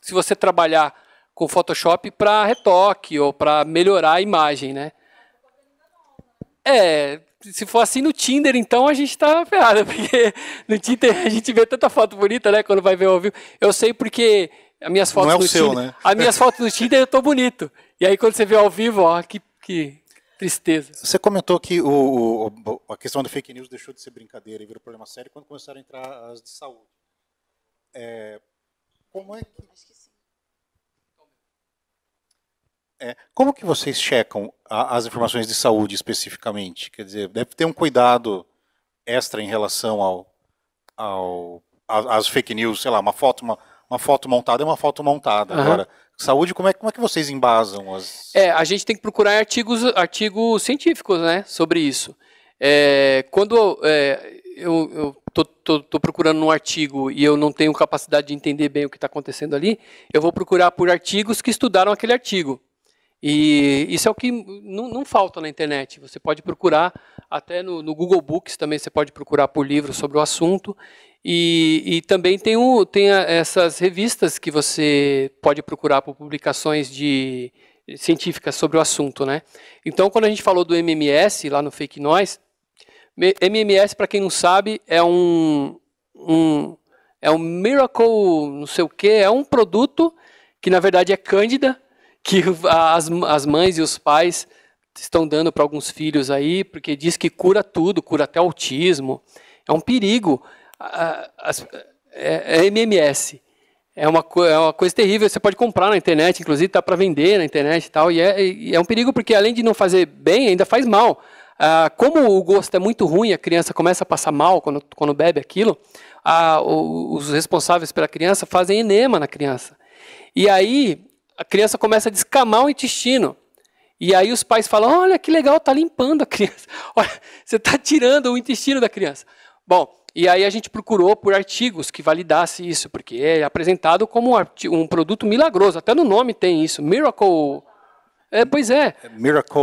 Speaker 2: se você trabalhar com Photoshop para retoque ou para melhorar a imagem, né? É, se for assim no Tinder, então a gente está ferrado, porque no Tinder a gente vê tanta foto bonita, né? Quando vai ver ao vivo. Eu sei porque as minhas fotos não é o no seu, Tinder, né? As minhas fotos no Tinder eu tô bonito. E aí quando você vê ao vivo, ó, que,
Speaker 1: que tristeza. Você comentou que o, o, a questão da fake news deixou de ser brincadeira e virou problema sério quando começaram a entrar as de saúde. É, como é que... Acho que sim. É, como que vocês checam a, as informações de saúde especificamente? Quer dizer, deve ter um cuidado extra em relação ao, ao às fake news, sei lá, uma foto, uma, uma foto montada é uma foto montada. Uhum. Agora, saúde, como é, como é que vocês embasam as. É, a gente tem que procurar
Speaker 2: artigos, artigos científicos, né, sobre isso. É, quando é, eu estou procurando um artigo e eu não tenho capacidade de entender bem o que está acontecendo ali, eu vou procurar por artigos que estudaram aquele artigo. E isso é o que não, não falta na internet. Você pode procurar, até no, no, Google Books também você pode procurar por livros sobre o assunto. E, e também tem, o, tem a, essas revistas que você pode procurar por publicações de, científicas sobre o assunto. Né? Então, quando a gente falou do MMS lá no Fake Noise, MMS, para quem não sabe, é um, um, é um miracle, não sei o que, é um produto que na verdade é cândida que as, as mães e os pais estão dando para alguns filhos aí, porque diz que cura tudo, cura até autismo. É um perigo. É, é MMS. É uma, é uma coisa terrível. Você pode comprar na internet, inclusive está para vender na internet e tal. E é, é um perigo porque além de não fazer bem, ainda faz mal. Ah, como o gosto é muito ruim, a criança começa a passar mal quando, quando bebe aquilo. Ah, os responsáveis pela criança fazem enema na criança. E aí a criança começa a descamar o intestino. E aí os pais falam: olha que legal, tá limpando a criança. Olha, você está tirando o intestino da criança. Bom, e aí a gente procurou por artigos que validasse isso, porque é apresentado como um, um produto milagroso. Até no nome tem isso, Miracle. É, pois é. Miracle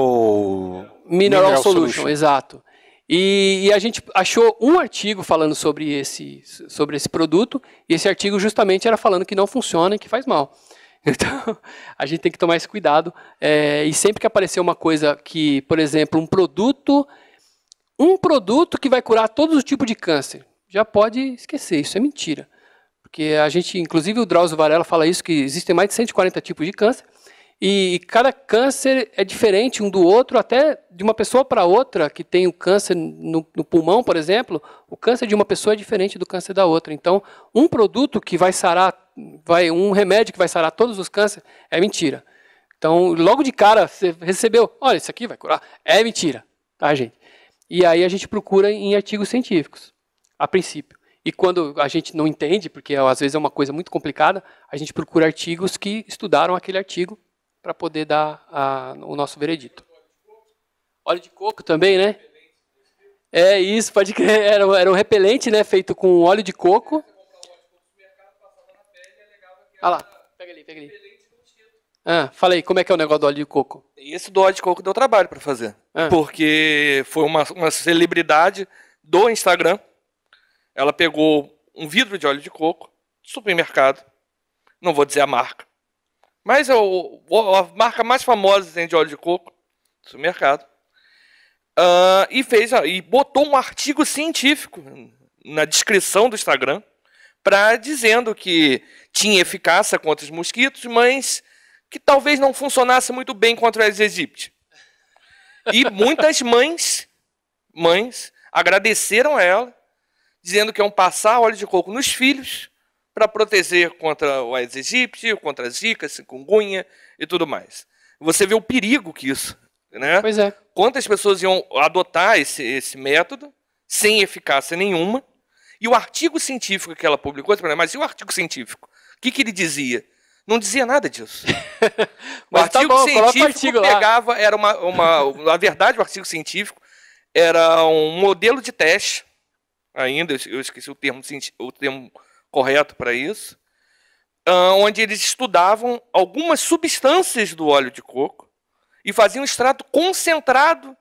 Speaker 6: Mineral, Mineral Solution, Solution,
Speaker 2: exato. E, e, a gente achou um artigo falando sobre esse, sobre esse produto, e esse artigo justamente era falando que não funciona e que faz mal. Então, a gente tem que tomar esse cuidado. É, e sempre que aparecer uma coisa que, por exemplo, um produto, um produto que vai curar todos os tipos de câncer, já pode esquecer, isso é mentira. Porque a gente, inclusive o Drauzio Varela fala isso, que existem mais de 140 tipos de câncer, e cada câncer é diferente um do outro, até de uma pessoa para outra, que tem o um câncer no, no, pulmão, por exemplo, o câncer de uma pessoa é diferente do câncer da outra. Então, um produto que vai sarar, vai um remédio que vai sarar todos os cânceres, é mentira. Então, logo de cara, você recebeu, olha, isso aqui vai curar. É mentira, tá, gente? E aí a gente procura em artigos científicos, a princípio. E quando a gente não entende, porque às vezes é uma coisa muito complicada, a gente procura artigos que estudaram aquele artigo para poder dar a, o nosso veredito. Óleo de coco também, né? É isso, pode crer. Era, era um repelente, né? Feito com óleo de coco. Ah lá, pega ali, pega ali. Ah, fala aí, como é que é o negócio do óleo de coco?
Speaker 3: Esse do óleo de coco deu trabalho para fazer. Ah. Porque foi uma, uma celebridade do Instagram. Ela pegou um vidro de óleo de coco, supermercado, não vou dizer a marca, mas é o, a marca mais famosa de óleo de coco do mercado. Uh, ah, e fez ah, e botou um artigo científico na descrição do Instagram para dizendo que tinha eficácia contra os mosquitos, mas que talvez não funcionasse muito bem contra os egípcias. E muitas mães, mães agradeceram a ela, dizendo que iam passar óleo de coco nos filhos para proteger contra o Aedes aegypti, contra a zika, Cicungunha e tudo mais. Você vê o perigo que isso, né? Pois é. Quantas pessoas iam adotar esse, esse método sem eficácia nenhuma? E o artigo científico que ela publicou, mas e o artigo científico? O que, que ele dizia? Não dizia nada disso. o tá artigo tá bom, científico artigo pegava, lá. era uma, uma. Na verdade, o artigo científico era um modelo de teste, ainda, eu esqueci o termo, o termo correto para isso, ah, onde eles estudavam algumas substâncias do óleo de coco e faziam um extrato concentrado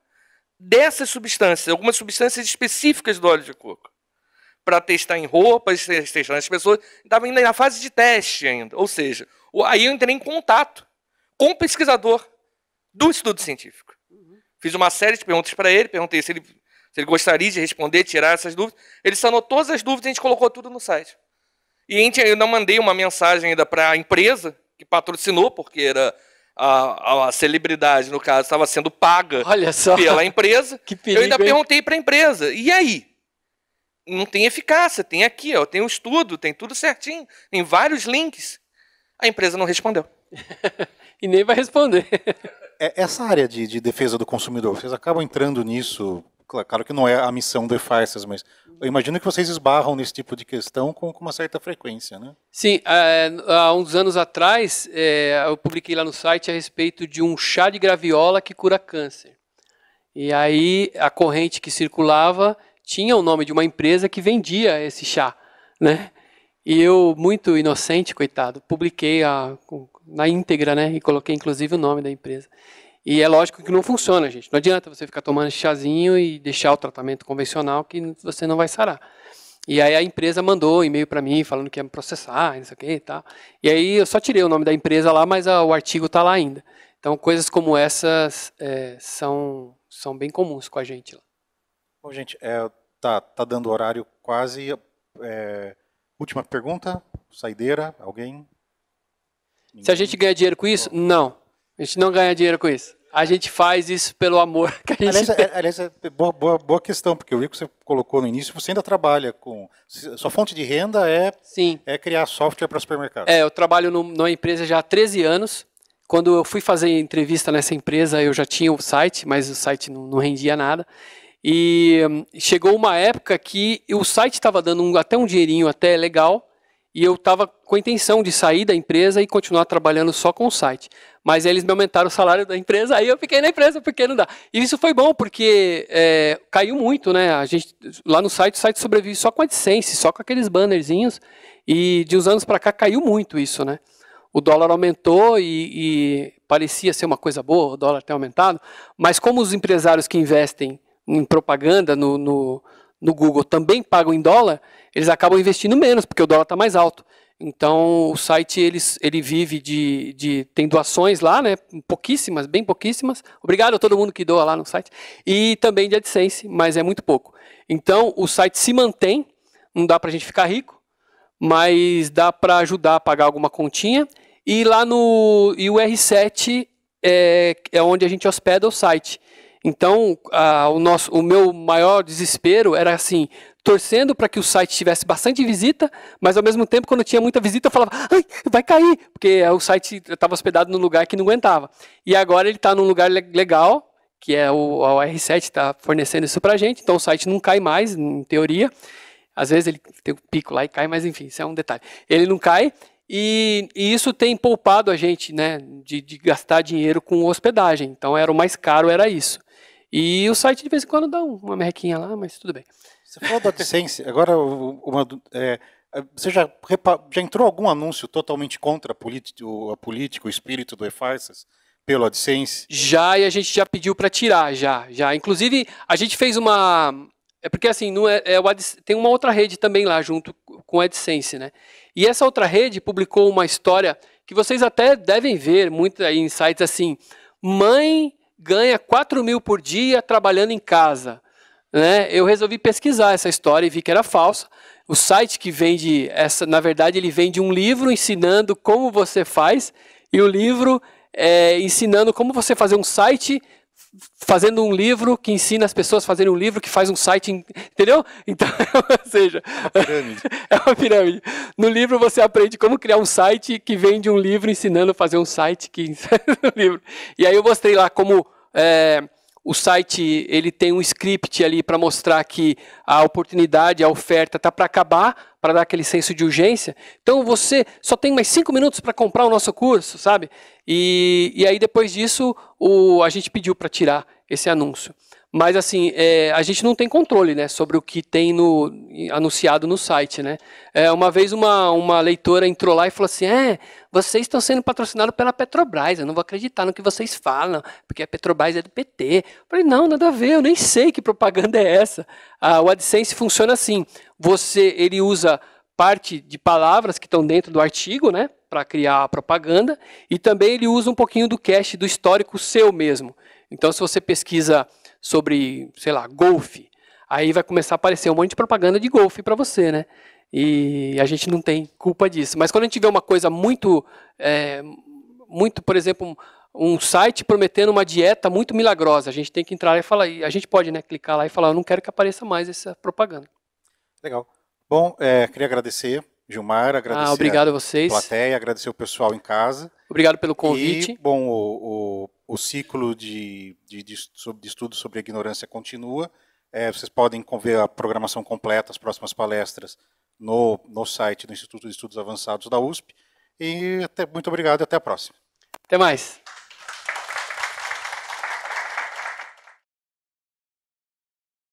Speaker 3: dessas substâncias, algumas substâncias específicas do óleo de coco, para testar em roupas, testar nas pessoas. Estava ainda na fase de teste ainda, ou seja, aí eu entrei em contato com o pesquisador do estudo científico. Fiz uma série de perguntas para ele, perguntei se ele, se ele gostaria de responder, tirar essas dúvidas. Ele sanou todas as dúvidas e a gente colocou tudo no site. E ainda mandei uma mensagem ainda para a empresa que patrocinou, porque era a, a, a celebridade, no caso, estava sendo paga pela empresa. que perigo, Eu ainda perguntei para a empresa, e aí? Não tem eficácia, tem aqui, ó, tem o um estudo, tem tudo certinho, tem vários links. A empresa não respondeu. e nem vai
Speaker 1: responder. É, essa área de, de defesa do consumidor, vocês acabam entrando nisso claro que não é a missão do Farsas, mas eu imagino que vocês esbarram nesse tipo de questão com, com uma certa frequência, né? Sim, eh, há uns
Speaker 2: anos atrás eh, eu publiquei lá no site a respeito de um chá de graviola que cura câncer. E aí a corrente que circulava tinha o nome de uma empresa que vendia esse chá, né? E eu, muito inocente, coitado, publiquei a, na íntegra, né? E coloquei inclusive o nome da empresa. E é lógico que não funciona, gente. Não adianta você ficar tomando chazinho e deixar o tratamento convencional que você não vai sarar. E aí a empresa mandou um e-mail para mim falando que ia me processar, não sei o que e tal. E aí eu só tirei o nome da empresa lá, mas a, o artigo está lá ainda. Então coisas como essas é,
Speaker 1: são, são bem comuns com a gente lá. Bom, gente, é, tá, tá dando horário quase. É, última pergunta, saideira, alguém? Ninguém? Se a gente ganha dinheiro com isso? Não. A gente não ganha dinheiro com isso a gente faz isso pelo amor que a gente aliás, tem. É, aliás, é boa, boa, boa, questão, porque o Rico você colocou no início, você ainda trabalha com. Sua fonte de renda é, Sim. é criar software para supermercado. É, eu trabalho
Speaker 2: no, numa empresa já há 13 anos. Quando eu fui fazer entrevista nessa empresa, eu já tinha o site, mas o site não, não rendia nada. E hum, chegou uma época que o site estava dando um, até um dinheirinho até legal, e eu estava com a intenção de sair da empresa e continuar trabalhando só com o site. Mas eles me aumentaram o salário da empresa, aí eu fiquei na empresa porque não dá. E isso foi bom, porque é, caiu muito, né? A gente, lá no site, o site sobrevive só com a AdSense, só com aqueles bannerzinhos. E de uns anos para cá caiu muito isso, né? O dólar aumentou e, e parecia ser uma coisa boa, o dólar ter aumentado. Mas como os empresários que investem em propaganda no, no no Google também pagam em dólar, eles acabam investindo menos, porque o dólar está mais alto. Então o site eles, ele vive de, de. tem doações lá, né? Pouquíssimas, bem pouquíssimas. Obrigado a todo mundo que doa lá no site. E também de AdSense, mas é muito pouco. Então o site se mantém, não dá para a gente ficar rico, mas dá para ajudar a pagar alguma continha. E lá no e o R7 é, é onde a gente hospeda o site. Então, o, nosso, o meu maior desespero era assim, torcendo para que o site tivesse bastante visita, mas ao mesmo tempo, quando tinha muita visita, eu falava, ai, vai cair, porque é, o site estava hospedado num lugar que não aguentava. E agora ele está num lugar legal, que é o, a R7 está fornecendo isso para a gente, então o site não cai mais, em teoria. Às vezes ele tem um pico lá e cai, mas enfim, isso é um detalhe. Ele não cai e, e isso tem poupado a gente né, de, de gastar dinheiro com hospedagem. Então era o mais caro, era
Speaker 1: isso. E o site de vez em quando dá uma merrequinha lá, mas tudo bem. Você falou da AdSense, agora uma, é, você já, já entrou algum anúncio totalmente contra a política, o, a o espírito do EFARSAS pelo AdSense? Já, e a gente já pediu
Speaker 2: para tirar, já, já. Inclusive, a gente fez uma... É porque assim, não é, é o AdSense, tem uma outra rede também lá junto com o AdSense, né? E essa outra rede publicou uma história que vocês até devem ver muito aí em sites assim, mãe ganha 4 mil por dia trabalhando em casa. Né? Eu resolvi pesquisar essa história e vi que era falsa. O site que vende essa, na verdade, ele vende um livro ensinando como você faz e o livro é, ensinando como você fazer um site fazendo um livro que ensina as pessoas a fazerem um livro que faz um site, entendeu? Então, ou seja, é uma, é uma pirâmide. No livro você aprende como criar um site que vende um livro ensinando a fazer um site que um livro. E aí eu mostrei lá como é, o site ele tem um script ali para mostrar que a oportunidade, a oferta está para acabar, para dar aquele senso de urgência. Então você só tem mais cinco minutos para comprar o nosso curso, sabe? E, e aí depois disso o, a gente pediu para tirar esse anúncio. Mas assim, é, a gente não tem controle né, sobre o que tem no, anunciado no site. Né? É, uma vez uma, uma leitora entrou lá e falou assim: é, vocês estão sendo patrocinados pela Petrobras, eu não vou acreditar no que vocês falam, porque a Petrobras é do PT. Eu falei, não, nada a ver, eu nem sei que propaganda é essa. Ah, o AdSense funciona assim. Você ele usa parte de palavras que estão dentro do artigo, né? Para criar a propaganda, e também ele usa um pouquinho do cache do histórico seu mesmo. Então, se você pesquisa sobre, sei lá, golfe, aí vai começar a aparecer um monte de propaganda de golfe para você, né? E a gente não tem culpa disso. Mas quando a gente vê uma coisa muito, é, muito, por exemplo, um site prometendo uma dieta muito milagrosa, a gente tem que entrar e falar, a gente pode, né, clicar lá e falar, eu não quero que apareça mais essa propaganda.
Speaker 1: Legal. Bom, é, queria agradecer, Gilmar, agradecer ah, obrigado a, vocês. plateia, agradecer o pessoal em casa. Obrigado pelo convite. E, bom, o, o o ciclo de, de, de, de estudo sobre a ignorância continua. É, vocês podem ver a programação completa, as próximas palestras, no, no site do Instituto de Estudos Avançados da USP. E até, muito obrigado e até a próxima. Até mais.